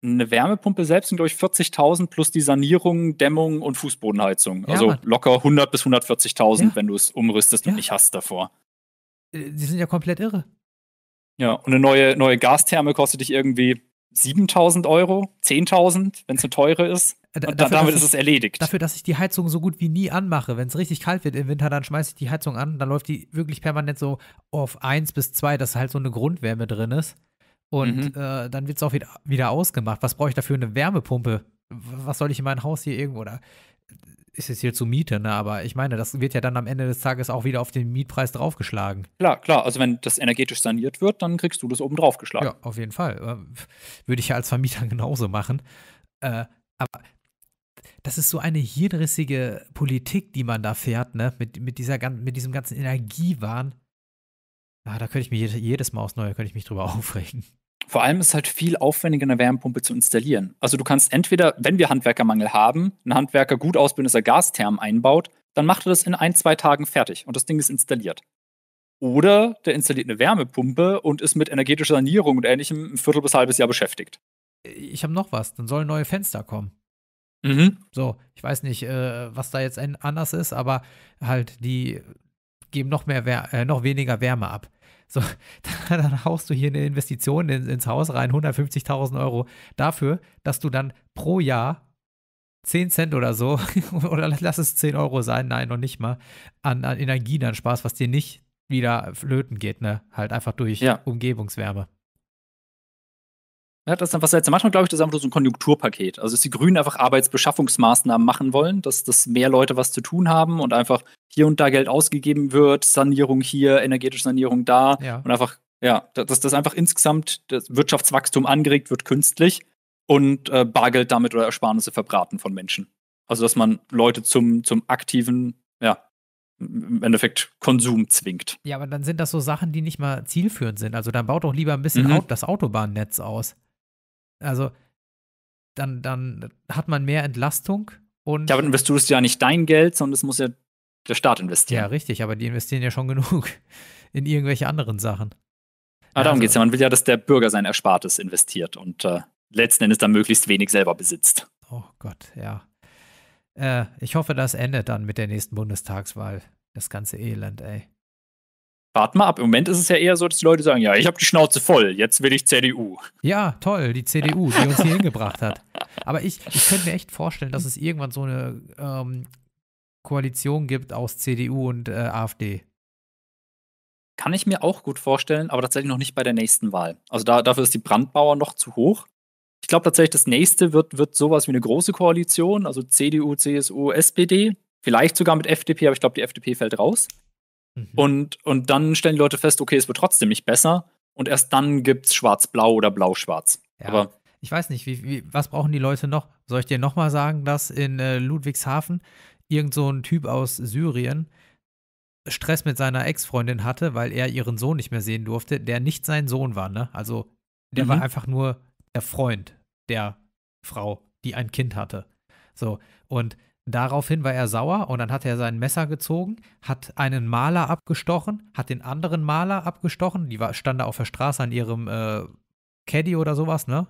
Eine Wärmepumpe selbst sind, glaube ich, 40.000 plus die Sanierung, Dämmung und Fußbodenheizung. Ja, also Mann. locker 100 bis 140.000, ja. wenn du es umrüstest ja. und nicht hast davor. Äh, die sind ja komplett irre. Ja, und eine neue, neue Gastherme kostet dich irgendwie 7.000 Euro, 10.000, wenn es eine teure ist. Äh, und dafür, dann, damit ich, ist es erledigt. Dafür, dass ich die Heizung so gut wie nie anmache. Wenn es richtig kalt wird im Winter, dann schmeiße ich die Heizung an. Dann läuft die wirklich permanent so auf 1 bis 2, dass halt so eine Grundwärme drin ist. Und mhm. äh, dann wird es auch wieder, wieder ausgemacht. Was brauche ich dafür eine Wärmepumpe? Was soll ich in mein Haus hier irgendwo? Oder äh, ist es hier zu Miete, ne? aber ich meine, das wird ja dann am Ende des Tages auch wieder auf den Mietpreis draufgeschlagen. Klar, klar. Also wenn das energetisch saniert wird, dann kriegst du das oben draufgeschlagen. Ja, auf jeden Fall. Äh, würde ich ja als Vermieter genauso machen. Äh, aber das ist so eine hirnrissige Politik, die man da fährt, ne? Mit, mit, dieser, mit diesem ganzen Energiewahn. Ah, da könnte ich mich jedes Mal aufs Neue könnte ich mich drüber aufregen. Vor allem ist es halt viel aufwendiger, eine Wärmepumpe zu installieren. Also du kannst entweder, wenn wir Handwerkermangel haben, einen Handwerker gut ausbilden, dass er Gastherm einbaut, dann macht er das in ein, zwei Tagen fertig und das Ding ist installiert. Oder der installiert eine Wärmepumpe und ist mit energetischer Sanierung und ähnlichem ein Viertel bis ein halbes Jahr beschäftigt. Ich habe noch was, dann sollen neue Fenster kommen. Mhm. So, ich weiß nicht, äh, was da jetzt anders ist, aber halt, die geben noch mehr Wär äh, noch weniger Wärme ab. So, dann, haust du hier eine Investition in, ins Haus rein, 150.000 Euro, dafür, dass du dann pro Jahr 10 Cent oder so, oder lass es 10 Euro sein, nein, noch nicht mal, an, an Energien, an Spaß, was dir nicht wieder flöten geht, ne? Halt einfach durch ja. Umgebungswärme. Ja, das ist dann, was wir jetzt machen, glaube ich, das ist einfach so ein Konjunkturpaket. Also, dass die Grünen einfach Arbeitsbeschaffungsmaßnahmen machen wollen, dass, dass mehr Leute was zu tun haben und einfach hier und da Geld ausgegeben wird, Sanierung hier, energetische Sanierung da ja. und einfach, ja, dass das einfach insgesamt das Wirtschaftswachstum angeregt wird künstlich und äh, Bargeld damit oder Ersparnisse verbraten von Menschen. Also, dass man Leute zum, zum aktiven, ja, im Endeffekt Konsum zwingt. Ja, aber dann sind das so Sachen, die nicht mal zielführend sind. Also dann baut doch lieber ein bisschen mhm. das Autobahnnetz aus also dann, dann hat man mehr Entlastung und. Ja, aber investierst du ja nicht dein Geld, sondern es muss ja der Staat investieren. Ja, richtig, aber die investieren ja schon genug in irgendwelche anderen Sachen. Ah, darum also, geht es ja. Man will ja, dass der Bürger sein Erspartes investiert und äh, letzten Endes dann möglichst wenig selber besitzt. Oh Gott, ja. Äh, ich hoffe, das endet dann mit der nächsten Bundestagswahl. Das ganze Elend, ey. Wart mal ab. Im Moment ist es ja eher so, dass die Leute sagen, ja, ich habe die Schnauze voll, jetzt will ich CDU. Ja, toll, die CDU, die uns hier hingebracht hat. Aber ich, ich könnte mir echt vorstellen, dass es irgendwann so eine ähm, Koalition gibt aus CDU und äh, AfD. Kann ich mir auch gut vorstellen, aber tatsächlich noch nicht bei der nächsten Wahl. Also da, dafür ist die Brandbauer noch zu hoch. Ich glaube tatsächlich, das nächste wird, wird sowas wie eine große Koalition, also CDU, CSU, SPD, vielleicht sogar mit FDP, aber ich glaube, die FDP fällt raus. Mhm. Und, und dann stellen die Leute fest, okay, es wird trotzdem nicht besser. Und erst dann gibt es schwarz-blau oder blau-schwarz. Ja. Aber ich weiß nicht, wie, wie, was brauchen die Leute noch? Soll ich dir nochmal sagen, dass in äh, Ludwigshafen irgend so ein Typ aus Syrien Stress mit seiner Ex-Freundin hatte, weil er ihren Sohn nicht mehr sehen durfte, der nicht sein Sohn war, ne? Also der mhm. war einfach nur der Freund der Frau, die ein Kind hatte. So, und Daraufhin war er sauer und dann hat er sein Messer gezogen, hat einen Maler abgestochen, hat den anderen Maler abgestochen. Die war, stand da auf der Straße an ihrem äh, Caddy oder sowas, ne?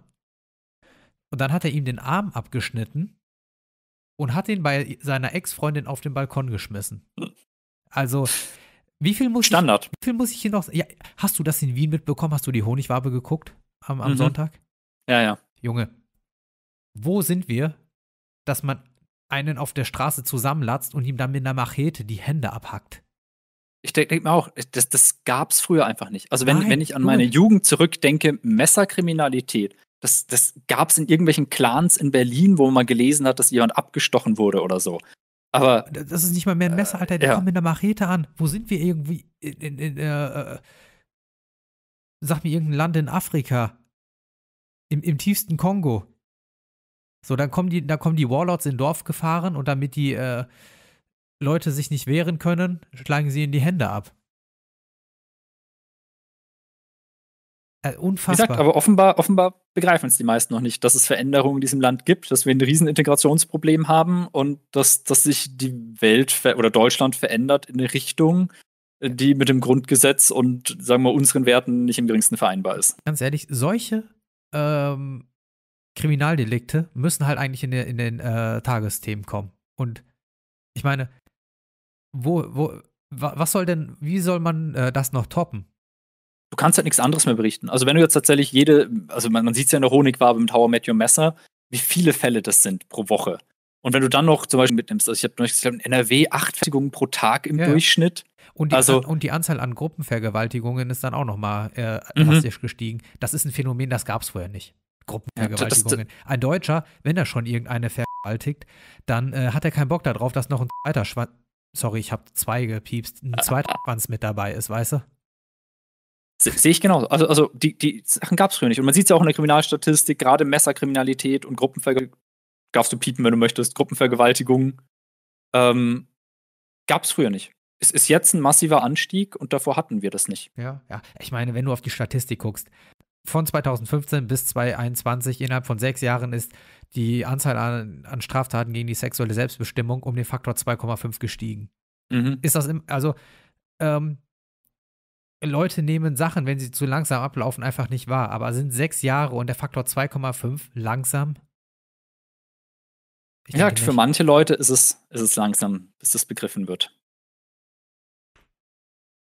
Und dann hat er ihm den Arm abgeschnitten und hat ihn bei seiner Ex-Freundin auf den Balkon geschmissen. Also, wie viel muss Standard. Ich, wie viel muss ich hier noch? Ja, hast du das in Wien mitbekommen? Hast du die Honigwabe geguckt am, am mhm. Sonntag? Ja, ja. Junge, wo sind wir, dass man einen auf der Straße zusammenlatzt und ihm dann mit einer Machete die Hände abhackt. Ich denke denk mir auch, das, das gab es früher einfach nicht. Also wenn, Nein, wenn ich an meine Jugend zurückdenke, Messerkriminalität, das, das gab es in irgendwelchen Clans in Berlin, wo man gelesen hat, dass jemand abgestochen wurde oder so. Aber das ist nicht mal mehr ein Messer, Alter. der äh, ja. kommen mit einer Machete an. Wo sind wir irgendwie? In, in, in, äh, äh sag mir irgendein Land in Afrika. Im, im tiefsten Kongo. So, dann kommen die, dann kommen die Warlords in Dorf gefahren und damit die äh, Leute sich nicht wehren können, schlagen sie ihnen die Hände ab. Äh, unfassbar. Wie gesagt, aber offenbar, offenbar begreifen es die meisten noch nicht, dass es Veränderungen in diesem Land gibt, dass wir ein Riesenintegrationsproblem haben und dass, dass sich die Welt oder Deutschland verändert in eine Richtung, die mit dem Grundgesetz und, sagen wir, unseren Werten nicht im geringsten vereinbar ist. Ganz ehrlich, solche ähm, Kriminaldelikte müssen halt eigentlich in, der, in den äh, Tagesthemen kommen. Und ich meine, wo, wo, was soll denn, wie soll man äh, das noch toppen? Du kannst halt nichts anderes mehr berichten. Also wenn du jetzt tatsächlich jede, also man, man sieht es ja in der Honigwabe mit How Matthew Messer, wie viele Fälle das sind pro Woche. Und wenn du dann noch zum Beispiel mitnimmst, also ich habe neulich gesagt, in NRW acht Fertigungen pro Tag im ja. Durchschnitt. Und die, also, und die Anzahl an Gruppenvergewaltigungen ist dann auch nochmal äh, mhm. drastisch gestiegen. Das ist ein Phänomen, das gab es vorher nicht. Gruppenvergewaltigungen. Ja, ein Deutscher, wenn er schon irgendeine vergewaltigt, dann äh, hat er keinen Bock darauf, dass noch ein zweiter Schwanz, sorry, ich habe zwei gepiepst, ein zweiter Schwanz mit dabei ist, weißt du? Sehe ich genauso. Also, also die, die Sachen gab es früher nicht. Und man sieht es ja auch in der Kriminalstatistik, gerade Messerkriminalität und Gruppenvergewaltigung, darfst du piepen, wenn du möchtest, Gruppenvergewaltigung, ähm, gab es früher nicht. Es ist jetzt ein massiver Anstieg und davor hatten wir das nicht. Ja, ja. Ich meine, wenn du auf die Statistik guckst, von 2015 bis 2021 innerhalb von sechs Jahren ist die Anzahl an, an Straftaten gegen die sexuelle Selbstbestimmung um den Faktor 2,5 gestiegen. Mhm. Ist das im, also ähm, Leute nehmen Sachen, wenn sie zu langsam ablaufen, einfach nicht wahr. Aber sind sechs Jahre und der Faktor 2,5 langsam? Ich ja, für manche Leute ist es, ist es langsam, bis das begriffen wird.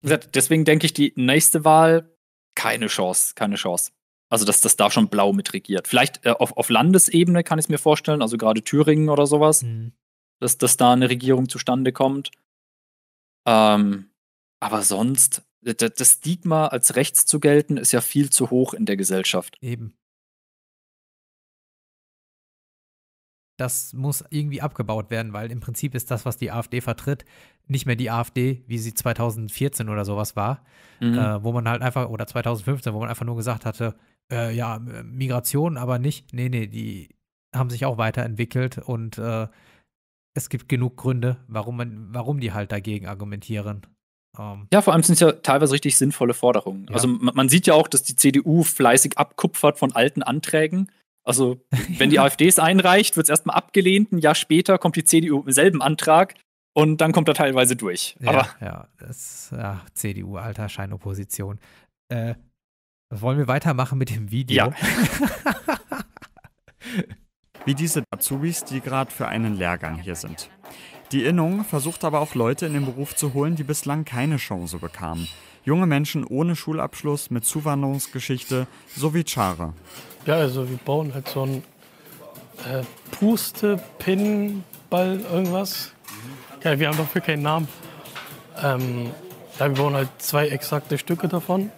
Deswegen denke ich, die nächste Wahl keine Chance, keine Chance. Also dass das da schon blau mit regiert. Vielleicht äh, auf, auf Landesebene kann ich es mir vorstellen, also gerade Thüringen oder sowas, mhm. dass, dass da eine Regierung zustande kommt. Ähm, aber sonst, das Stigma als rechts zu gelten, ist ja viel zu hoch in der Gesellschaft. Eben. das muss irgendwie abgebaut werden, weil im Prinzip ist das, was die AfD vertritt, nicht mehr die AfD, wie sie 2014 oder sowas war, mhm. äh, wo man halt einfach, oder 2015, wo man einfach nur gesagt hatte, äh, ja, äh, Migration, aber nicht, nee, nee, die haben sich auch weiterentwickelt und äh, es gibt genug Gründe, warum, man, warum die halt dagegen argumentieren. Ähm. Ja, vor allem sind es ja teilweise richtig sinnvolle Forderungen. Ja. Also man, man, sieht ja auch, dass die CDU fleißig abkupfert von alten Anträgen, also, wenn die AfD es einreicht, wird es erstmal abgelehnt. Ein Jahr später kommt die CDU mit demselben Antrag und dann kommt er teilweise durch. Ja, Aber ja, das, ach, CDU, alter Scheinopposition. Äh, wollen wir weitermachen mit dem Video? Ja. Wie diese Azubis, die gerade für einen Lehrgang hier sind. Die Innung versucht aber auch Leute in den Beruf zu holen, die bislang keine Chance bekamen. Junge Menschen ohne Schulabschluss mit Zuwanderungsgeschichte sowie Chare. Ja, also wir bauen halt so ein äh, Puste, Pin, Ball, irgendwas. Ja, wir haben dafür keinen Namen. Ähm, ja, wir bauen halt zwei exakte Stücke davon.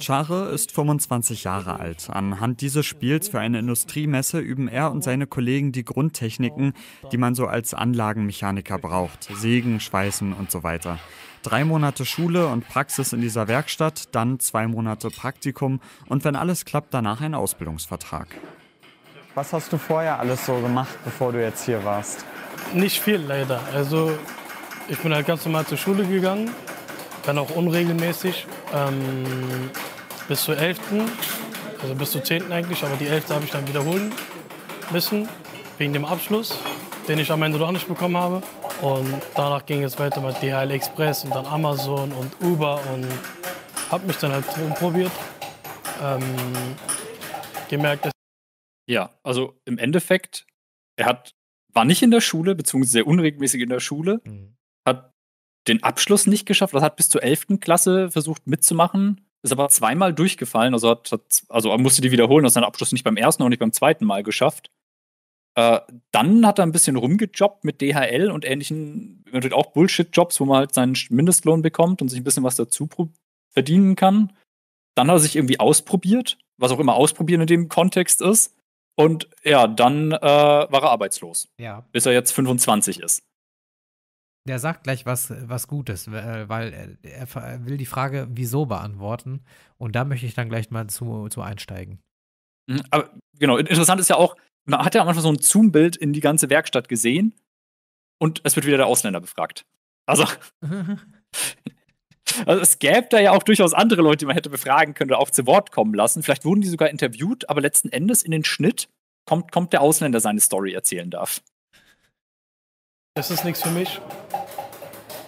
Chare ist 25 Jahre alt. Anhand dieses Spiels für eine Industriemesse üben er und seine Kollegen die Grundtechniken, die man so als Anlagenmechaniker braucht. Sägen, Schweißen und so weiter. Drei Monate Schule und Praxis in dieser Werkstatt, dann zwei Monate Praktikum und wenn alles klappt, danach ein Ausbildungsvertrag. Was hast du vorher alles so gemacht, bevor du jetzt hier warst? Nicht viel leider. Also ich bin halt ganz normal zur Schule gegangen, dann auch unregelmäßig ähm, bis zur 11., also bis zur 10. eigentlich, aber die 11. habe ich dann wiederholen müssen wegen dem Abschluss, den ich am Ende doch nicht bekommen habe. Und danach ging es weiter mit DHL Express und dann Amazon und Uber und habe mich dann halt rumprobiert. Ähm, gemerkt, dass. Ja, also im Endeffekt, er hat, war nicht in der Schule, beziehungsweise sehr unregelmäßig in der Schule, mhm. hat den Abschluss nicht geschafft, also hat bis zur 11. Klasse versucht mitzumachen, ist aber zweimal durchgefallen, also, hat, hat also musste die wiederholen, hat seinen Abschluss nicht beim ersten und nicht beim zweiten Mal geschafft. Äh, dann hat er ein bisschen rumgejobbt mit DHL und ähnlichen, natürlich auch Bullshit-Jobs, wo man halt seinen Mindestlohn bekommt und sich ein bisschen was dazu verdienen kann. Dann hat er sich irgendwie ausprobiert, was auch immer ausprobieren in dem Kontext ist. Und ja, dann äh, war er arbeitslos. Ja. Bis er jetzt 25 ist. Der sagt gleich was, was Gutes, äh, weil er will die Frage, wieso beantworten. Und da möchte ich dann gleich mal zu, zu einsteigen. Mhm, aber genau, interessant ist ja auch, man hat ja am Anfang so ein Zoom-Bild in die ganze Werkstatt gesehen und es wird wieder der Ausländer befragt. Also, also es gäbe da ja auch durchaus andere Leute, die man hätte befragen können oder auch zu Wort kommen lassen. Vielleicht wurden die sogar interviewt, aber letzten Endes in den Schnitt kommt, kommt der Ausländer seine Story erzählen darf. Das ist nichts für mich.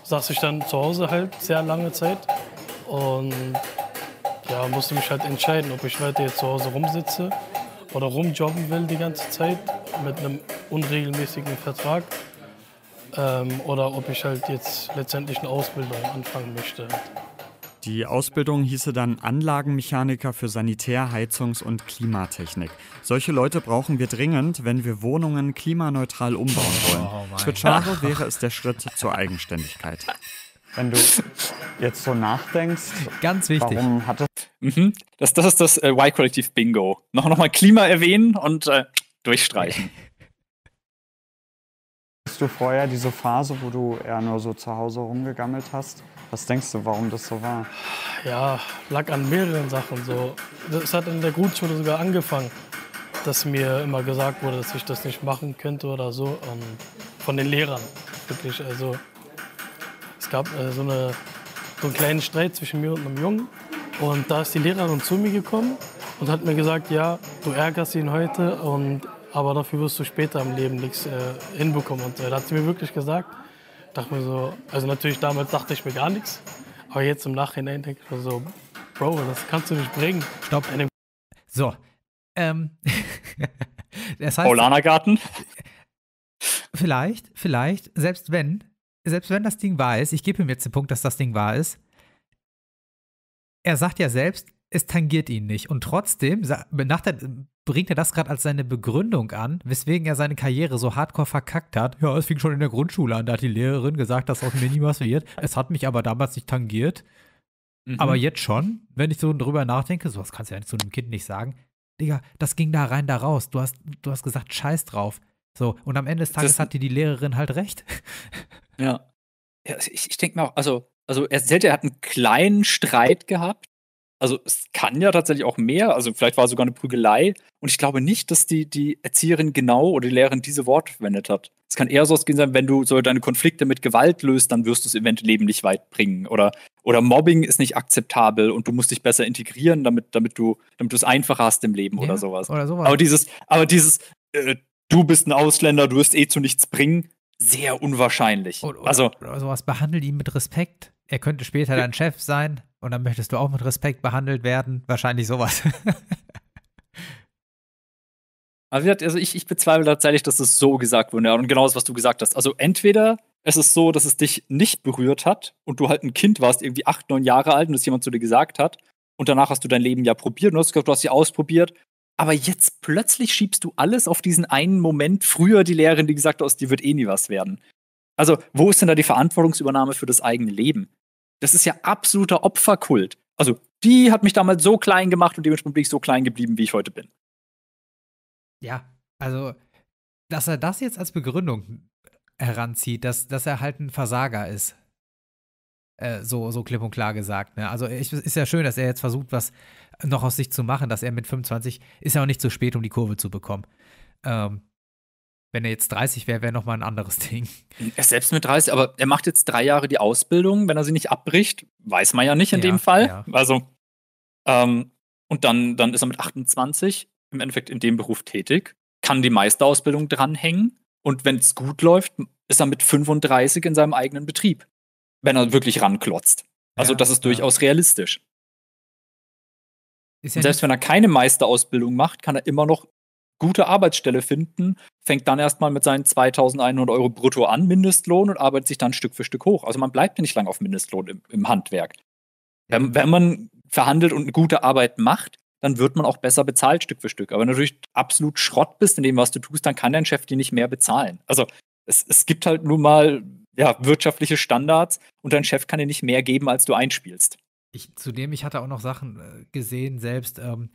Saß ich dann zu Hause halt sehr lange Zeit und ja, musste mich halt entscheiden, ob ich weiter jetzt zu Hause rumsitze oder rumjobben will die ganze Zeit mit einem unregelmäßigen Vertrag ähm, oder ob ich halt jetzt letztendlich eine Ausbildung anfangen möchte. Die Ausbildung hieße dann Anlagenmechaniker für Sanitär-, Heizungs- und Klimatechnik. Solche Leute brauchen wir dringend, wenn wir Wohnungen klimaneutral umbauen wollen. Oh, für Charo wäre es der Schritt zur Eigenständigkeit wenn du jetzt so nachdenkst. Ganz wichtig. Warum hat das, mhm. das, das ist das äh, Y-Kollektiv Bingo. Noch, noch mal Klima erwähnen und äh, durchstreichen. Hast du vorher diese Phase, wo du eher nur so zu Hause rumgegammelt hast? Was denkst du, warum das so war? Ja, lag an mehreren Sachen so. Es hat in der Grundschule sogar angefangen, dass mir immer gesagt wurde, dass ich das nicht machen könnte oder so. Ähm, von den Lehrern. Wirklich, also es gab äh, so, eine, so einen kleinen Streit zwischen mir und einem Jungen. Und da ist die Lehrerin zu mir gekommen und hat mir gesagt, ja, du ärgerst ihn heute, und, aber dafür wirst du später im Leben nichts äh, hinbekommen. Und äh, da hat sie mir wirklich gesagt, dachte mir so, also natürlich damals dachte ich mir gar nichts, aber jetzt im Nachhinein denke ich mir so, Bro, das kannst du nicht bringen. Stopp. So, ähm, das heißt, Paulanergarten? Vielleicht, vielleicht, selbst wenn, selbst wenn das Ding wahr ist, ich gebe ihm jetzt den Punkt, dass das Ding wahr ist, er sagt ja selbst, es tangiert ihn nicht. Und trotzdem der, bringt er das gerade als seine Begründung an, weswegen er seine Karriere so hardcore verkackt hat. Ja, es fing schon in der Grundschule an, da hat die Lehrerin gesagt, dass aus mir nie was wird. Es hat mich aber damals nicht tangiert. Mhm. Aber jetzt schon, wenn ich so drüber nachdenke, sowas kannst du ja zu einem Kind nicht sagen. Digga, das ging da rein, da raus. Du hast, du hast gesagt, scheiß drauf. So, und am Ende des Tages das hatte die Lehrerin halt recht. Ja. ja also ich, ich denke mir auch, also, also er erzählt, er hat einen kleinen Streit gehabt. Also es kann ja tatsächlich auch mehr, also vielleicht war es sogar eine Prügelei. Und ich glaube nicht, dass die, die Erzieherin genau oder die Lehrerin diese Worte verwendet hat. Es kann eher so ausgehen sein, wenn du so deine Konflikte mit Gewalt löst, dann wirst du es eventuell Leben nicht weit bringen. Oder, oder Mobbing ist nicht akzeptabel und du musst dich besser integrieren, damit, damit du damit es einfacher hast im Leben ja, oder sowas. Oder sowas. Aber dieses, aber dieses, äh, du bist ein Ausländer, du wirst eh zu nichts bringen, sehr unwahrscheinlich. Oder, oder, also oder sowas behandelt ihn mit Respekt. Er könnte später dein Chef sein und dann möchtest du auch mit Respekt behandelt werden. Wahrscheinlich sowas. Also, also, ich, ich bezweifle tatsächlich, dass es so gesagt wurde. und genau das, was du gesagt hast. Also entweder es ist so, dass es dich nicht berührt hat und du halt ein Kind warst, irgendwie acht, neun Jahre alt und es jemand zu dir gesagt hat. Und danach hast du dein Leben ja probiert und hast gesagt, du hast sie ausprobiert aber jetzt plötzlich schiebst du alles auf diesen einen Moment früher die Lehrerin, die gesagt hat, aus dir wird eh nie was werden. Also, wo ist denn da die Verantwortungsübernahme für das eigene Leben? Das ist ja absoluter Opferkult. Also, die hat mich damals so klein gemacht und dementsprechend bin ich so klein geblieben, wie ich heute bin. Ja, also, dass er das jetzt als Begründung heranzieht, dass, dass er halt ein Versager ist. Äh, so, so klipp und klar gesagt. Ne? Also, ich, ist ja schön, dass er jetzt versucht, was noch aus sich zu machen, dass er mit 25 ist ja auch nicht zu spät, um die Kurve zu bekommen. Ähm, wenn er jetzt 30 wäre, wäre nochmal ein anderes Ding. Er selbst mit 30, aber er macht jetzt drei Jahre die Ausbildung. Wenn er sie nicht abbricht, weiß man ja nicht in ja, dem Fall. Ja. Also, ähm, und dann, dann ist er mit 28 im Endeffekt in dem Beruf tätig, kann die Meisterausbildung dranhängen. Und wenn es gut läuft, ist er mit 35 in seinem eigenen Betrieb, wenn er wirklich ranklotzt. Also, ja, das ist durchaus realistisch. Ja selbst wenn er keine Meisterausbildung macht, kann er immer noch gute Arbeitsstelle finden, fängt dann erstmal mit seinen 2100 Euro brutto an, Mindestlohn, und arbeitet sich dann Stück für Stück hoch. Also man bleibt nicht lange auf Mindestlohn im, im Handwerk. Wenn, ähm, wenn, man verhandelt und eine gute Arbeit macht, dann wird man auch besser bezahlt Stück für Stück. Aber wenn du natürlich absolut Schrott bist in dem, was du tust, dann kann dein Chef dir nicht mehr bezahlen. Also es, es gibt halt nun mal ja, wirtschaftliche Standards und dein Chef kann dir nicht mehr geben, als du einspielst ich, zudem, ich hatte auch noch Sachen äh, gesehen, selbst ähm,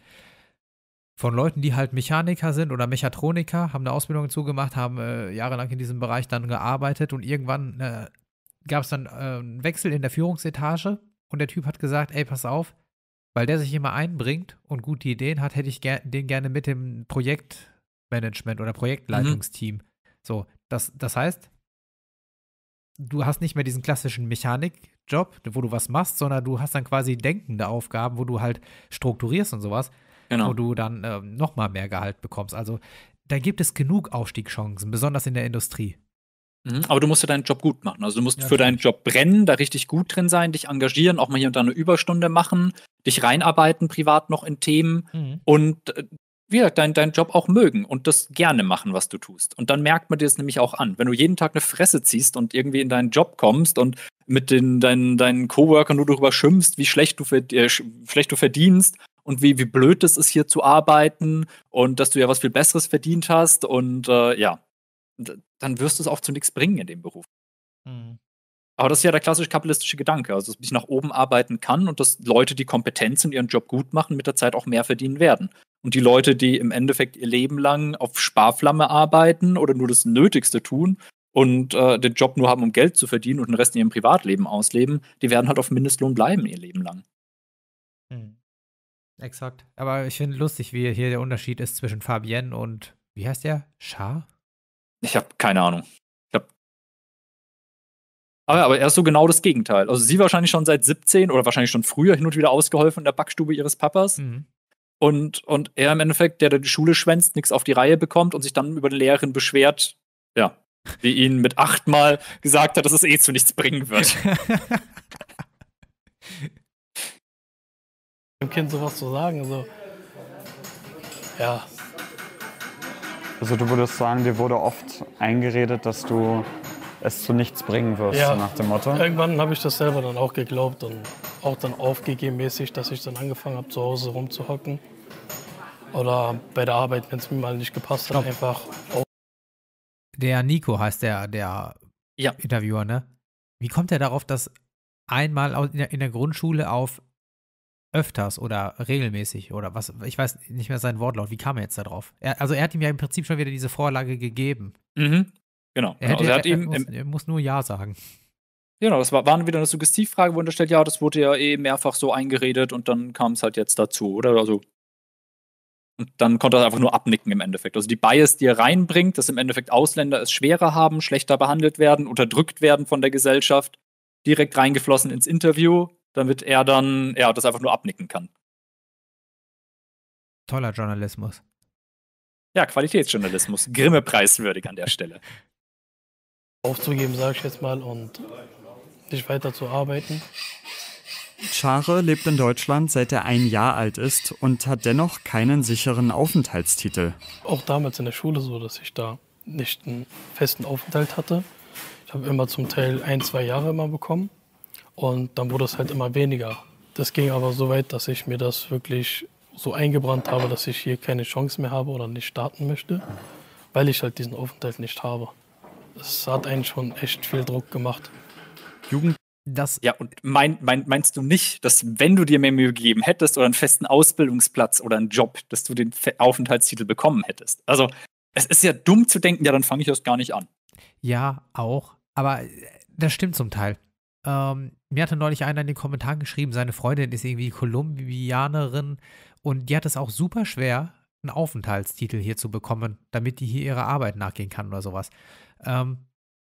von Leuten, die halt Mechaniker sind oder Mechatroniker, haben eine Ausbildung zugemacht, haben äh, jahrelang in diesem Bereich dann gearbeitet und irgendwann äh, gab es dann äh, einen Wechsel in der Führungsetage und der Typ hat gesagt, ey, pass auf, weil der sich immer einbringt und gute Ideen hat, hätte ich ger den gerne mit dem Projektmanagement oder mhm. Projektleitungsteam. Mhm. So, das, das heißt, du hast nicht mehr diesen klassischen Mechanik, Job, wo du was machst, sondern du hast dann quasi denkende Aufgaben, wo du halt strukturierst und sowas, genau. wo du dann äh, nochmal mehr Gehalt bekommst. Also da gibt es genug Aufstiegschancen, besonders in der Industrie. Mhm. aber du musst ja deinen Job gut machen. Also du musst ja, für deinen Job brennen, da richtig gut drin sein, dich engagieren, auch mal hier und da eine Überstunde machen, dich reinarbeiten privat noch in Themen mhm. und äh, wie gesagt, dein, deinen Job auch mögen und das gerne machen, was du tust. Und dann merkt man dir das nämlich auch an. Wenn du jeden Tag eine Fresse ziehst und irgendwie in deinen Job kommst und mit den, deinen, deinen Coworkern nur darüber schimpfst, wie schlecht du, äh, schlecht du verdienst und wie, wie blöd es ist, hier zu arbeiten und dass du ja was viel Besseres verdient hast und äh, ja, dann wirst du es auch zu nichts bringen in dem Beruf. Mhm. Aber das ist ja der klassisch kapitalistische Gedanke, also dass ich nach oben arbeiten kann und dass Leute, die kompetent sind, ihren Job gut machen, mit der Zeit auch mehr verdienen werden. Und die Leute, die im Endeffekt ihr Leben lang auf Sparflamme arbeiten oder nur das Nötigste tun und äh, den Job nur haben, um Geld zu verdienen und den Rest in ihrem Privatleben ausleben, die werden halt auf Mindestlohn bleiben ihr Leben lang. Hm. Exakt. Aber ich finde lustig, wie hier der Unterschied ist zwischen Fabienne und, wie heißt der? Char? Ich habe keine Ahnung. Aber, ah aber er ist so genau das Gegenteil. Also sie wahrscheinlich schon seit 17 oder wahrscheinlich schon früher hin und wieder ausgeholfen in der Backstube ihres Papas. Mhm. Und, und er im Endeffekt, der da die Schule schwänzt, nichts auf die Reihe bekommt und sich dann über eine Lehrerin beschwert, ja, die ihn mit achtmal gesagt hat, dass es eh zu nichts bringen wird. Dem Kind sowas zu sagen, so. Also, ja. Also du würdest sagen, dir wurde oft eingeredet, dass du es zu nichts bringen wirst, ja. nach dem Motto? Irgendwann habe ich das selber dann auch geglaubt und auch dann aufgegeben mäßig, dass ich dann angefangen habe, zu Hause rumzuhocken. Oder bei der Arbeit, wenn es mir mal nicht gepasst hat, genau. einfach auf. Der Nico heißt der, der ja. Interviewer, ne? Wie kommt er darauf, dass einmal in der, Grundschule auf öfters oder regelmäßig oder was, ich weiß nicht mehr seinen Wortlaut, wie kam er jetzt darauf? Er, also er hat ihm ja im Prinzip schon wieder diese Vorlage gegeben. Mhm. Genau. Er, hätte, genau. also er, hat er, eben, muss, er muss nur Ja sagen. Genau, das war, war wieder eine Suggestivfrage, wo unterstellt, ja, das wurde ja eh mehrfach so eingeredet und dann kam es halt jetzt dazu, oder? Also, und dann konnte er einfach nur abnicken im Endeffekt. Also die Bias, die er reinbringt, dass im Endeffekt Ausländer es schwerer haben, schlechter behandelt werden, unterdrückt werden von der Gesellschaft, direkt reingeflossen ins Interview, damit er dann, ja, das einfach nur abnicken kann. Toller Journalismus. Ja, Qualitätsjournalismus. Grimme preiswürdig an der Stelle. aufzugeben, sage ich jetzt mal, und nicht weiter zu arbeiten. Chare lebt in Deutschland seit er ein Jahr alt ist und hat dennoch keinen sicheren Aufenthaltstitel. Auch damals in der Schule so, dass ich da nicht einen festen Aufenthalt hatte. Ich habe immer zum Teil ein, zwei Jahre immer bekommen und dann wurde es halt immer weniger. Das ging aber so weit, dass ich mir das wirklich so eingebrannt habe, dass ich hier keine Chance mehr habe oder nicht starten möchte, weil ich halt diesen Aufenthalt nicht habe es hat einen schon echt viel Druck gemacht. Jugend. Das ja, und mein, mein, meinst du nicht, dass wenn du dir mehr Mühe gegeben hättest oder einen festen Ausbildungsplatz oder einen Job, dass du den Aufenthaltstitel bekommen hättest? Also, es ist ja dumm zu denken, ja, dann fange ich erst gar nicht an. Ja, auch. Aber äh, das stimmt zum Teil. Ähm, mir hatte neulich einer in den Kommentaren geschrieben, seine Freundin ist irgendwie Kolumbianerin und die hat es auch super schwer, einen Aufenthaltstitel hier zu bekommen, damit die hier ihrer Arbeit nachgehen kann oder sowas. Ähm,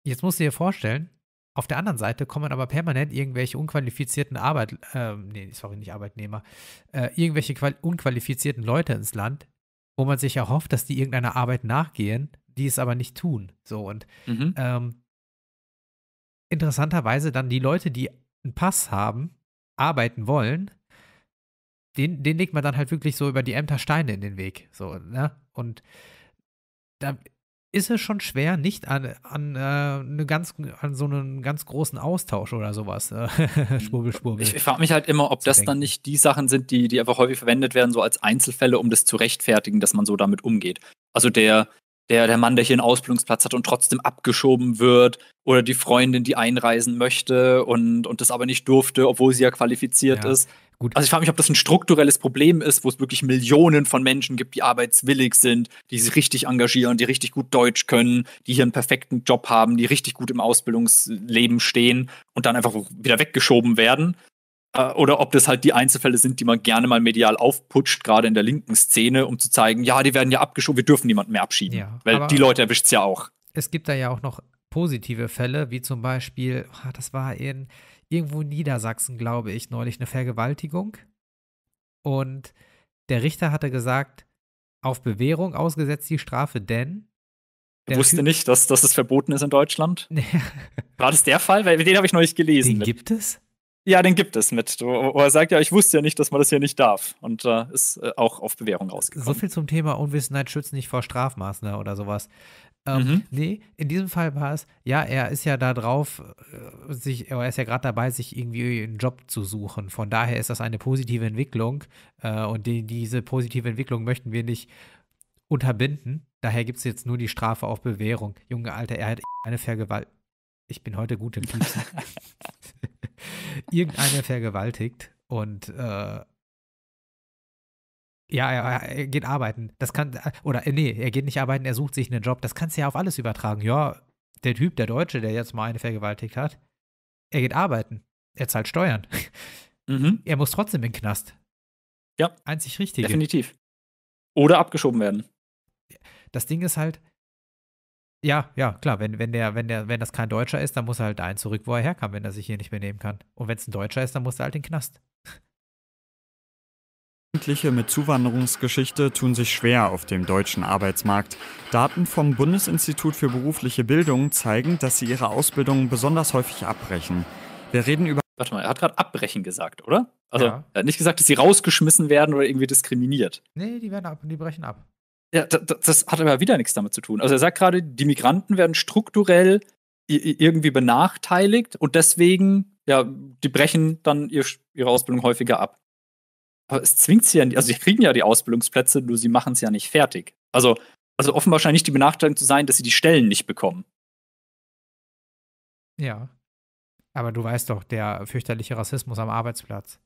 jetzt musst du dir vorstellen, auf der anderen Seite kommen aber permanent irgendwelche unqualifizierten Arbeit, äh, nee, sorry, nicht Arbeitnehmer, äh, irgendwelche unqualifizierten Leute ins Land, wo man sich erhofft, dass die irgendeiner Arbeit nachgehen, die es aber nicht tun. So und mhm. ähm, interessanterweise dann die Leute, die einen Pass haben, arbeiten wollen, den, den legt man dann halt wirklich so über die Ämter Steine in den Weg. So, ne? Und da ist es schon schwer, nicht an, an, äh, eine ganz, an so einen ganz großen Austausch oder sowas. Äh, Spurbel, Spurbel. Ich, ich frage mich halt immer, ob das denken. dann nicht die Sachen sind, die, die einfach häufig verwendet werden, so als Einzelfälle, um das zu rechtfertigen, dass man so damit umgeht. Also der, der, der Mann, der hier einen Ausbildungsplatz hat und trotzdem abgeschoben wird, oder die Freundin, die einreisen möchte und, und das aber nicht durfte, obwohl sie ja qualifiziert ja. ist. Gut. Also ich frage mich, ob das ein strukturelles Problem ist, wo es wirklich Millionen von Menschen gibt, die arbeitswillig sind, die sich richtig engagieren, die richtig gut Deutsch können, die hier einen perfekten Job haben, die richtig gut im Ausbildungsleben stehen und dann einfach wieder weggeschoben werden. Äh, oder ob das halt die Einzelfälle sind, die man gerne mal medial aufputscht, gerade in der linken Szene, um zu zeigen, ja, die werden ja abgeschoben, wir dürfen niemanden mehr abschieben. Ja, weil die Leute erwischt es ja auch. Es gibt da ja auch noch positive Fälle, wie zum Beispiel, ah, das war in irgendwo in Niedersachsen, glaube ich, neulich eine Vergewaltigung. Und der Richter hatte gesagt, auf Bewährung ausgesetzt die Strafe, denn. Der wusste typ nicht, dass, dass es verboten ist in Deutschland. War das der Fall? Weil den habe ich neulich gelesen. Den mit. gibt es? Ja, den gibt es mit. Wo er sagt, ja, ich wusste ja nicht, dass man das hier nicht darf. Und äh, ist äh, auch auf Bewährung rausgekommen. So viel zum Thema Unwissenheit schützen nicht vor Strafmaßen oder sowas. Ähm, mhm. Nee, in diesem Fall war es, ja, er ist ja da drauf, äh, sich, er ist ja gerade dabei, sich irgendwie einen Job zu suchen. Von daher ist das eine positive Entwicklung äh, und die, diese positive Entwicklung möchten wir nicht unterbinden. Daher gibt es jetzt nur die Strafe auf Bewährung. Junge Alter, er hat eine Vergewaltigung. Ich bin heute gut im Piepsen. Irgendeiner vergewaltigt und äh, ja, er, er, geht arbeiten. Das kann, oder äh, nee, er geht nicht arbeiten, er sucht sich einen Job. Das kannst du ja auf alles übertragen. Ja, der Typ, der Deutsche, der jetzt mal eine vergewaltigt hat, er geht arbeiten. Er zahlt Steuern. Mhm. Er muss trotzdem in den Knast. Ja. Einzig richtig. Definitiv. Oder abgeschoben werden. Das Ding ist halt, ja, ja, klar, wenn, wenn, der, wenn, der, wenn das kein Deutscher ist, dann muss er halt dahin zurück, wo er herkam, wenn er sich hier nicht mehr nehmen kann. Und wenn es ein Deutscher ist, dann muss er halt in den Knast. Jugendliche mit Zuwanderungsgeschichte tun sich schwer auf dem deutschen Arbeitsmarkt. Daten vom Bundesinstitut für berufliche Bildung zeigen, dass sie ihre Ausbildung besonders häufig abbrechen. Wir reden über. Warte mal, er hat gerade abbrechen gesagt, oder? Also, ja. er hat nicht gesagt, dass sie rausgeschmissen werden oder irgendwie diskriminiert. Nee, die werden ab, die brechen ab. Ja, das, das hat aber wieder nichts damit zu tun. Also, er sagt gerade, die Migranten werden strukturell irgendwie benachteiligt und deswegen, ja, die brechen dann ihre Ausbildung häufiger ab. Aber es zwingt sie ja nicht, also sie kriegen ja die Ausbildungsplätze, nur sie machen es ja nicht fertig. Also, also offenbar scheint nicht die Benachteiligung zu sein, dass sie die Stellen nicht bekommen. Ja. Aber du weißt doch, der fürchterliche Rassismus am Arbeitsplatz.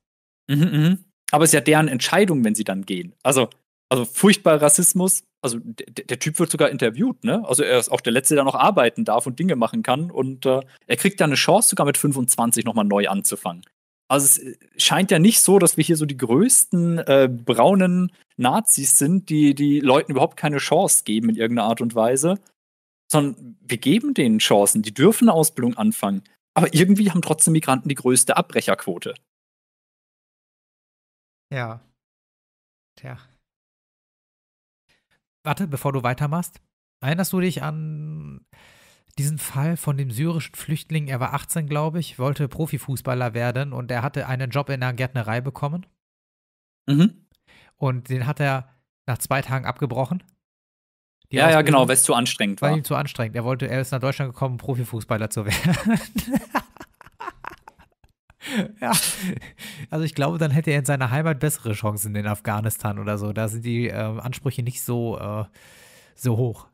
Mhm, mhm. Aber es ist ja deren Entscheidung, wenn sie dann gehen. Also, also furchtbar Rassismus. Also der Typ wird sogar interviewt, ne? Also er ist auch der Letzte, der noch arbeiten darf und Dinge machen kann. Und äh, er kriegt da eine Chance, sogar mit 25 nochmal neu anzufangen. Also es äh, scheint ja nicht so, dass wir hier so die größten äh, braunen Nazis sind, die, die Leuten überhaupt keine Chance geben in irgendeiner Art und Weise. Sondern wir geben denen Chancen, die dürfen eine Ausbildung anfangen. Aber irgendwie haben trotzdem Migranten die größte Abbrecherquote. Ja. Tja. Warte, bevor du weitermachst, erinnerst du dich an diesen Fall von dem syrischen Flüchtling, er war 18, glaube ich, wollte Profifußballer werden und er hatte einen Job in einer Gärtnerei bekommen. Mhm. Und den hat er nach zwei Tagen abgebrochen. Die ja, Ausbildung, ja, genau, weil es zu anstrengend war. War ihm zu anstrengend. Er wollte, er ist nach Deutschland gekommen, um Profifußballer zu werden. ja. Also ich glaube, dann hätte er in seiner Heimat bessere Chancen in Afghanistan oder so. Da sind die äh, Ansprüche nicht so, äh, so hoch.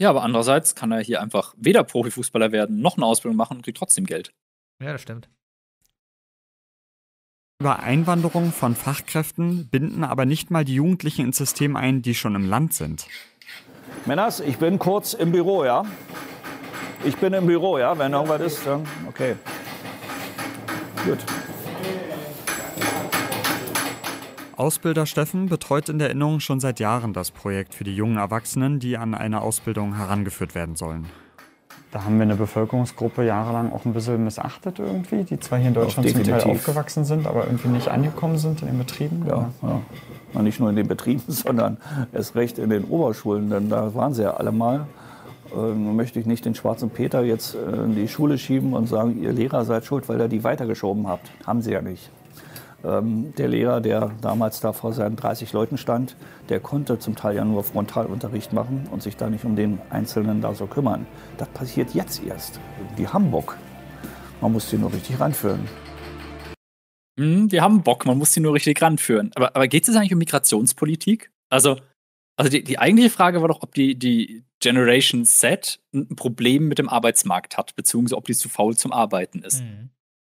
Ja, aber andererseits kann er hier einfach weder Profifußballer werden, noch eine Ausbildung machen und kriegt trotzdem Geld. Ja, das stimmt. Über Einwanderung von Fachkräften binden aber nicht mal die Jugendlichen ins System ein, die schon im Land sind. Männers, ich bin kurz im Büro, ja? Ich bin im Büro, ja? Wenn irgendwas ist, dann okay. Gut. Ausbilder Steffen betreut in der Innung schon seit Jahren das Projekt für die jungen Erwachsenen, die an eine Ausbildung herangeführt werden sollen. Da haben wir eine Bevölkerungsgruppe jahrelang auch ein bisschen missachtet irgendwie, die zwar hier in Deutschland zum Teil aufgewachsen sind, aber irgendwie nicht angekommen sind in den Betrieben. Ja, ja. nicht nur in den Betrieben, sondern erst recht in den Oberschulen, denn da waren sie ja alle mal. Ähm, möchte ich nicht den schwarzen Peter jetzt äh, in die Schule schieben und sagen, ihr Lehrer seid schuld, weil ihr die weitergeschoben habt. Haben sie ja nicht. Ähm, der Lehrer, der damals da vor seinen 30 Leuten stand, der konnte zum Teil ja nur Frontalunterricht machen und sich da nicht um den Einzelnen da so kümmern. Das passiert jetzt erst. Die haben Bock. Man muss sie nur richtig ranführen. Mhm, wir haben Bock, man muss sie nur richtig ranführen. Aber, aber geht es eigentlich um Migrationspolitik? Also, also die, die eigentliche Frage war doch, ob die, die Generation Z ein Problem mit dem Arbeitsmarkt hat, beziehungsweise ob die zu faul zum Arbeiten ist. Mhm.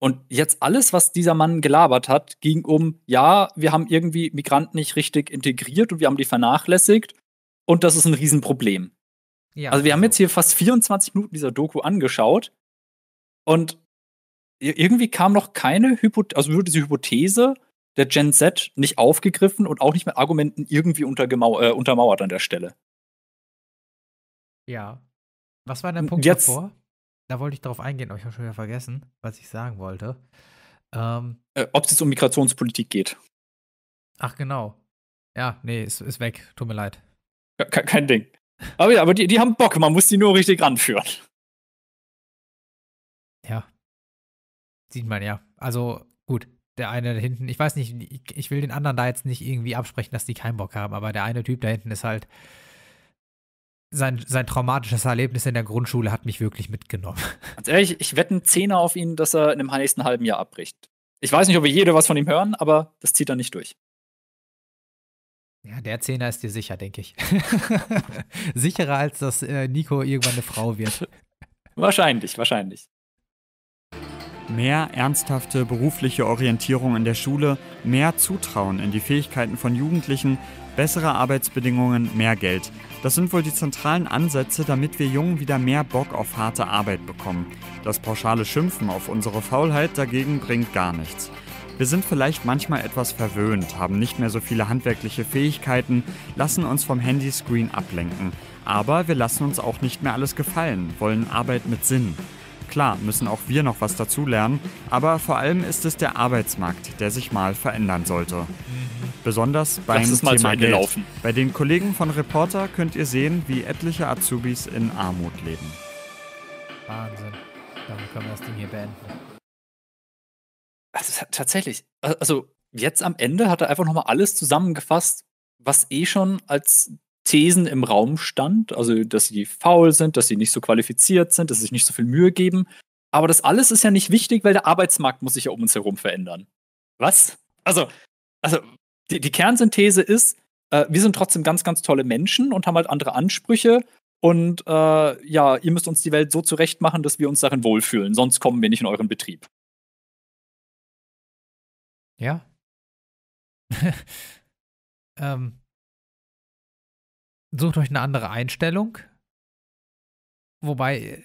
Und jetzt alles, was dieser Mann gelabert hat, ging um, ja, wir haben irgendwie Migranten nicht richtig integriert und wir haben die vernachlässigt und das ist ein Riesenproblem. Ja, also wir haben jetzt hier fast 24 Minuten dieser Doku angeschaut und irgendwie kam noch keine Hypothese, also wurde diese Hypothese der Gen Z nicht aufgegriffen und auch nicht mit Argumenten irgendwie äh, untermauert an der Stelle. Ja. Was war denn der Punkt jetzt, davor? da wollte ich drauf eingehen, aber ich habe schon wieder vergessen, was ich sagen wollte. Ähm, äh, Ob es jetzt um Migrationspolitik geht. Ach, genau. Ja, nee, ist, ist weg. Tut mir leid. Ja, kein, kein, Ding. Aber ja, aber die, die haben Bock, man muss die nur richtig ranführen. Ja. Sieht man ja. Also gut, der eine da hinten, ich weiß nicht, ich, ich will den anderen da jetzt nicht irgendwie absprechen, dass die keinen Bock haben, aber der eine Typ da hinten ist halt sein, sein traumatisches Erlebnis in der Grundschule hat mich wirklich mitgenommen. Ganz ehrlich, ich wette einen Zehner auf ihn, dass er in dem nächsten halben Jahr abbricht. Ich weiß nicht, ob wir jede was von ihm hören, aber das zieht er nicht durch. Ja, der Zehner ist dir sicher, denke ich. Sicherer, als dass äh, Nico irgendwann eine Frau wird. Wahrscheinlich, wahrscheinlich. Mehr ernsthafte berufliche Orientierung in der Schule, mehr Zutrauen in die Fähigkeiten von Jugendlichen, bessere Arbeitsbedingungen, mehr Geld. Das sind wohl die zentralen Ansätze, damit wir Jungen wieder mehr Bock auf harte Arbeit bekommen. Das pauschale Schimpfen auf unsere Faulheit dagegen bringt gar nichts. Wir sind vielleicht manchmal etwas verwöhnt, haben nicht mehr so viele handwerkliche Fähigkeiten, lassen uns vom Handyscreen ablenken. Aber wir lassen uns auch nicht mehr alles gefallen, wollen Arbeit mit Sinn. Klar müssen auch wir noch was dazulernen, aber vor allem ist es der Arbeitsmarkt, der sich mal verändern sollte. Besonders beim Thema Geld. Gelaufen. Bei den Kollegen von Reporter könnt ihr sehen, wie etliche Azubis in Armut leben. Wahnsinn. Damit können wir das Ding hier beenden. Also, tatsächlich. Also jetzt am Ende hat er einfach nochmal alles zusammengefasst, was eh schon als Thesen im Raum stand, also dass sie faul sind, dass sie nicht so qualifiziert sind, dass sie sich nicht so viel Mühe geben. Aber das alles ist ja nicht wichtig, weil der Arbeitsmarkt muss sich ja um uns herum verändern. Was? Also, also die, die Kernsynthese ist, äh, wir sind trotzdem ganz, ganz tolle Menschen und haben halt andere Ansprüche. Und äh, ja, ihr müsst uns die Welt so zurechtmachen, dass wir uns darin wohlfühlen, sonst kommen wir nicht in euren Betrieb. Ja. ähm, sucht euch eine andere Einstellung. Wobei,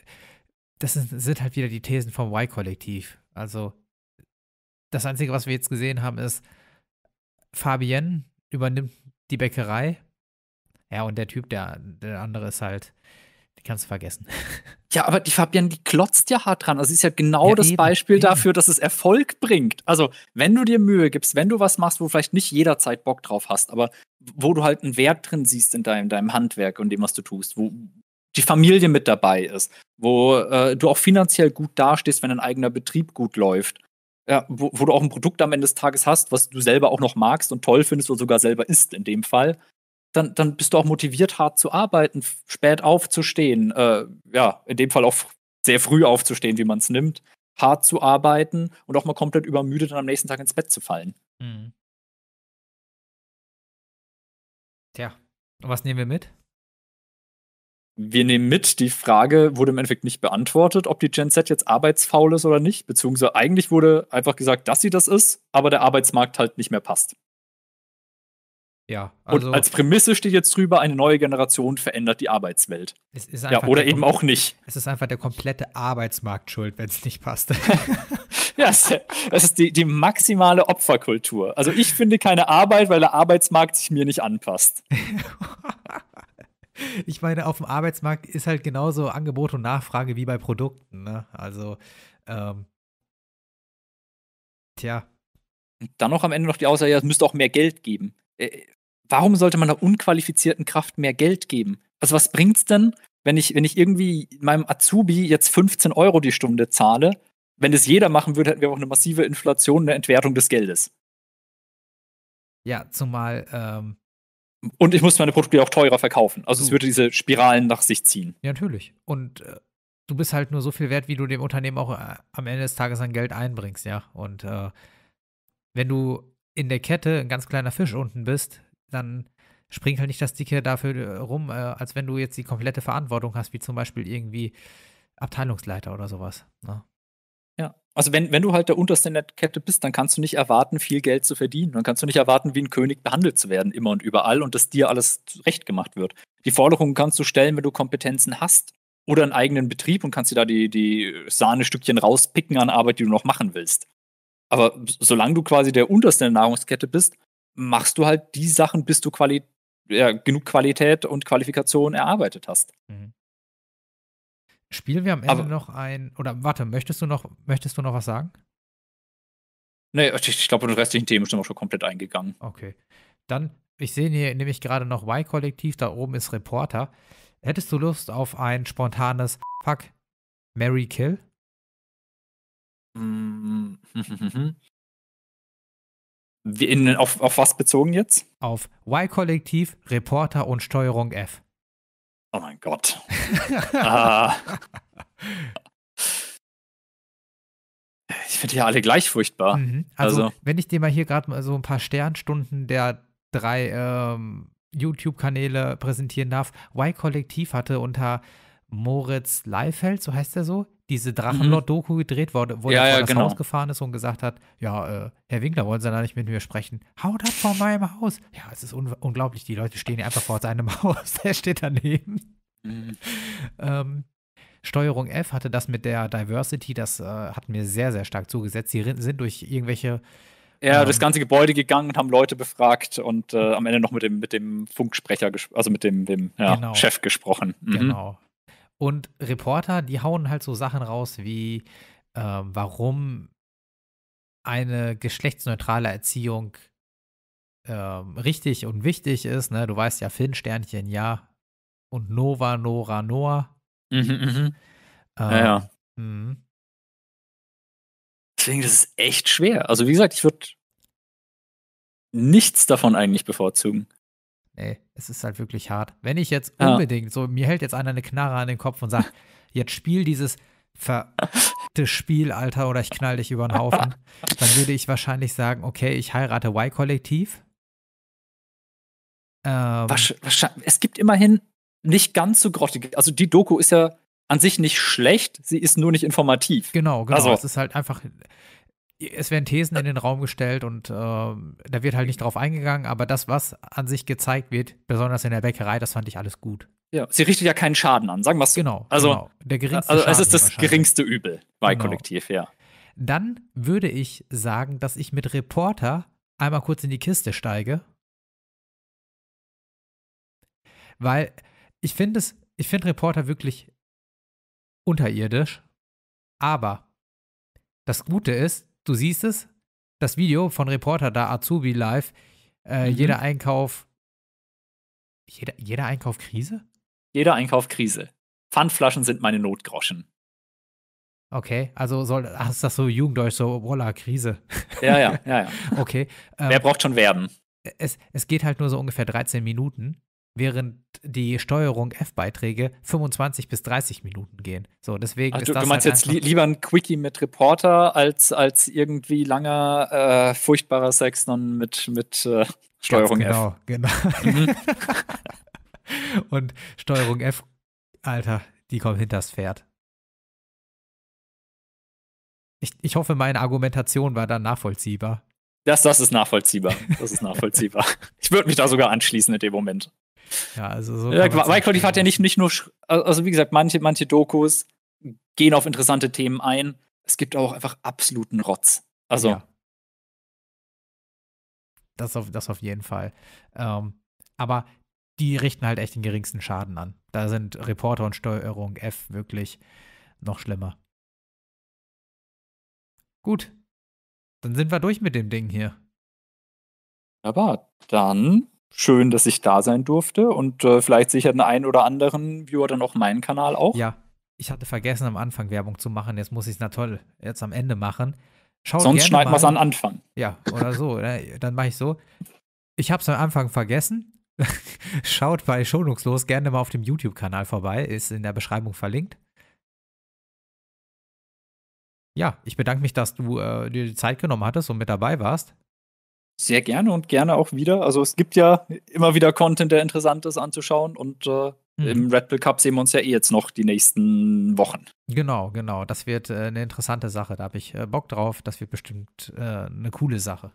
das sind halt wieder die Thesen vom Y-Kollektiv. Also, das Einzige, was wir jetzt gesehen haben, ist, Fabienne übernimmt die Bäckerei. Ja, und der Typ, der, der andere ist halt ich habe es vergessen. Ja, aber die Fabian, die klotzt ja hart dran. Also sie ist ja genau ja, das eben, Beispiel eben. dafür, dass es Erfolg bringt. Also wenn du dir Mühe gibst, wenn du was machst, wo du vielleicht nicht jederzeit Bock drauf hast, aber wo du halt einen Wert drin siehst in deinem, deinem Handwerk und dem, was du tust, wo die Familie mit dabei ist, wo äh, du auch finanziell gut dastehst, wenn dein eigener Betrieb gut läuft, ja, wo, wo, du auch ein Produkt am Ende des Tages hast, was du selber auch noch magst und toll findest oder sogar selber isst in dem Fall dann, dann bist du auch motiviert, hart zu arbeiten, spät aufzustehen, äh, ja, in dem Fall auch sehr früh aufzustehen, wie man es nimmt, hart zu arbeiten und auch mal komplett übermüdet dann am nächsten Tag ins Bett zu fallen. Mhm. Tja, und was nehmen wir mit? Wir nehmen mit, die Frage wurde im Endeffekt nicht beantwortet, ob die Gen Z jetzt arbeitsfaul ist oder nicht, beziehungsweise eigentlich wurde einfach gesagt, dass sie das ist, aber der Arbeitsmarkt halt nicht mehr passt. Ja. Also und als Prämisse steht jetzt drüber, eine neue Generation verändert die Arbeitswelt. ja, oder eben auch nicht. Es ist einfach der komplette Arbeitsmarkt schuld, wenn es nicht passt. ja, es ist die, die maximale Opferkultur. Also ich finde keine Arbeit, weil der Arbeitsmarkt sich mir nicht anpasst. ich meine, auf dem Arbeitsmarkt ist halt genauso Angebot und Nachfrage wie bei Produkten. Ne? Also, ähm, tja. Und dann noch am Ende noch die Aussage, es müsste auch mehr Geld geben. Äh, warum sollte man einer unqualifizierten Kraft mehr Geld geben? Also was bringt's denn, wenn ich, wenn ich irgendwie meinem Azubi jetzt 15 Euro die Stunde zahle? Wenn es jeder machen würde, hätten wir auch eine massive Inflation, eine Entwertung des Geldes. Ja, zumal. Ähm und ich muss meine Produkte auch teurer verkaufen. Also es würde diese Spiralen nach sich ziehen. Ja, natürlich. Und äh, du bist halt nur so viel wert, wie du dem Unternehmen auch äh, am Ende des Tages an Geld einbringst, ja. Und äh, wenn du in der Kette ein ganz kleiner Fisch unten bist, dann springt halt nicht das Dicke dafür äh, rum, äh, als wenn du jetzt die komplette Verantwortung hast, wie zum Beispiel irgendwie Abteilungsleiter oder sowas. Ne? Ja, also wenn, wenn du halt der unterste in der Kette bist, dann kannst du nicht erwarten, viel Geld zu verdienen. Dann kannst du nicht erwarten, wie ein König behandelt zu werden, immer und überall und dass dir alles recht gemacht wird. Die Forderungen kannst du stellen, wenn du Kompetenzen hast oder einen eigenen Betrieb und kannst dir da die, die Sahnestückchen rauspicken an Arbeit, die du noch machen willst. Aber solange du quasi der unterste Nahrungskette bist, machst du halt die Sachen, bis du Quali ja, genug Qualität und Qualifikation erarbeitet hast. Mhm. Spielen wir am Ende Aber, noch ein. Oder warte, möchtest du noch, möchtest du noch was sagen? Nee, ich, ich glaube, den restlichen Themen sind wir schon komplett eingegangen. Okay. Dann, ich sehe hier nämlich gerade noch Y-Kollektiv, da oben ist Reporter. Hättest du Lust auf ein spontanes Fuck, Mary Kill? Hm, hm. In, auf, auf was bezogen jetzt? Auf Y-Kollektiv, Reporter und Steuerung F. Oh mein Gott. äh, ich finde ja alle gleich furchtbar. Mhm. Also, also, wenn ich dir mal hier gerade so ein paar Sternstunden der drei ähm, YouTube-Kanäle präsentieren darf, Y-Kollektiv hatte unter Moritz Leifeld, so heißt er so, diese mhm. Drachenlord-Doku gedreht, wo, wo ja, er vor ja, das genau. Haus gefahren ist und gesagt hat, ja, äh, Herr Winkler, wollen Sie da nicht mit mir sprechen? Haut ab vor meinem Haus. Ja, es ist un unglaublich, die Leute stehen ja einfach vor seinem Haus, der steht daneben. Mhm. Ähm, Steuerung F hatte das mit der Diversity, das äh, hat mir sehr, sehr stark zugesetzt. Sie sind durch irgendwelche ja, ähm, das ganze Gebäude gegangen und haben Leute befragt und äh, am Ende noch mit dem, mit dem Funksprecher, also mit dem, dem ja, genau. Chef gesprochen. Mhm. Genau. Und Reporter, die hauen halt so Sachen raus wie, äh, warum eine geschlechtsneutrale Erziehung äh, richtig und wichtig ist. Ne? Du weißt ja, Finn, Sternchen, ja. Und Nova, Nora, Noah. Mhm, mhm. äh, ja, ähm, ja. Mhm. Deswegen, das ist echt schwer. Also, wie gesagt, ich würde nichts davon eigentlich bevorzugen nee, es ist halt wirklich hart. Wenn ich jetzt ja. unbedingt, so, mir hält jetzt einer eine Knarre an den Kopf und sagt, jetzt spiel dieses verdammte Spiel, Alter, oder ich knall dich über den Haufen, dann würde ich wahrscheinlich sagen, okay, ich heirate Y-Kollektiv. Ähm, es gibt immerhin nicht ganz so grottig. Also die Doku ist ja an sich nicht schlecht, sie ist nur nicht informativ. Genau, genau. Also. Es ist halt einfach, es werden Thesen in den Raum gestellt und äh, da wird halt nicht drauf eingegangen, aber das, was an sich gezeigt wird, besonders in der Bäckerei, das fand ich alles gut. Ja, sie richtet ja keinen Schaden an, sagen wir es so. Genau, also, genau. Der äh, geringste also es ist das geringste Übel bei genau. Kollektiv, ja. Dann würde ich sagen, dass ich mit Reporter einmal kurz in die Kiste steige. Weil ich finde es, ich finde Reporter wirklich unterirdisch, aber das Gute ist, du siehst es, das Video von Reporter da, Azubi Live, äh, mhm. jeder Einkauf, jeder, jeder Einkauf Krise? Jeder Einkauf Krise. Pfandflaschen sind meine Notgroschen. Okay, also soll, ach, ist das so Jugenddeutsch, so voila, Krise. Ja, ja, ja, ja. okay. Ähm, Wer braucht schon Werben? Es, es geht halt nur so ungefähr 13 Minuten während die Steuerung F-Beiträge 25 bis 30 Minuten gehen. So, deswegen Ach, du, das du meinst halt jetzt li lieber ein Quickie mit Reporter als, als irgendwie langer, äh, furchtbarer Sex dann mit, mit äh, Steuerung genau, F. Genau, genau. Mhm. Und Steuerung F, Alter, die kommt hinters Pferd. Ich, ich hoffe, meine Argumentation war dann nachvollziehbar. Das, das ist nachvollziehbar. Das ist nachvollziehbar. ich würde mich da sogar anschließen in dem Moment. Ja, also so. Ja, weil Weichqualitativ hat ja nicht, nicht nur, also wie gesagt, manche, manche Dokus gehen auf interessante Themen ein. Es gibt auch einfach absoluten Rotz. Also. Ja. Das auf, das auf jeden Fall. Ähm, aber die richten halt echt den geringsten Schaden an. Da sind Reporter und Steuerung F wirklich noch schlimmer. Gut. Dann sind wir durch mit dem Ding hier. Aber dann schön, dass ich da sein durfte und äh, vielleicht sichert den einen oder anderen Viewer dann auch meinen Kanal auch. Ja, ich hatte vergessen, am Anfang Werbung zu machen. Jetzt muss ich es natürlich jetzt am Ende machen. Schaut Sonst schneiden wir es an Anfang. Ja, oder so. ne? Dann mache ich so. Ich habe es am Anfang vergessen. Schaut bei Schonungslos gerne mal auf dem YouTube-Kanal vorbei. Ist in der Beschreibung verlinkt. Ja, ich bedanke mich, dass du äh, dir die Zeit genommen hattest und mit dabei warst. Sehr gerne und gerne auch wieder. Also es gibt ja immer wieder Content, der interessant ist anzuschauen und äh, mhm. im Red Bull Cup sehen wir uns ja eh jetzt noch die nächsten Wochen. Genau, genau. Das wird äh, eine interessante Sache. Da habe ich äh, Bock drauf. Das wird bestimmt äh, eine coole Sache.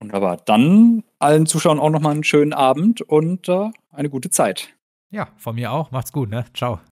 Wunderbar. Dann allen Zuschauern auch nochmal einen schönen Abend und äh, eine gute Zeit. Ja, von mir auch. Macht's gut, ne? Ciao.